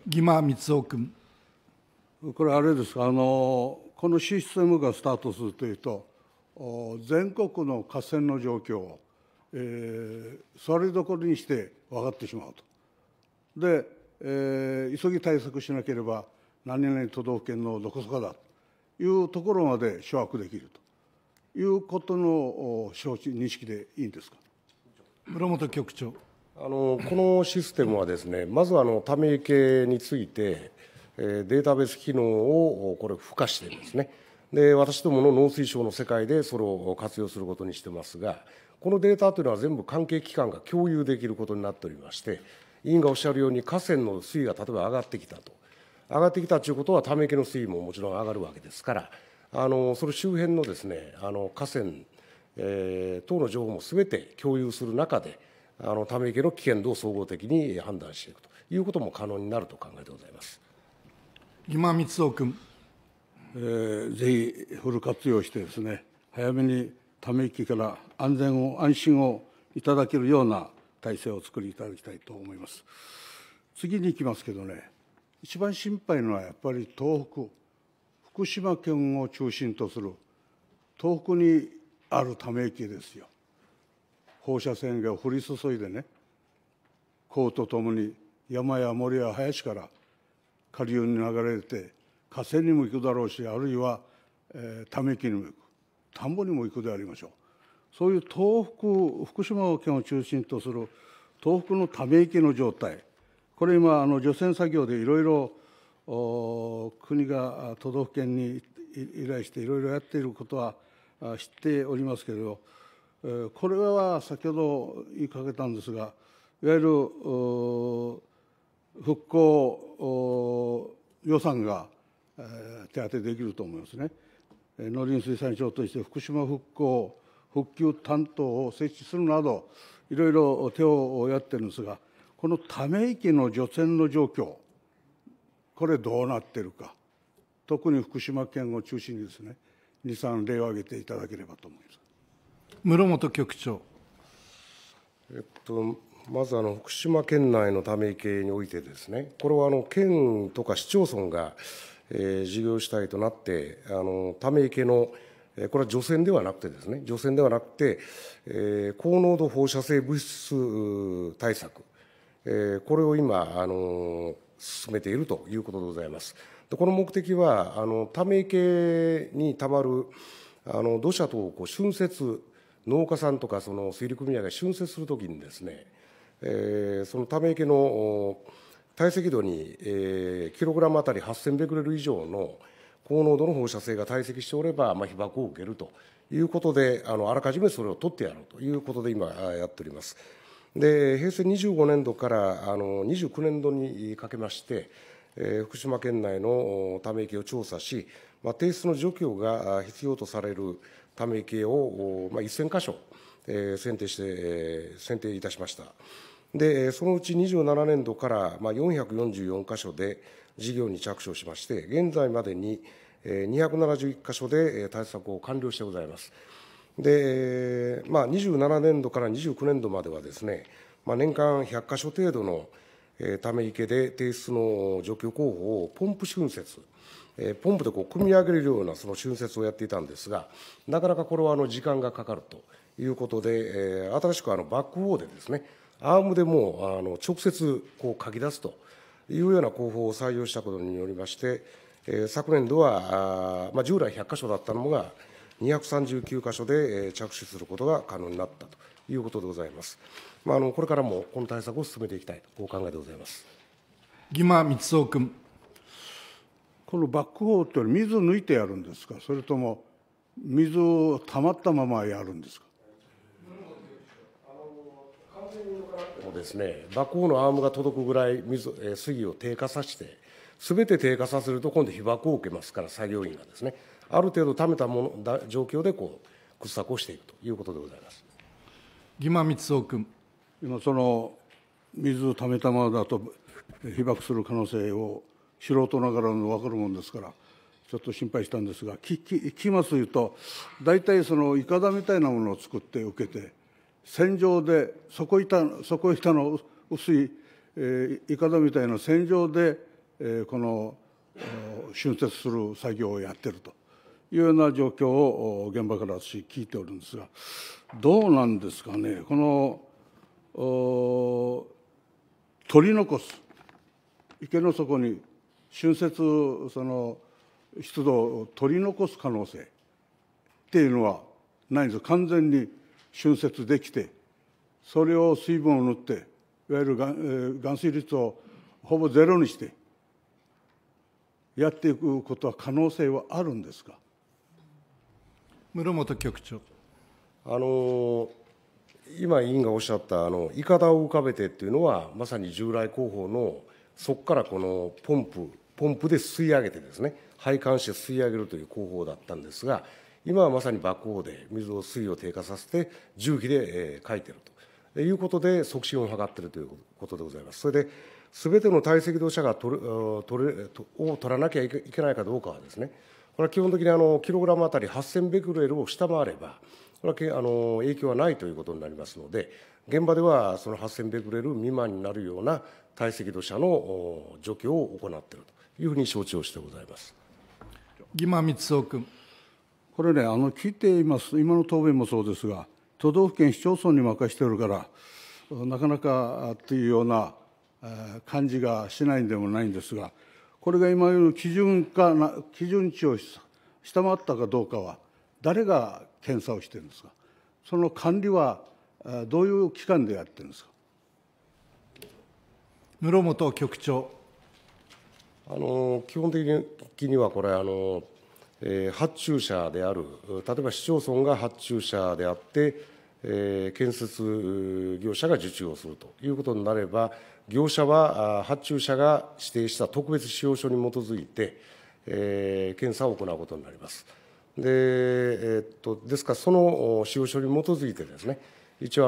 義間光雄君これあれですあのこのシステムがスタートするというと全国の河川の状況を、えー、それどころにして分かってしまうと。で、えー、急ぎ対策しなければ何々都道府県のどこそかだというところまで掌握できるということの承知認識でいいんですか村本局長あのこのシステムはですねまずあのため池についてデータベース機能をこれ付加してですねで私どもの農水省の世界でそれを活用することにしてますがこのデータというのは全部関係機関が共有できることになっておりまして委員がおっしゃるように河川の水位が例えば上がってきたと上がってきたということはため池の水位ももちろん上がるわけですからあのそれ周辺のですねあの河川、えー、等の情報もすべて共有する中であのため池の危険度を総合的に判断していくということも可能になると考えてございます。今光雄君、えー、ぜひフル活用してですね早めにため息から安全を安心をいただけるような体制を作りいただきたいと思います次に行きますけどね一番心配のはやっぱり東北福島県を中心とする東北にあるため息ですよ放射線が降り注いでね、こうとともに山や森や林から下流に流れて河川にも行くだろうしあるいは、えー、ため池にも行く田んぼにも行くでありましょうそういう東北福島県を中心とする東北のため池の状態これ今あの除染作業でいろいろ国が都道府県に依頼していろいろやっていることは知っておりますけれどこれは先ほど言いかけたんですがいわゆる復興予算が手当てできると思いますね。農林水産省として福島復興復旧担当を設置するなどいろいろ手をやってるんですがこのため池の除染の状況これどうなってるか特に福島県を中心にですね23例を挙げていただければと思います室本局長えっとまずあの福島県内のため池においてですね、これはあの県とか市町村が、えー、事業主体となって、あのため池の、えー、これは除染ではなくてですね、除染ではなくて、えー、高濃度放射性物質対策、えー、これを今、あの進めているということでございます。でこの目的は、あのため池にたまるあの土砂等をこう浚渫農家さんとかその水利組合が浚渫するときにですね、えー、そのため池の堆積度に、えー、キログラムあたり8000ベクレル以上の高濃度の放射性が堆積しておれば、まあ、被爆を受けるということであのあらかじめそれを取ってやろうということで今やっておりますで平成25年度からあの29年度にかけまして、えー、福島県内のため池を調査し、まあ、提出の除去が必要とされるため池を、まあ、1000箇所、えー、選定して、えー、選定いたしました。でそのうち27年度から444箇所で事業に着手しまして、現在までに271箇所で対策を完了してございます。で、まあ、27年度から29年度まではですね、まあ、年間100箇所程度のため池で提出の除去工法をポンプ浚渫、ポンプでこう組み上げるようなその浚渫をやっていたんですが、なかなかこれはあの時間がかかるということで、新しくあのバックウォーでですね、アームでもあの直接こう書き出すというような工法を採用したことによりまして、え昨年度はあ、まあ、従来100箇所だったのが239箇所で、え着手することが可能になったということでございます。まあ、あのこれからもこの対策を進めていきたいとこう考えでございます。義間光雄君。このバックホーって水を抜いてやるんですか、それとも水を溜まったままやるんですか。もですね、爆砲のアームが届くぐらい水、え水位を低下させて、すべて低下させると、今度、被爆を受けますから、作業員がですね、ある程度、ためたものだ状況でこう掘削をしていくということでございます義間光雄君。今その水をためたままだと被爆する可能性を素人ながらの分かるもんですからちょっと心配したんですが聞ききますと大体そのいかだみたいなものを作って受けて戦場で底板底板の薄い、えー、イカダみたいな戦場で、えー、この浚渫する作業をやってるというような状況を現場から私聞いておるんですがどうなんですかねこの取り残す池の底に浚渫その湿度を取り残す可能性っていうのはないんです完全に浚渫できてそれを水分を塗っていわゆるが、えー、含水率をほぼゼロにしてやっていくことは可能性はあるんですか室本局長あの今委員がおっしゃったあの「いかだを浮かべて」っていうのはまさに従来工法のそこからこのポンプポンプで吸い上げてですね配管して吸い上げるという工法だったんですが今はまさに爆ッで水を水位を低下させて重機で、えいていてるということで促進を図っているということでございますそれですべての堆積土砂が取る取れを取らなきゃいけないかどうかはですねこれは基本的にあのキログラムあたり8000ベクレルを下回ればこれはあの影響はないということになりますので現場ではその8000ベクレル未満になるような堆積土砂の除去を行っているというふうに承知をしてございます。義間光雄君これね、あの聞いています、今の答弁もそうですが、都道府県、市町村に任せてるから、なかなかっていうような感じがしないんでもないんですが、これが今の基準かな基準値を下回ったかどうかは、誰が検査をしてるんですか、その管理はどういう機関でやってるんですか。室本局長あの基本的にはこれあのえ発注者である、例えば市町村が発注者であって、え建設業者が受注をするということになれば、業者は発注者が指定した特別使用書に基づいて、え検査を行うことになります。で,、えっとですから、その使用書に基づいてですね、一応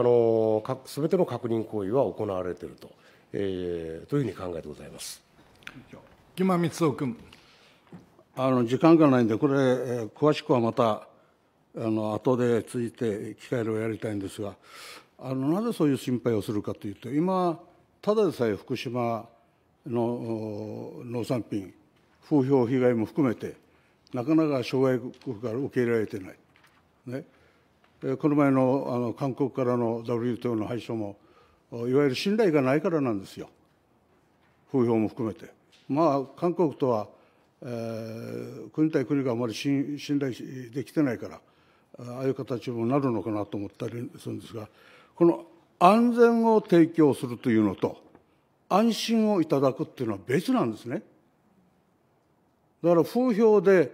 あの、すべての確認行為は行われていると、えー、というふうに考えてございます。木間光雄君。あの時間がないんでこれ、えー、詳しくはまたあの後でついて機会をやりたいんですがあのなぜそういう心配をするかというと今ただでさえ福島の農産品風評被害も含めてなかなか諸外国から受け入れられてない、ね、この前のあの韓国からの WTO の廃止もいわゆる信頼がないからなんですよ風評も含めてまあ韓国とは国対国があまり信頼できてないからああいう形もなるのかなと思ったりするんですがこの安全を提供するというのと安心をいただくっていうのは別なんですね。だから風評で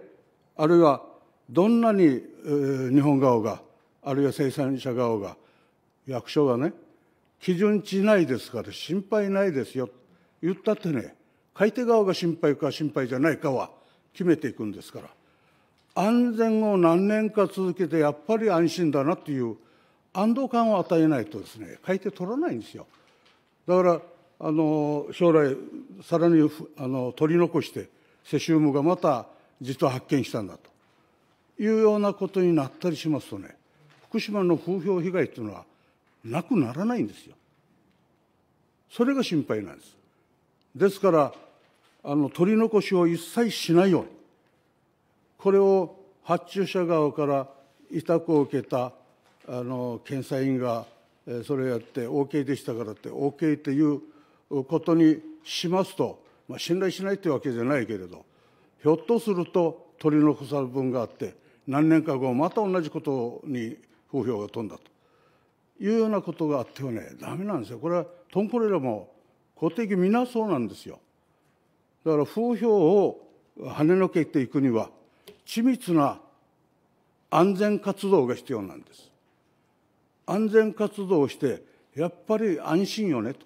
あるいはどんなに日本側があるいは生産者側が役所がね基準値ないですから心配ないですよ言ったってね買い手側が心配か心配じゃないかは決めていくんですから安全を何年か続けてやっぱり安心だなという安堵感を与えないとですね買い手取らないんですよだからあの将来さらにあの取り残してセシウムがまた実は発見したんだというようなことになったりしますとね福島の風評被害というのはなくならないんですよそれが心配なんですですからあの取り残しを一切しないようにこれを発注者側から委託を受けたあの検査員がそれをやって OK でしたからって OK っていうことにしますと、まあ、信頼しないというわけじゃないけれどひょっとすると取り残さる分があって何年か後また同じことに風評が飛んだというようなことがあってはねだめなんですよこれはトンコレラも公的金皆そうなんですよ。だから風評を跳ねのけていくには、緻密な安全活動が必要なんです。安全活動をして、やっぱり安心よねと、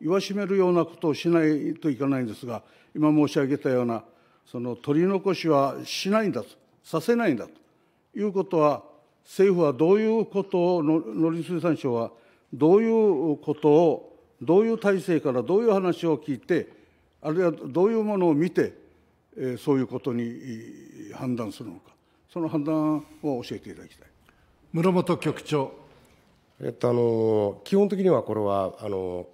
言わしめるようなことをしないといけないんですが、今申し上げたような、その取り残しはしないんだと、させないんだということは、政府はどういうことを、農林水産省はどういうことを、どういう体制からどういう話を聞いて、あるいはどういうものを見て、えそういうことに判断するのかその判断を教えていただきたい室本局長、えっと、あの基本的にはこれはあの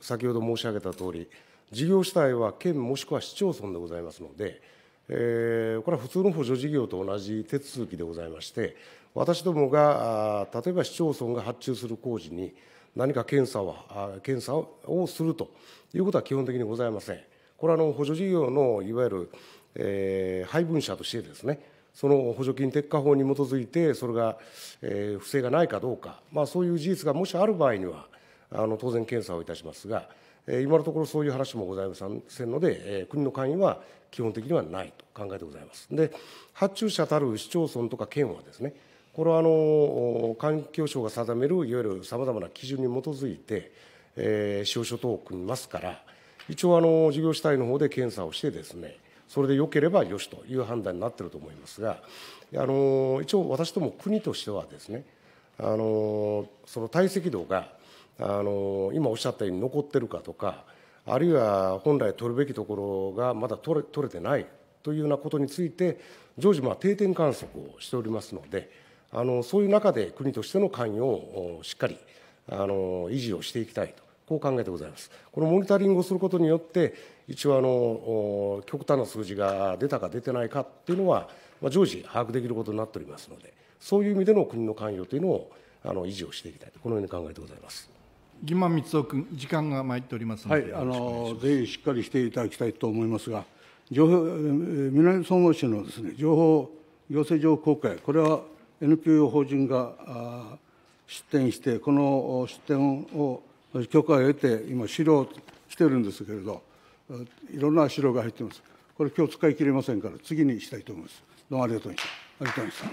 先ほど申し上げたとおり事業主体は県もしくは市町村でございますので、えー、これは普通の補助事業と同じ手続きでございまして私どもが例えば市町村が発注する工事に何か検査は検査をするということは基本的にございません。これはの補助事業のいわゆる、えー、配分者としてですね、その補助金撤下法に基づいて、それが、えー、不正がないかどうか、まあ、そういう事実がもしある場合には、あの当然検査をいたしますが、えー、今のところそういう話もございませんので、えー、国の会員は基本的にはないと考えてございます。で、発注者たる市町村とか県はですね、これはあの環境省が定めるいわゆるさまざまな基準に基づいて、えー、使用書等を組みますから、一応あの事業主体の方で検査をしてですねそれでよければよしという判断になっていると思いますがあの一応私ども国としてはですねあのその堆積度があの今おっしゃったように残ってるかとかあるいは本来取るべきところがまだ取れ取れてないというようなことについて常時まあ定点観測をしておりますのであのそういう中で国としての関与をしっかりあの維持をしていきたいとこう考えてございます。このモニタリングをすることによって、一応あの、極端な数字が出たか出てないかっていうのは、まあ、常時把握できることになっておりますので、そういう意味での国の関与というのをあの維持をしていきたいと、このように考えてございます。義満光雄君、時間が参っておりますはい、あのぜひしっかりしていただきたいと思いますが、情報南総合市のです、ね、情報行政情報公開、これは NPO 法人が出展して、この出展を許可を得て、今、資料してるんですけれど、いろんな資料が入ってます。これ、今日使い切れませんから、次にしたいと思います。どうもありがとうございました。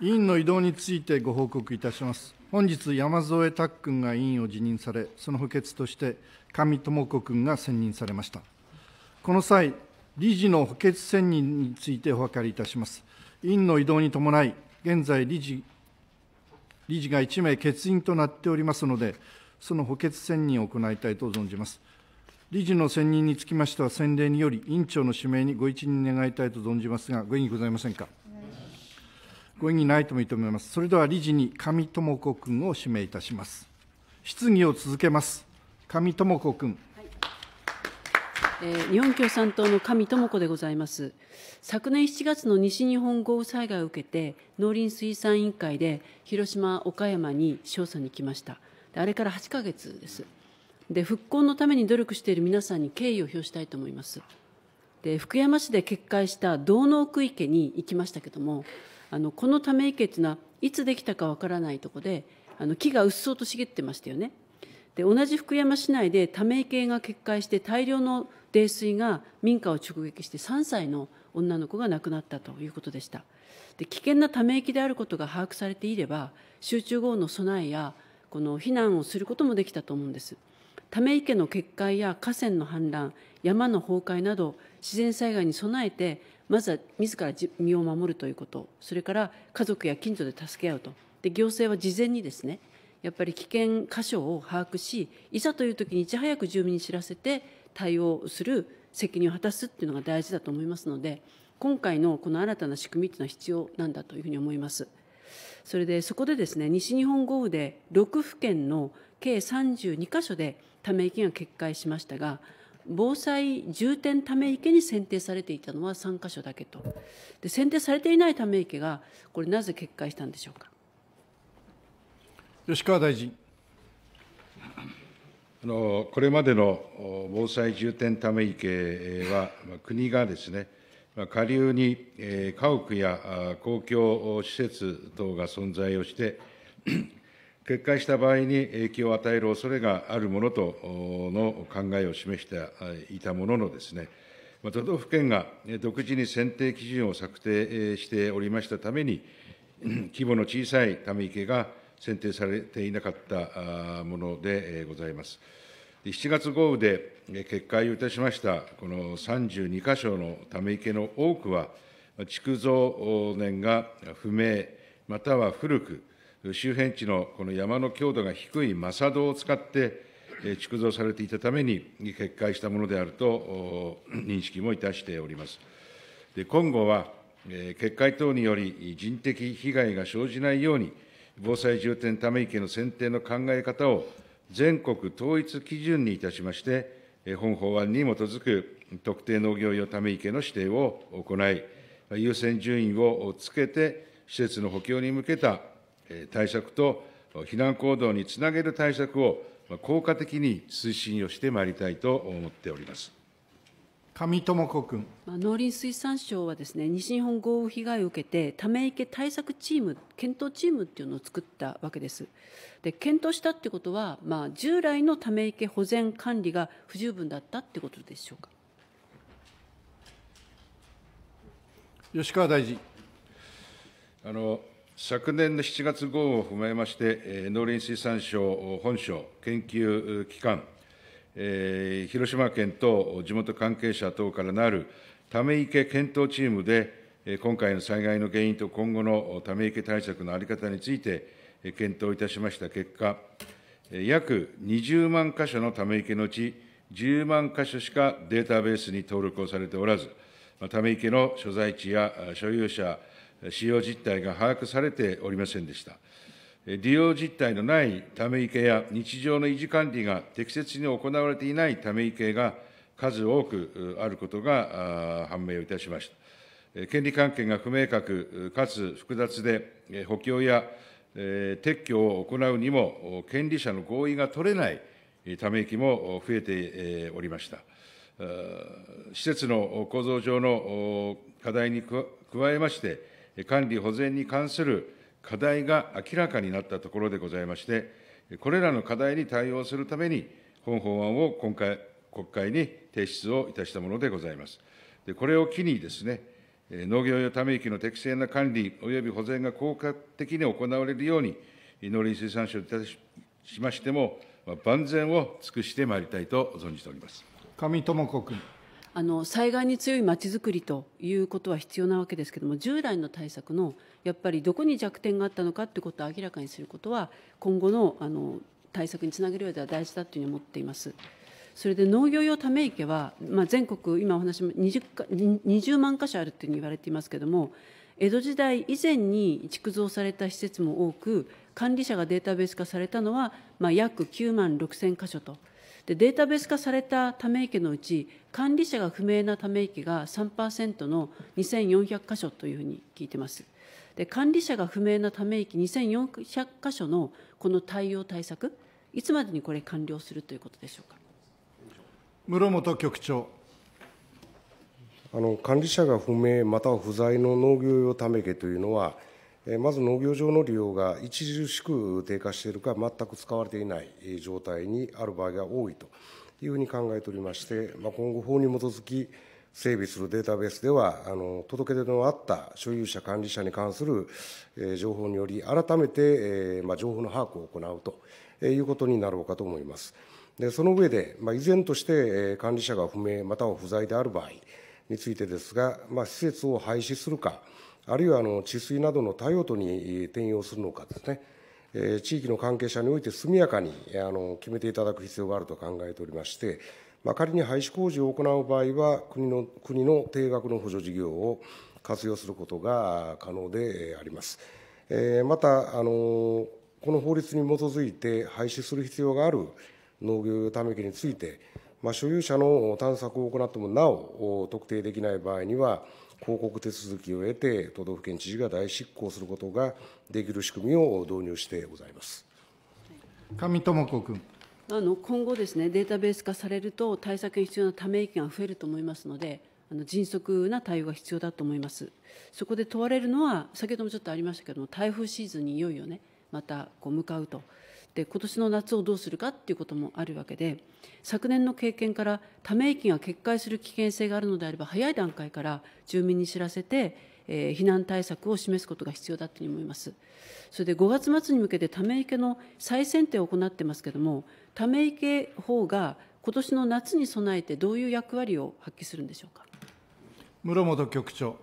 委員の移動についてご報告いたします。本日、山添拓君が委員を辞任され、その補欠として、上智子君が選任されました。この際、理事の補欠選任についてお諮りいたします。委員の移動に伴い、現在理事理事が1名欠員となっておりますので、その補欠選任を行いたいと存じます。理事の選任につきましては、先例により、委員長の指名にご一任願いたいと存じますが、ご異議ございませんか。ご異議ないとも認めます。それでは理事に上智子君を指名いたします。質疑を続けます。上智子君。日本共産党の上智子でございます。昨年7月の西日本豪雨災害を受けて、農林水産委員会で広島、岡山に調査に来ました。あれから8か月です。で、復興のために努力している皆さんに敬意を表したいと思います。で、福山市で決壊した道の区池に行きましたけども、あのこのため池っていうのは、いつできたかわからないとこで、あの木がうっそうと茂ってましたよね。で同じ福山市内でため池が決壊して大量の泥水が民家を直撃して3歳の女の子が亡くなったということでしたで危険なため池であることが把握されていれば集中豪雨の備えやこの避難をすることもできたと思うんですため池の決壊や河川の氾濫山の崩壊など自然災害に備えてまずは自ら身を守るということそれから家族や近所で助け合うとで行政は事前にですねやっぱり危険箇所を把握しいざという時にいち早く住民に知らせて対応する責任を果たすっていうのが大事だと思いますので今回のこの新たな仕組みっていうのは必要なんだというふうに思います。それでそこでですね西日本豪雨で6府県の計32か所でため池が決壊しましたが防災重点ため池に選定されていたのは3か所だけとで選定されていないため池がこれなぜ決壊したんでしょうか。吉川大臣。これまでの防災重点ため池は、国がですね、下流に家屋や公共施設等が存在をして、決壊した場合に影響を与える恐れがあるものとの考えを示していたもののですね、都道府県が独自に選定基準を策定しておりましたために、規模の小さいため池が選定されていなかったものでございます。7月豪雨で決壊をいたしましたこの32箇所のため池の多くは、築造年が不明、または古く、周辺地のこの山の強度が低い正戸を使って、築造されていたために決壊したものであると認識もいたしております。で今後は、決壊等により人的被害が生じないように、防災重点ため池の選定の考え方を全国統一基準にいたしまして、本法案に基づく特定農業用ため池の指定を行い、優先順位をつけて、施設の補強に向けた対策と避難行動につなげる対策を効果的に推進をしてまいりたいと思っております。上智子君農林水産省はですね西日本豪雨被害を受けてため池対策チーム検討チームっていうのを作ったわけですで検討したってことは、まあ、従来のため池保全管理が不十分だったってことでしょうか吉川大臣あの昨年の7月豪雨を踏まえまして、農林水産省本省研究機関広島県と地元関係者等からなるため池検討チームで、今回の災害の原因と今後のため池対策の在り方について検討いたしました結果、約20万箇所のため池のうち、10万箇所しかデータベースに登録をされておらず、ため池の所在地や所有者、使用実態が把握されておりませんでした。利用実態のないため池や日常の維持管理が適切に行われていないため池が数多くあることが判明をいたしました。権利関係が不明確かつ複雑で、補強や撤去を行うにも、権利者の合意が取れないため池も増えておりました。施設の構造上の課題に加えまして、管理保全に関する課題が明らかになったところでございまして、これらの課題に対応するために、本法案を今回、国会に提出をいたしたものでございます。でこれを機にですね、農業用ため池の適正な管理及び保全が効果的に行われるように、農林水産省に対しましても、万全を尽くしてまいりたいと存じております。上智子君。あの災害に強いまちづくりということは必要なわけですけども従来の対策のやっぱりどこに弱点があったのかということを明らかにすることは今後のあの対策につなげる上では大事だというふうに思っています。それで農業用ため池は、まあ、全国、今お話も 20, か20万箇所あるというふうに言われていますけれども、江戸時代以前に築造された施設も多く、管理者がデータベース化されたのは、まあ、約9万6千箇所と。でデータベース化されたため池のうち管理者が不明なため池が3%の2400箇所というふうに聞いてますで管理者が不明なため池2400箇所のこの対応対策いつまでにこれ完了するということでしょうか室本局長あの管理者が不明または不在の農業用ため池というのはまず農業上の利用が著しく低下しているか、全く使われていない状態にある場合が多いというふうに考えておりまして、ま今後、法に基づき、整備するデータベースでは、あの届け出のあった所有者、管理者に関する、え情報により、改めて、えま情報の把握を行うと、えいうことになろうかと思います。でその上で、まあ、依然として、え管理者が不明、または不在である場合についてですが、まあ、施設を廃止するか、あるいはあの治水などの多用途に転用するのかですね、え地域の関係者において速やかにあの決めていただく必要があると考えておりまして、まあ、仮に廃止工事を行う場合は国の、国の定額の補助事業を活用することが可能であります。えー、またあの、この法律に基づいて廃止する必要がある農業ため池について、まあ、所有者の探索を行ってもなお特定できない場合には、広告手続きを経て、都道府県知事が代執行することができる仕組みを導入してございます上智子君。あの今後ですね、データベース化されると、対策に必要なため息が増えると思いますので、あの迅速な対応が必要だと思います。そこで問われるのは、先ほどもちょっとありましたけども、台風シーズンにいよいよね、またこう向かうとで今年の夏をどうするかっていうこともあるわけで昨年の経験からため息が決壊する危険性があるのであれば早い段階から住民に知らせて、えー、避難対策を示すことが必要だと思いますそれで5月末に向けてため池の再選定を行ってますけどもため池法が今年の夏に備えてどういう役割を発揮するんでしょうか村本局長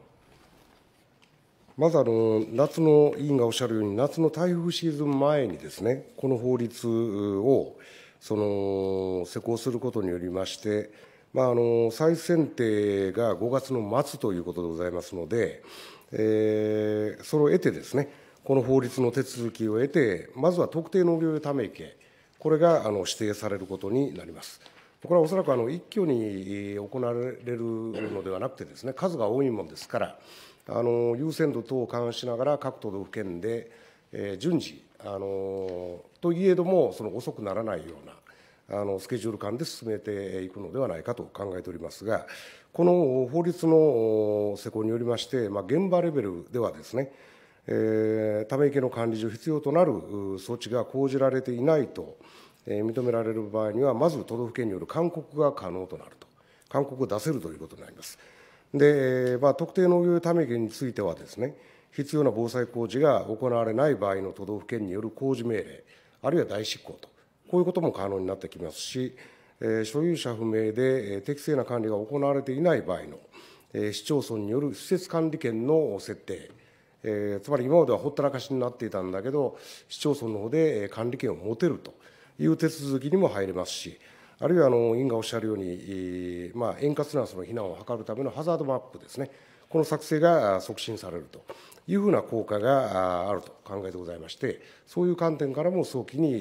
まずあの夏の委員がおっしゃるように、夏の台風シーズン前にですね、この法律をその施行することによりまして、まあ、あの再選定が5月の末ということでございますので、えー、それを得てですね、この法律の手続きを得て、まずは特定農業用ため池、これがあの指定されることになります。これはおそらくあの一挙に行われるのではなくてですね、数が多いものですから、あの優先度等を勘案しながら、各都道府県で、えー、順次、あのといえども、その遅くならないような。あのスケジュール感で進めていくのではないかと考えておりますが、この法律の施行によりまして、まあ、現場レベルではですね、えー、ため池の管理上、必要となる措置が講じられていないと、えー、認められる場合には、まず都道府県による勧告が可能となると、勧告を出せるということになります。で、まあ、特定農業ため池についてはですね、必要な防災工事が行われない場合の都道府県による工事命令、あるいは代執行と、こういうことも可能になってきますし、所有者不明で適正な管理が行われていない場合の市町村による施設管理権の設定、えつまり今まではほったらかしになっていたんだけど、市町村の方で管理権を持てるという手続きにも入れますし、あるいはあの委員がおっしゃるように、まあ、円滑なその避難を図るためのハザードマップですね、この作成が促進されるというふうな効果があると考えてございまして、そういう観点からも早期に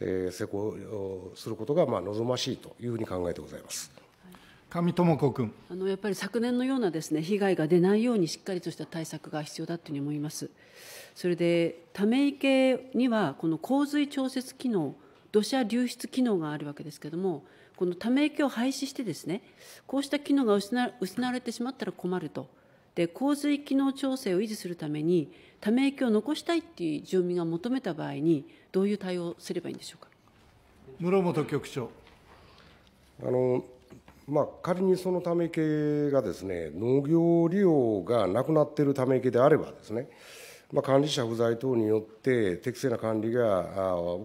施行することがまあ望ましいというふうに考えてございます。上智子君あのやっぱり昨年のようなです、ね、被害が出ないようにしっかりとした対策が必要だというふうに思います。それでため池にはこの洪水調節機能土砂流出機能があるわけですけれどもこのため池を廃止してですねこうした機能が失われてしまったら困るとで洪水機能調整を維持するためにため池を残したいっていう住民が求めた場合にどういう対応すればいいんでしょうか室本局長あのまあ、仮にそのため池がですね農業利用がなくなっているため池であればですねまあ、管理者不在等によって適正な管理が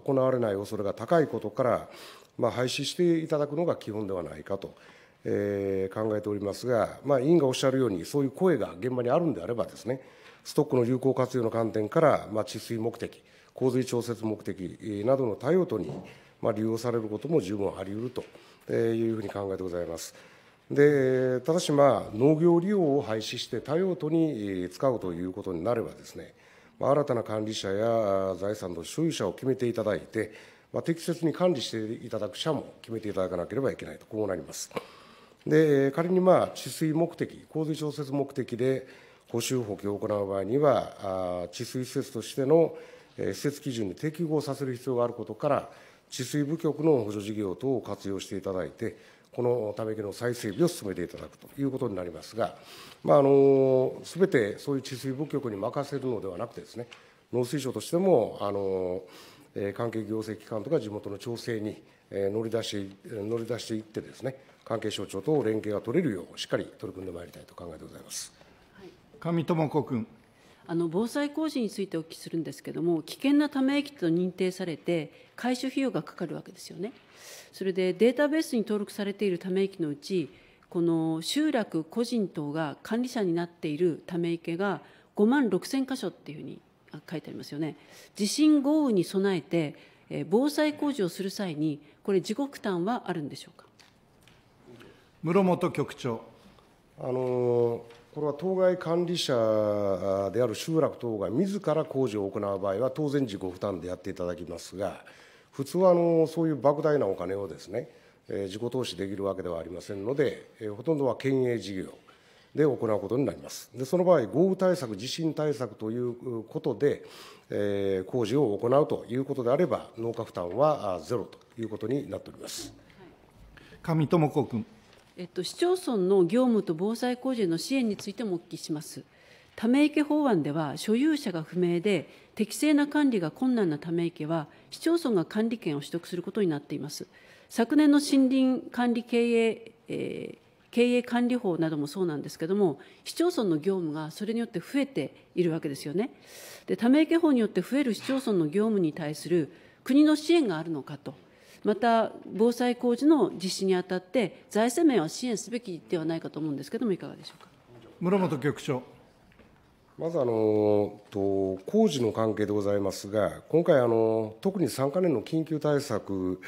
行われない恐れが高いことから、まあ、廃止していただくのが基本ではないかと、えー、考えておりますが、まあ、委員がおっしゃるように、そういう声が現場にあるんであればですね、ストックの有効活用の観点から、まあ、治水目的、洪水調節目的などの多用途に、まあ、利用されることも十分あり得るというふうに考えてございます。でただし、まあ、農業利用を廃止して多用途に使うということになればですね、まあ、新たな管理者や財産の所有者を決めていただいて、まあ、適切に管理していただく者も決めていただかなければいけないとこうなります。で仮にまあ治水目的、洪水調節目的で補修補強を行う場合には、治水施設としての施設基準に適合させる必要があることから、治水部局の補助事業等を活用していただいて、このため池の再整備を進めていただくということになりますが、まあ、あの全てそういう治水部局に任せるのではなくてですね農水省としてもあの関係行政機関とか地元の調整に乗り出し乗り出していってですね関係省庁と連携が取れるようしっかり取り組んでまいりたいと考えてございます。上智子君あの防災工事についてお聞きするんですけれども、危険なため池と認定されて、回収費用がかかるわけですよね。それでデータベースに登録されているため池のうちこの集落個人等が管理者になっているため池が5万6000箇所っていうふうに書いてありますよね地震豪雨に備えて防災工事をする際にこれ自己負担はあるんでしょうか室本局長あのこれは当該管理者である集落等が自ら工事を行う場合は当然自己負担でやっていただきますが普通はあのそういう莫大なお金をですね、え自己投資できるわけではありませんので、えほとんどは県営事業で行うことになります。でその場合、豪雨対策、地震対策ということで、え工事を行うということであれば、農家負担はゼロということになっております。上智子君えっと、市町村の業務と防災工事への支援についてもお聞きします。ため池法案では所有者が不明で適正な管理が困難なため池は、市町村が管理権を取得することになっています。昨年の森林管理経営、えー、経営管理法などもそうなんですけども、市町村の業務がそれによって増えているわけですよね。で、ため池法によって増える市町村の業務に対する国の支援があるのかと、また防災工事の実施にあたって、財政面は支援すべきではないかと思うんですけども、いかがでしょうか。村本局長まずあのと工事の関係でございますが、今回あの、特に3か年の緊急対策、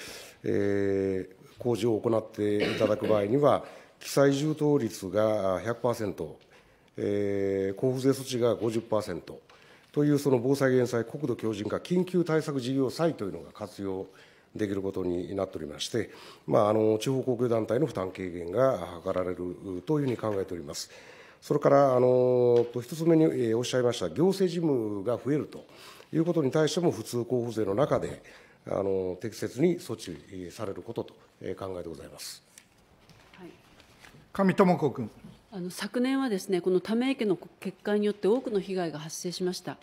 えー、工事を行っていただく場合には、記載充当率が100%、えー、交付税措置が50%というその防災・減災、国土強靭化緊急対策事業債というのが活用できることになっておりまして、まあ、あの地方公共団体の負担軽減が図られるというふうに考えております。それからあの1つ目におっしゃいました、行政事務が増えるということに対しても、普通交付税の中で、あの適切に措置されることと考えでございます。上智子君あの昨年はですねこのため池の決壊によって多くの被害が発生しました。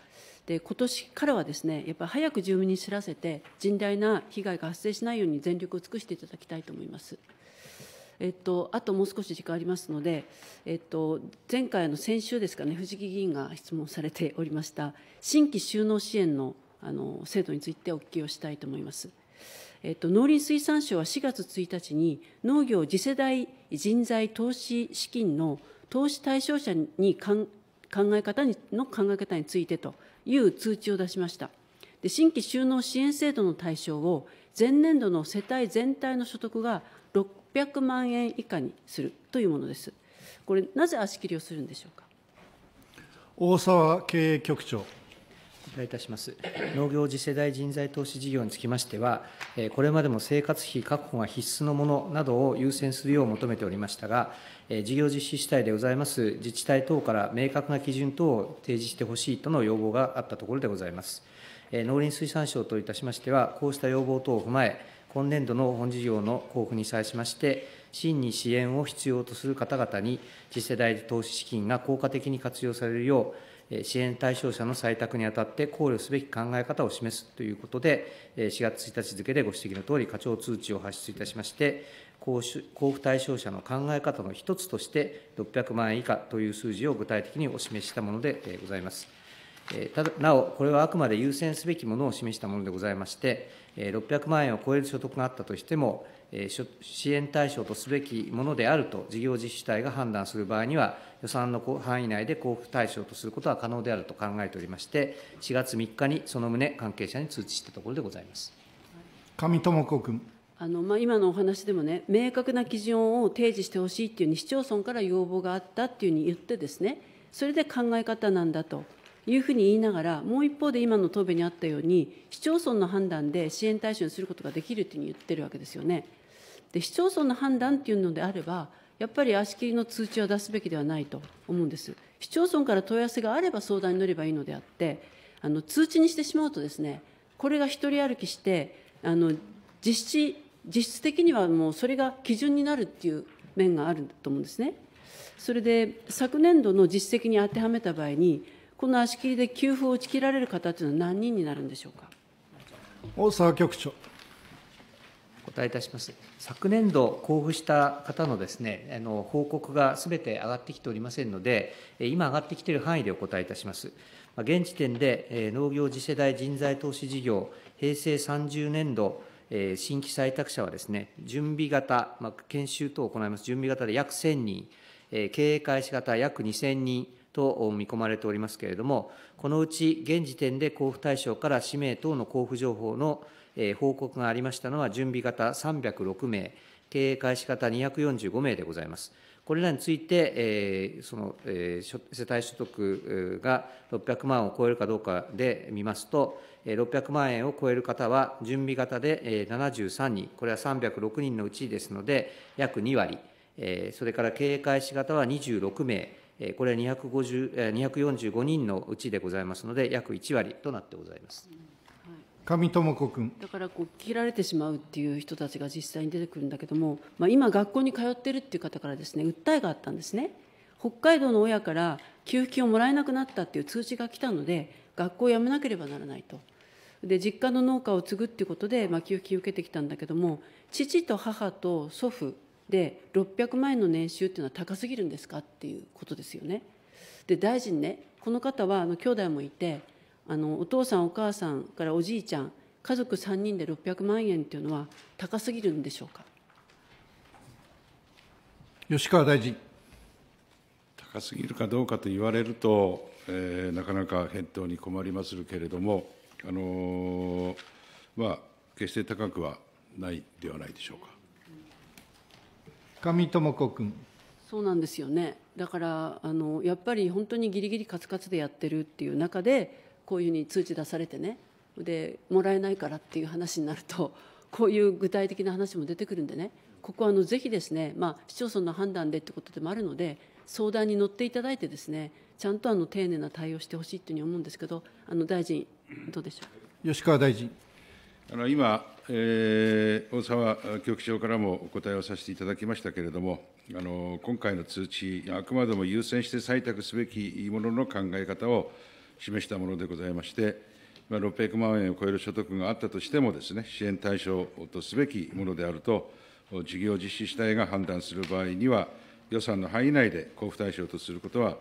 で今年からはですねやっぱり早く住民に知らせて甚大な被害が発生しないように全力を尽くしていただきたいと思います。えっと、あともう少し時間ありますので、えっと、前回の先週ですかね、藤木議員が質問されておりました、新規就農支援のあの制度についてお聞きをしたいと思います。えっと、農林水産省は4月1日に、農業次世代人材投資資金の投資対象者に考え方にの考え方についてという通知を出しました。で新規収納支援制度の対象を前年度の世帯全体の所得が600万円以下にするというものです。これ、なぜ足切りをするんでしょうか。大沢経営局長。失礼いたします農業次世代人材投資事業につきましては、これまでも生活費確保が必須のものなどを優先するよう求めておりましたが、事業実施主体でございます自治体等から明確な基準等を提示してほしいとの要望があったところでございます。農林水産省といたしましては、こうした要望等を踏まえ、今年度の本事業の交付に際しまして、真に支援を必要とする方々に、次世代投資資金が効果的に活用されるよう、支援対象者の採択にあたって考慮すべき考え方を示すということで、4月1日付でご指摘のとおり、課長通知を発出いたしまして、交付対象者の考え方の一つとして、600万円以下という数字を具体的にお示ししたものでございます。ただなお、これはあくまで優先すべきものを示したものでございまして、600万円を超える所得があったとしても、支援対象とすべきものであると事業実施体が判断する場合には、予算の範囲内で交付対象とすることは可能であると考えておりまして、4月3日にその旨、関係者に通知したところでございます上智子君。あのまあ、今のお話でもね、明確な基準を提示してほしいっていうに、市町村から要望があったっていうふうに言ってですね、それで考え方なんだと。いうふうに言いながら、もう一方で今の答弁にあったように、市町村の判断で支援対象にすることができるというふうに言ってるわけですよね。で市町村の判断っていうのであれば、やっぱり足切りの通知は出すべきではないと思うんです。市町村から問い合わせがあれば相談に乗ればいいのであって、あの通知にしてしまうとですね、これが一人歩きして、あの実施実質的にはもうそれが基準になるっていう面があると思うんですね。それで昨年度の実績に当てはめた場合にこの足切りで給付を打ち切られる方というのは何人になるんでしょうか。大沢局長答えいたします昨年度交付した方のですねあの報告がすべて上がってきておりませんので今上がってきている範囲でお答えいたします現時点で農業次世代人材投資事業平成30年度新規採択者はですね準備型、まあ、研修等を行います準備型で約1000人経営開始型約2000人と見込まれておりますけれども、このうち現時点で交付対象から氏名等の交付情報の報告がありましたのは、準備型306名、経営開始型245名でございます。これらについて、えその、え世帯所得が600万を超えるかどうかで見ますと、600万円を超える方は、準備型で73人、これは306人のうちですので、約2割、それから経営開始型は26名、これは245人のうちでございますので、約1割となってございます。上智子君だからこう切られてしまうっていう人たちが実際に出てくるんだけども、まあ、今学校に通ってるっていう方からですね訴えがあったんですね北海道の親から給付金をもらえなくなったっていう通知が来たので学校を辞めなければならないとで実家の農家を継ぐっていうことで、まあ、給付金を受けてきたんだけども父と母と祖父で600万円の年収っていうのは高すぎるんですかっていうことですよねで大臣ねこの方はあの兄弟もいてあのお父さんお母さんからおじいちゃん家族3人で600万円っていうのは高すぎるんでしょうか吉川大臣高すぎるかどうかと言われると、えー、なかなか返答に困りますけれどもあのー、まあ決して高くはないではないでしょうか上智子君。そうなんですよねだからあのやっぱり本当にギリギリカツカツでやってるっていう中でこういうふうに通知出されてねでもらえないからっていう話になるとこういう具体的な話も出てくるんでねここはあのぜひですね、まあ、市町村の判断でってことでもあるので相談に乗っていただいてですねちゃんとあの丁寧な対応してほしいというふうに思うんですけどあの大臣どうでしょう吉川大臣今、大沢局長からもお答えをさせていただきましたけれども、今回の通知、あくまでも優先して採択すべきものの考え方を示したものでございまして、600万円を超える所得があったとしてもですね、支援対象とすべきものであると、事業実施主体が判断する場合には、予算の範囲内で交付対象とすることは、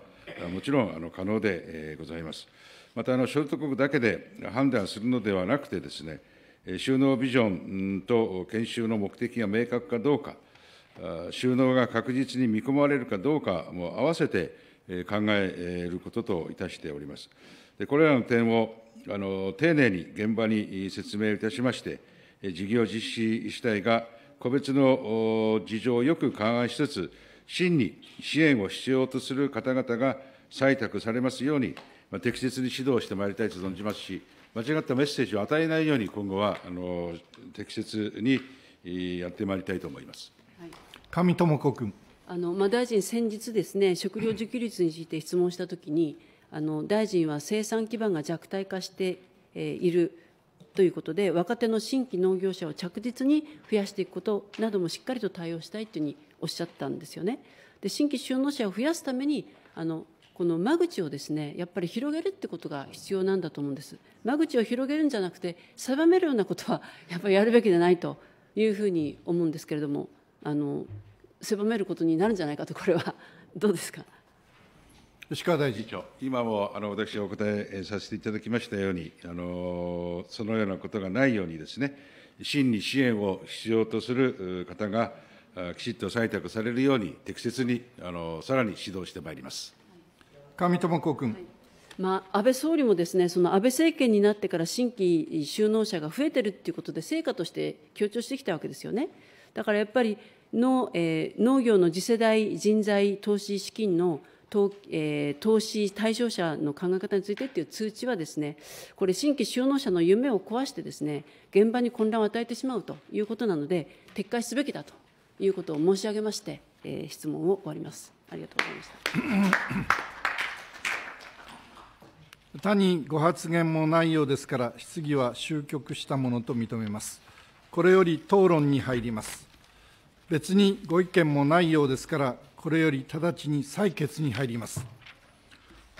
もちろん可能でございます。また、所得国だけで判断するのではなくてですね、収納ビジョンと研修の目的が明確かどうか、収納が確実に見込まれるかどうかも合わせて考えることといたしております。でこれらの点をあの丁寧に現場に説明いたしまして、事業実施主体が個別の事情をよく勘案しつつ、真に支援を必要とする方々が採択されますように、ま適切に指導してまいりたいと存じますし、間違ったメッセージを与えないように、今後はあの適切にやってまいりたいと思います。上智子君。あのまあ、大臣、先日ですね、食料自給率について質問したときに、あの大臣は生産基盤が弱体化しているということで、若手の新規農業者を着実に増やしていくことなどもしっかりと対応したいというふうにおっしゃったんですよね。で新規就農者を増やすためにあのこの間口をですねやっぱり広げるってことが必要なんだと思うんです間口を広げるんじゃなくて狭めるようなことは やっぱりやるべきでないというふうに思うんですけれどもあの狭めることになるんじゃないかとこれは どうですか吉川大臣今もあの私お答えさせていただきましたようにあのそのようなことがないようにですね真に支援を必要とする方がきちっと採択されるように適切にあのさらに指導してまいります。上智子君。はいまあ、安倍総理もですねその安倍政権になってから新規就農者が増えてるということで成果として強調してきたわけですよね。だからやっぱりの、えー、農業の次世代人材投資資金の投,、えー、投資対象者の考え方についてっていう通知はですねこれ新規就農者の夢を壊してですね現場に混乱を与えてしまうということなので撤回すべきだということを申し上げまして、えー、質問を終わります。ありがとうございました。他にご発言もないようですから、質疑は終局したものと認めます。これより討論に入ります。別にご意見もないようですから、これより直ちに採決に入ります。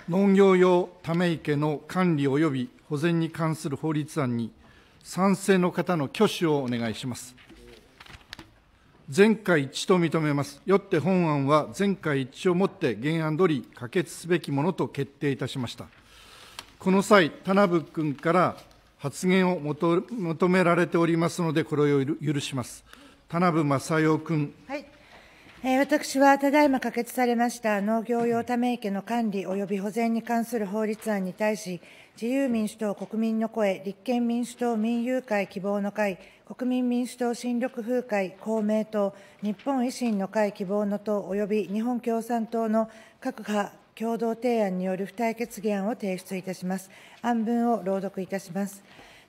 農業用ため池の管理及び保全に関する法律案に賛成の方の挙手をお願いします。全会一致と認めます。よって本案は全会一致をもって原案通り可決すべきものと決定いたしました。この際、田辺君から発言を求められておりますので、これを許します。田辺正代君。はいえ私はただいま可決されました農業用ため池の管理及び保全に関する法律案に対し、自由民主党国民の声、立憲民主党民友会希望の会、国民民主党新緑風会、公明党、日本維新の会希望の党及び日本共産党の各派共同提案による付帯決議案を提出いたします。案文を朗読いたします。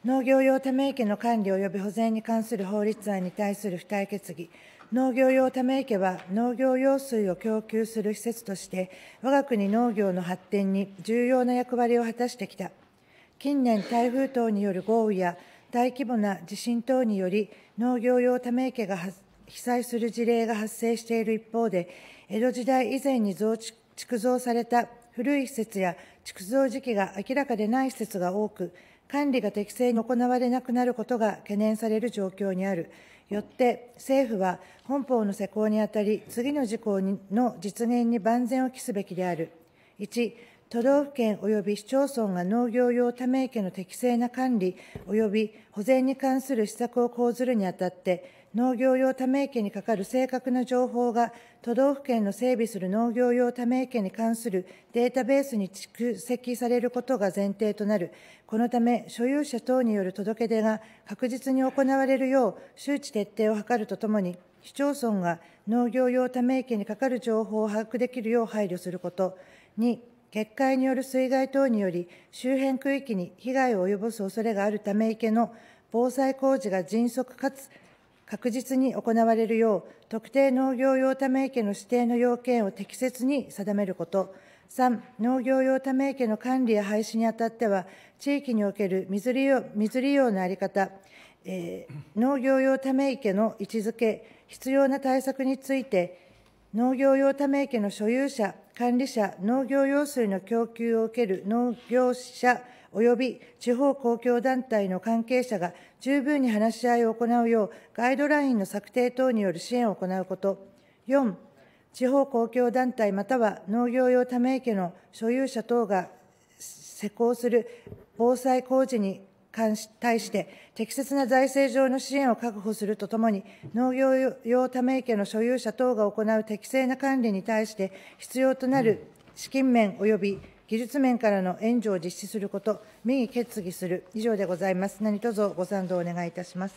農業用ため池の管理及び保全に関する法律案に対する付帯決議、農業用ため池は農業用水を供給する施設として、我が国農業の発展に重要な役割を果たしてきた。近年、台風等による豪雨や大規模な地震等により、農業用ため池が被災する事例が発生している一方で、江戸時代以前に増築築造された古い施設や築造時期が明らかでない施設が多く、管理が適正に行われなくなることが懸念される状況にある。よって、政府は本法の施行にあたり、次の事項の実現に万全を期すべきである。1、都道府県及び市町村が農業用ため池の適正な管理及び保全に関する施策を講ずるにあたって、農業用ため池にかかる正確な情報が都道府県の整備する農業用ため池に関するデータベースに蓄積されることが前提となる、このため所有者等による届け出が確実に行われるよう周知徹底を図るとともに、市町村が農業用ため池にかかる情報を把握できるよう配慮すること、2、決壊による水害等により周辺区域に被害を及ぼす恐れがあるため池の防災工事が迅速かつ確実に行われるよう、特定農業用ため池の指定の要件を適切に定めること、3、農業用ため池の管理や廃止にあたっては、地域における水利用水利用の在り方、えー、農業用ため池の位置づけ、必要な対策について、農業用ため池の所有者、管理者、農業用水の供給を受ける農業者及び地方公共団体の関係者が十分に話し合いを行うよう、ガイドラインの策定等による支援を行うこと、4、地方公共団体または農業用ため池の所有者等が施行する防災工事に関し対して適切な財政上の支援を確保するとともに、農業用ため池の所有者等が行う適正な管理に対して必要となる資金面及び技術面からの援助を実施すること、民意決議する、以上でございます。何卒ご賛同お願いいたします。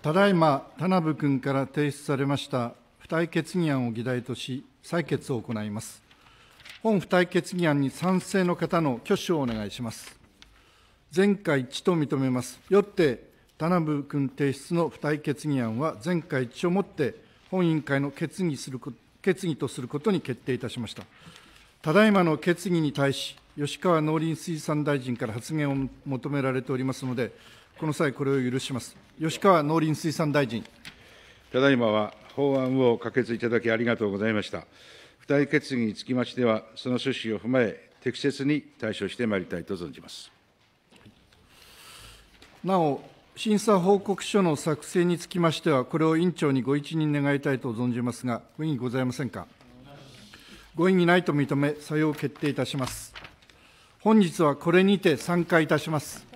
ただいま、田名君から提出されました付帯決議案を議題とし、採決を行います。本付帯決議案に賛成の方の挙手をお願いします。全会一致と認めます。よって、田名君提出の付帯決議案は全会一致をもって、本委員会の決議する決議とすることに決定いたしました。ただいまの決議に対し、吉川農林水産大臣から発言を求められておりますので、この際、これを許します。吉川農林水産大臣。ただいまは法案を可決いただきありがとうございました。付帯決議につきましては、その趣旨を踏まえ、適切に対処してまいりたいと存じます。なお、審査報告書の作成につきましては、これを委員長にご一任願いたいと存じますが、無意議ございませんか。ご異議ないと認め、採用う決定いたします。本日はこれにて散会いたします。